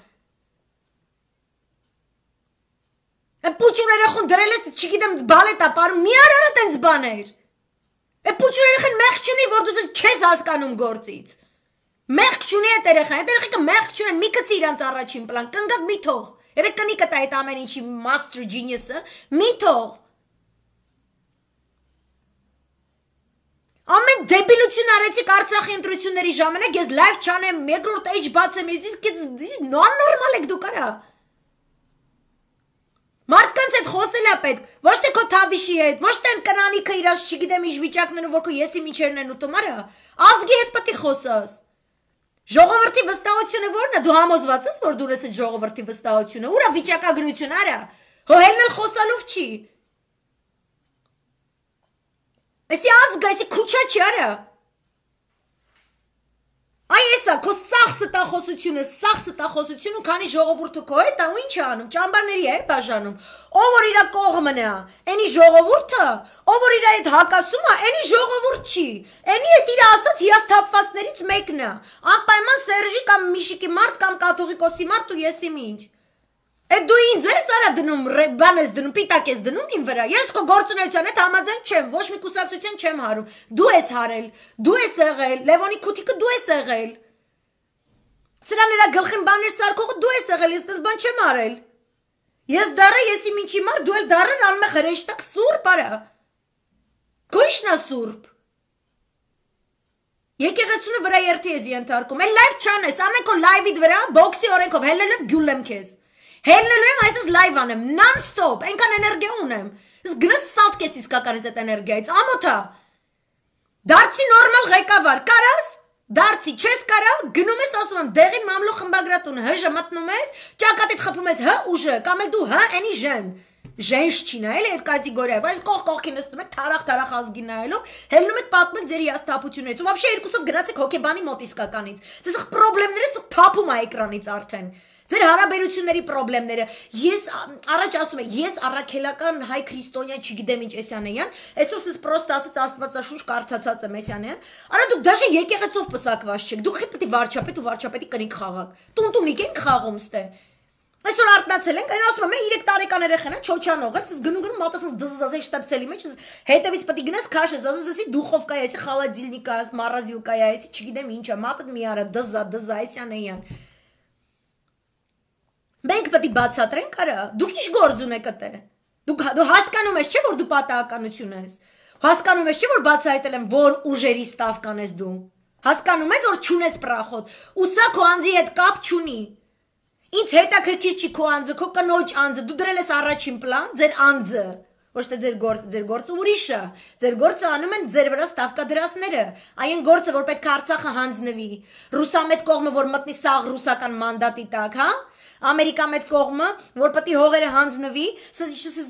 Է պուչուր երեխուն դրել ես, չգիտեմ, բալետա պարում, մի արա տենց բաներ։ Է պուչուր երեխան մեղք չունի, որ դու չես հասկանում գործից։ Մեղք չունի այդ երեխան, այդ երեխեքը մեղք չունեն, մի գցի իրանց առաջին պլան, կնգակ մի թող։ Եթե կնիկը տա այդ ամեն ինչի master genius-ը, մի թող։ Ամեն դեբիլություն արեցիք Արցախի ընտրությունների ժամանակ, ես լայվ չանեմ, երկրորդ էջ բացեմ, ես իսկ նորմալ եք դուք արա։ Մարդկանց հետ խոսելա պետք, ոչ թե քո թավիշի հետ, ոչ թե կնանիքը իրաց չգիտեմ ինչ վիճակներում, որ քո եսի միջերն են ուտում, արա, ազգի հետ պետք է խոսաս։ Ժողովրդի վստահությունը ո՞րն է, դու համոզված ես, որ դու ես այդ ժողովրդի վստահությունը, ուրա վիճակագրություն, արա։ Հոհելն էլ խոսալով չի։ Էսի ազգ, էսի քուչա չի, արա։ Այ էսա, քո սախ ստախոսությունը, սախ ստախոսությունը, քանի ժողովուրդը քո հետ է, ու ինչ է անում, ճամբարների է բաժանում։ Ով որ իր կողմն է, էնի ժողովուրդը, ով որ իր այդ հակասում է, էնի ժողովուրդ չի։ Էնի այդ իր ասած հիասթափվածներից մեկն է։ Անպայման Սերժի կամ Միշիկի մարդ կամ Կաթողիկոսի մարդ ու եսիմինչ։ Է դու ինձ ես արա դնում, բան ես դնում, պիտակ ես դնում իմ վրա։ Ես քո գործունեության հետ համաձայն չեմ, ոչ մի կուսակցություն չեմ հարում։ Դու ես հարել, դու ես եղել, Լևոնի քուտիկը դու ես եղել։ Սրա նրա գլխին բաներ սարքողը դու ես եղել, ես դες բան չեմ արել։ Ես դառը ես իմ ինչի մար դու էլ դառը անում ես հրեշտակ սուրբ արա։ Քույշնա սուրբ։ Եկեղեցունը վրա երթի ես ենթարկում։ Էլ լայվ չանես, ամեն քո լայվիդ վրա բոքսի օրենքով հելնելով գյուլ եմ քեզ։ Հելնելու եմ այսպես լայվ անեմ, non-stop, այնքան էներգիա ունեմ։ Իսկ գրս սատկես իսկականից այդ էներգիայից, ամոթա։ Դարձի նորմալ ղեկավար, կարաս։ Դարձի, չես կարա, գնում ես ասում եմ, դեղին մամլո խմբագրատուն հժը մտնում ես, ճակատիդ խփում ես հ ուժը, կամ էլ դու հ էնի ժեն։ Ժենշչինա էլի այդ կատեգորիայով, այս կող կողքի նստում եք թարախ-թարախ ազգին նայելով, հելնում եք պատմեք ձեր հիասթափություններից։ Ու բաբշե երկուսով գնացեք հոկեբանի մոտ իսկականից։ Ձեզ խ պրոբլեմները սա թափում է էկրանից արդեն ձեր հարաբերությունների խնդիրները։ Ես առաջ ասում եմ, ես առաքելական հայ քրիստոնյա չգիտեմ ինչ Էսյանեյան, այսօր ես պրոստ ասած Աստվածաշունչ կարդացած եմ Էսյանեյան։ Արա դուք դաժե եկեղեցով պսակված չեք։ Դուք պետք է վարչապետ ու վարչապետի կնիկ խաղակ։ Տունտունիկ են խաղում ստե։ Այսօր արտնացել ենք, այն ասում է, մեր 3 տարեկան երեխան է, չոչանող է, ես գնում գնում մատը ասես դզ ասես շտապցելի մեջ, հետևից պետք է գնաս քաշես, ասես էսի դուխովկա է, էսի խալաձիլնիկա, մարազիլկա է, էսի չգիտեմ ինչ է, մատը մի արա դզա, դզա, այսյան էյան։ Մենք պետք է բացատրենք արա, դուք ի՞նչ գործ ունեք ըտե։ Դուք դու հասկանում ես, չէ՞ որ դու պատահականություն ես։ Հասկանում ես, չէ՞ որ բացահայտել եմ, որ ուժերի ստավ կանես դու։ Հասկանում ես, որ ճունես պրախոտ, ու սա քո անձի հետ կապ չունի։ Ինչ հետաքրքիր չի քո անձը, քո կնոջ անձը, դու դրել ես առաջին պլան, ձեր անձը ոչ թե ձեր գործը, ձեր գործը ուրիշ է։ Ձեր գործը անում են ձեր վրա ставկադրասները։ Այն գործը, որ պետք է Արցախը հանձնվի։ Ռուսամետ կողմը, որ մտնի սաղ ռուսական մանդատի տակ, հա՞։ Ամերիկա մեծ կողմը, որ պետք է հողերը հանձնվի, ասես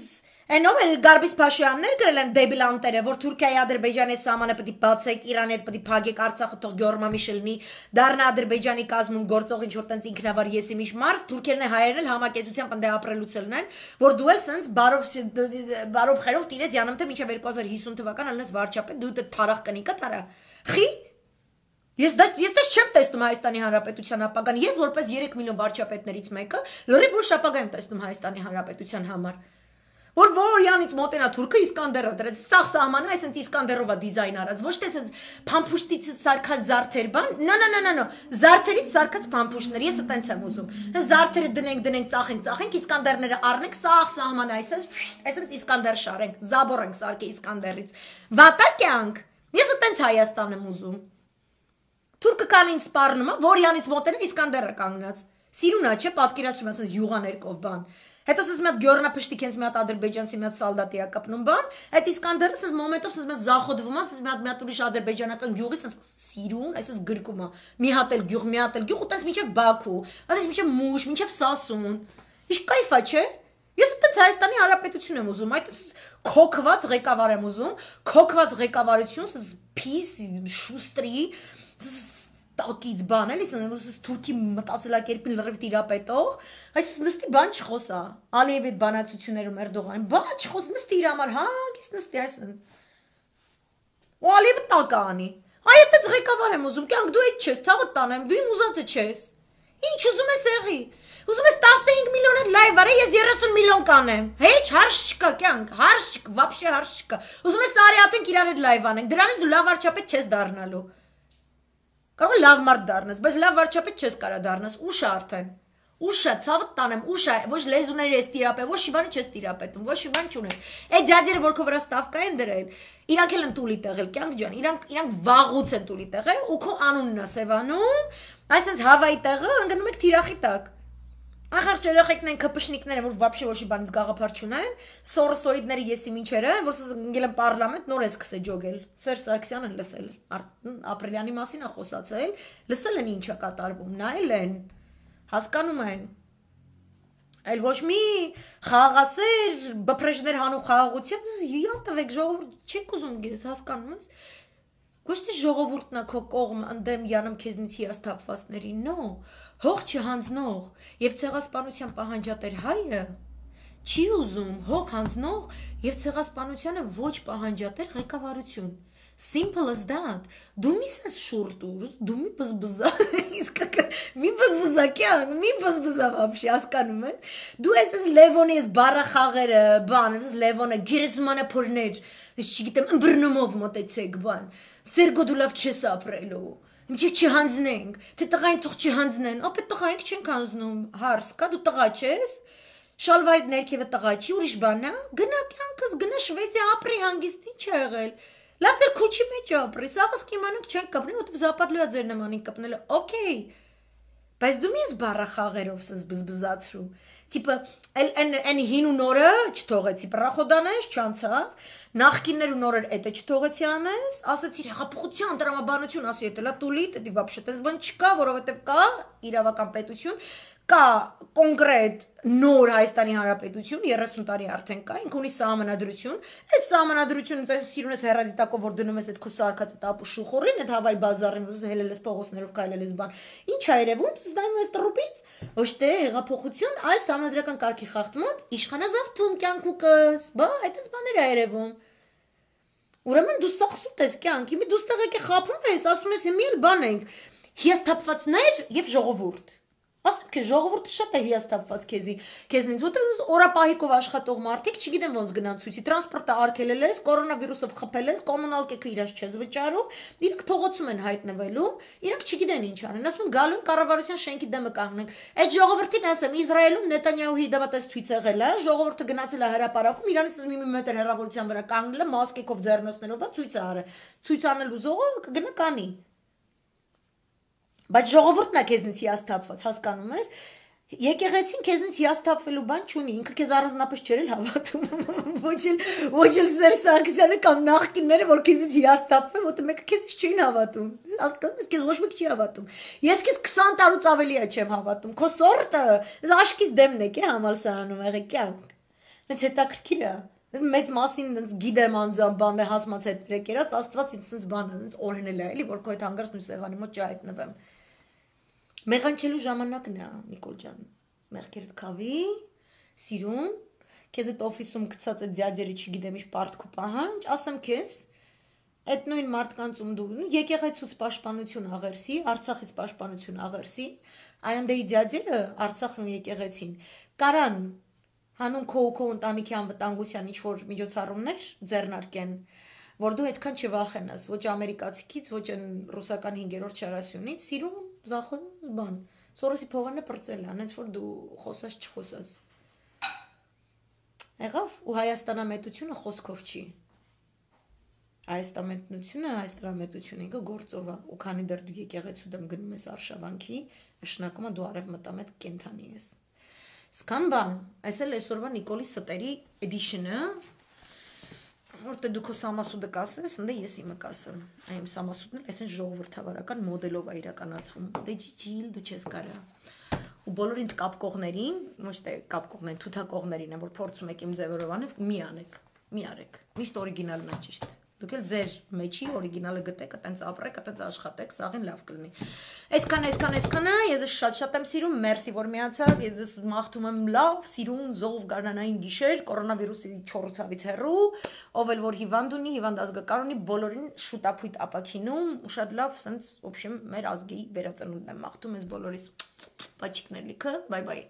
Այնով էլ Գարբիս Փաշյաններ գրել են դեբիլանտերը, որ Թուրքիայի Ադրբեջանի սահմանը պետք է բացեք, Իրանի հետ պետք է փակեք Արցախը թող գյորմամիշ լինի, դառնա Ադրբեջանի կազմում գործող ինչ որ տենց ինքնավար եսի միջ մարզ, թուրքերն է հայերն էլ համակեցությամբ ընդ ապրելուց ելնեն, որ դու էլ սենց բարով բարով խերով տիրես յանըմթե մինչև 2050 թվական ալնես վարչապետ, դու դե թարախ կնիկա տարա։ Խի Ես դա ես դες չեմ տեսնում Հայաստանի Հանրապետության ապագան։ Ես որպես 3 միլիոն վարչապետներից մեկը լրիվ ուրիշ ապագա եմ տեսնում Հայաստանի Հանրապետության համար։ Որ որյանից մոտենա թուրքը Իսկանդերը դրեց սաղ սահմանը այսինքն Իսկանդերովա դիզայն արած ոչ թե այսպես փամփուշտից սարքած զարդեր բան նա նա նա նա նա զարդերից սարքած փամփուշտներ ես այտենց եմ ուզում զարդերը դնենք դնենք ծախենք ծախենք Իսկանդերները առնենք սաղ սահմանը այսպես այսինքն Իսկանդեր շարենք զաբորենք սարքի Իսկանդերից վատա կյանք ես այտենց Հայաստան եմ ուզում Թուրքականին սպառնում է, որյանից մոտենում Իսկանդերը կանգնած։ Սիրունա չէ, պատկերացրում ասես յուղաներկով բան։ Հետո ասես մի հատ գյորնա փշտիկ հենց մի հատ ադրբեջանցի մի հատ սալդատի է կպնում բան, այդ Իսկանդերը ասես մոմենտով ասես մի հատ զախոդվում է, ասես մի հատ մի հատ ուրիշ ադրբեջանական գյուղի ասես սիրուն, այսպես գրկում է։ Մի հատ էլ գյուղ, մի հատ էլ գյուղ, ու տես մինչև Բաքու, ասես մինչև Մուշ, մինչև Սասուն։ Իսկ кайֆա չէ։ Ես այդպես Հայաստանի Հանրապետություն եմ ուզում, այդ քոքված ղեկավար եմ ուզում, քոքված ղեկավարություն, ասես peace, շուստրի, տակից բան էլի, ասեն որ սս թուրքի մտածելակերպին լրիվ տիրապետող, այսինքն նստի բան չխոսա։ հա, Ալիևի այդ բանակցություններում Էրդողան բան չխոս, նստի իր համար, հագից նստի այսն։ Ու Ալիևը տականի։ Այ այդպես ղեկավար եմ ուզում, կյանք դու այդ չես, ցավը տանեմ, դու իմ ուզածը չես։ Ինչ ուզում ես եղի։ Ուզում ես 15 միլիոն են լայվ արա, ես 30 միլիոն կանեմ։ Հեչ հարշ չկա կյանք, հարշ, вообще հարշ չկա։ Ուզում ես արիատենք իրար հետ լայվ անենք։ Դրանից դու լավ արչապետ չես դառնալու կարող լավ մարդ դառնաս, բայց լավ վարչապետ չես կարա դառնաս, ուշը արդեն։ Ուշը ցավը տանեմ, ուշը, ոչ լեզուներ ես տիրապետ, ոչ իբանը չես տիրապետում, ոչ իբան չունես։ Այդ ձյաձերը որքով վրա ստավկա են դրել, իրանք էլ են տուլի տեղել, կյանք ջան, իրանք իրանք վաղուց են տուլի տեղել ու քո անունն է Սևանում, այսինքն հավայի տեղը ընկնում եք թիրախի տակ։ Ախախ երեխեքն են քփշնիկները, որ вообще ոչի բանից գաղափար չունեն, սորոսոիդները եսի մինչերը, որ ընկել են պարլամենտ, նոր է սկսել ջոգել։ Սերժ Սարգսյանը լսել է, ապրիլյանի մասին է խոսացել, լսել են ինչա կատարվում, նայել են, հասկանում են։ Այլ ոչ մի խաղաղասեր, բփրեժներ հանու խաղաղություն, իյան տվեք ժողովուրդ, չեք ուզում ես հասկանում ես։ Ոչ թե ժողովուրդն է քո կողմ ընդեմ յանում քեզնից հիասթափվածների, նո, հող չհանձնող եւ ցեղասպանության պահանջատեր հայը չի ուզում հող հանձնող եւ ցեղասպանությանը ոչ պահանջատեր ղեկավարություն Simple as that. Դու միս ես շուրտուր, դու մի բզբզա, իսկ մի բզբզակյան, մի բզբզա вообще, հասկանում ես։ Դու ես ես Լևոնի ես բարախաղերը, բան, ես Լևոնը գերեզմանը փորներ։ Ես չգիտեմ, ըմբռնումով մտեցեք, բան։ Սերգո դու լավ չես ապրելու։ Ինչի՞ չհանձնենք։ Թե տղային թող չհանձնեն։ Ապա տղայինք չենք հանձնում։ Հարս կա դու տղա չես։ Շալվարիդ ներքևը տղա չի, ուրիշ բան է։ հա, Գնա կյանքս, գնա Շվեդիա, ապրի հանգիստ, ի՞նչ է եղել։ Լավ ձեր քուչի մեջ ապրի, սաղս կիմանանք չենք կպնի, որտեվ զապատլույա ձեր նմանին կպնելը։ Okay։ Բայց դու ինձ բարախաղերով սենց բզբզացրու։ Տիպը, այլ այն հին ու նորը չթողեցի, պրախոդանես չանցավ Նախկիններ ու նորեր էտը չթողեցի անես, ասացիր հեղափոխության դրամաբանություն, ասի էտելա տուլիտ, դի վաբշե տես բան չկա, որովհետև կա իրավական պետություն, կա կոնկրետ նոր Հայաստանի Հանրապետություն 30 տարի արդեն կա, ինք ունի համանadrություն։ Այդ համանadrությունը պես սիրուն ես հերադիտակով որ դնում ես այդ քո սարկած այդ ապուշուխորին, այդ հավայ բազարին, որ հելել ես փողոցներով քայլել ես բան։ Ինչ ա երևում, զդանում ես տրուպի Ոչ թե հեղափոխություն, այլ համադրական կարգի խախտումը իշխանազավթում կյանքուկս։ Բա այդպես բաներ է երևում։ Ուրեմն դու սախսուտ ես կյանքի, մի դու ստեղ եկե խափում ես, ասում ես մի էլ բան ենք։ Ես թափվածներ եւ ժողովուրդ։ Ասում քեզ ժողովուրդը շատ է հիաստափված քեզի։ Քեզնից ուտես օրապահիկով աշխատող մարդիկ չգիտեն ոնց գնան ցույցի։ Տրանսպորտը արգելել ես, կորոնավիրուսով խփել ես, կոմունալկեքը իրաց չես վճարում, իրենք փողոցում են հայտնվելու, իրենք չգիտեն ինչ անեն։ Ասում գալու են կառավարության շենքի դեմը կանգնեն։ Այդ ժողովրդին ասեմ, Իսրայելում Նետանյահուի դավատես ցույց եղել է, ժողովուրդը գնացել է հրաապարակում, իրանից մի մետր հեռավորության վրա կանգնել է, մասկեկով ձեռնոցներով ցույց է արել։ Ցույց անել ու զողը կգնա կանի։ Բայց ժողովուրդն է քեզնից հիասթափված, հասկանում ես։ Եկեղեցին քեզնից հիասթափվելու բան չունի, ինքը քեզ առանձնապես չեր էլ հավատում։ Ոչ էլ ոչ էլ Սերժ Սարգսյանը կամ նախկինները, որ քեզից հիասթափվեն, որտեղ մեկը քեզից չէին հավատում։ Հասկանում ես, քեզ ոչ մեկ չի հավատում։ Ես քեզ 20 տարուց ավելի է չեմ հավատում։ Քո սորտը աշկից դեմն է, կե համալսարանում եղեք կյանք։ Բայց հետաքրքիր է մեծ մասին ինձ գիտեմ անձամբ բան է հասմաց հետ եկերած աստված ինձ ինձ բան ինձ օրհնել է էլի որ քո այդ հանգարց նույն սեղանի մոտ չհայտնվեմ Մեղանչելու ժամանակն է, Նիկոլ ջան։ Մեղքերդ քավի, սիրուն, քեզ այդ օֆիսում գցած այդ ձյաձերի չգիտեմ ինչ պարտք ու պահանջ, ասեմ քեզ, այդ նույն մարդկանց ում դու եկեղեցուց պաշտպանություն աղերսի, Արցախից պաշտպանություն աղերսի, այնդեի ձյաձերը Արցախն ու եկեղեցին կարան հանուն քո ու քո ընտանիքի անվտանգության ինչ որ միջոցառումներ ձեռնարկեն որ դու այդքան չվախենաս ոչ ամերիկացիից ոչ այն ռուսական 5-րդ շարասյունից սիրում Զախոս բան։ Սորոսի փողանը պրծել է, անց որ դու խոսաս չխոսաս։ Եղավ ու Հայաստանամետությունը խոսքով չի։ Հայաստանամետությունը, Հայաստանամետությունը ինքը գործով է, ու քանի դեռ դու եկեղեցու դեմ գնում ես արշավանքի, նշանակում է դու արևմտամետ կենթանի ես։ Սկամբան, այս էլ այսօրվա Նիկոլի Ստերի edition-ը, որտե դու քո սամասուդը կասես, ընդ ես իմը կասեմ։ Այն սամասուդն էլ այսին ժողովրդավարական մոդելով է իրականացվում։ Դե ջիջիլ դու չես կարա։ Ու բոլոր ինձ կապկողներին, ոչ թե կապկողներին, թութակողներին, որ փորձում եք իմ ձևավորվանը, մի անեք, մի արեք։ Միշտ օրիգինալն է ճիշտ։ Դուք էլ ձեր մեջի օրիգինալը գտեք, այտենց ապրեք, այտենց աշխատեք, սաղին լավ կլինի։ Այսքան, այսքան, այսքան է, ես շատ-շատ եմ սիրում, մերսի, որ միացաք, ես ես մաղթում եմ լավ, սիրուն, զով գարնանային գիշեր, կորոնավիրուսի 4 ցավից հեռու, ով էլ որ հիվանդ ունի, հիվանդ ազգական ունի, բոլորին շուտապույտ ապակինում, ու շատ լավ, ասենց, ոբշեմ, մեր ազգի վերածնունդն եմ մաղթում ես բոլորիս։ Պաչիկներ լիքը, բայ բայ։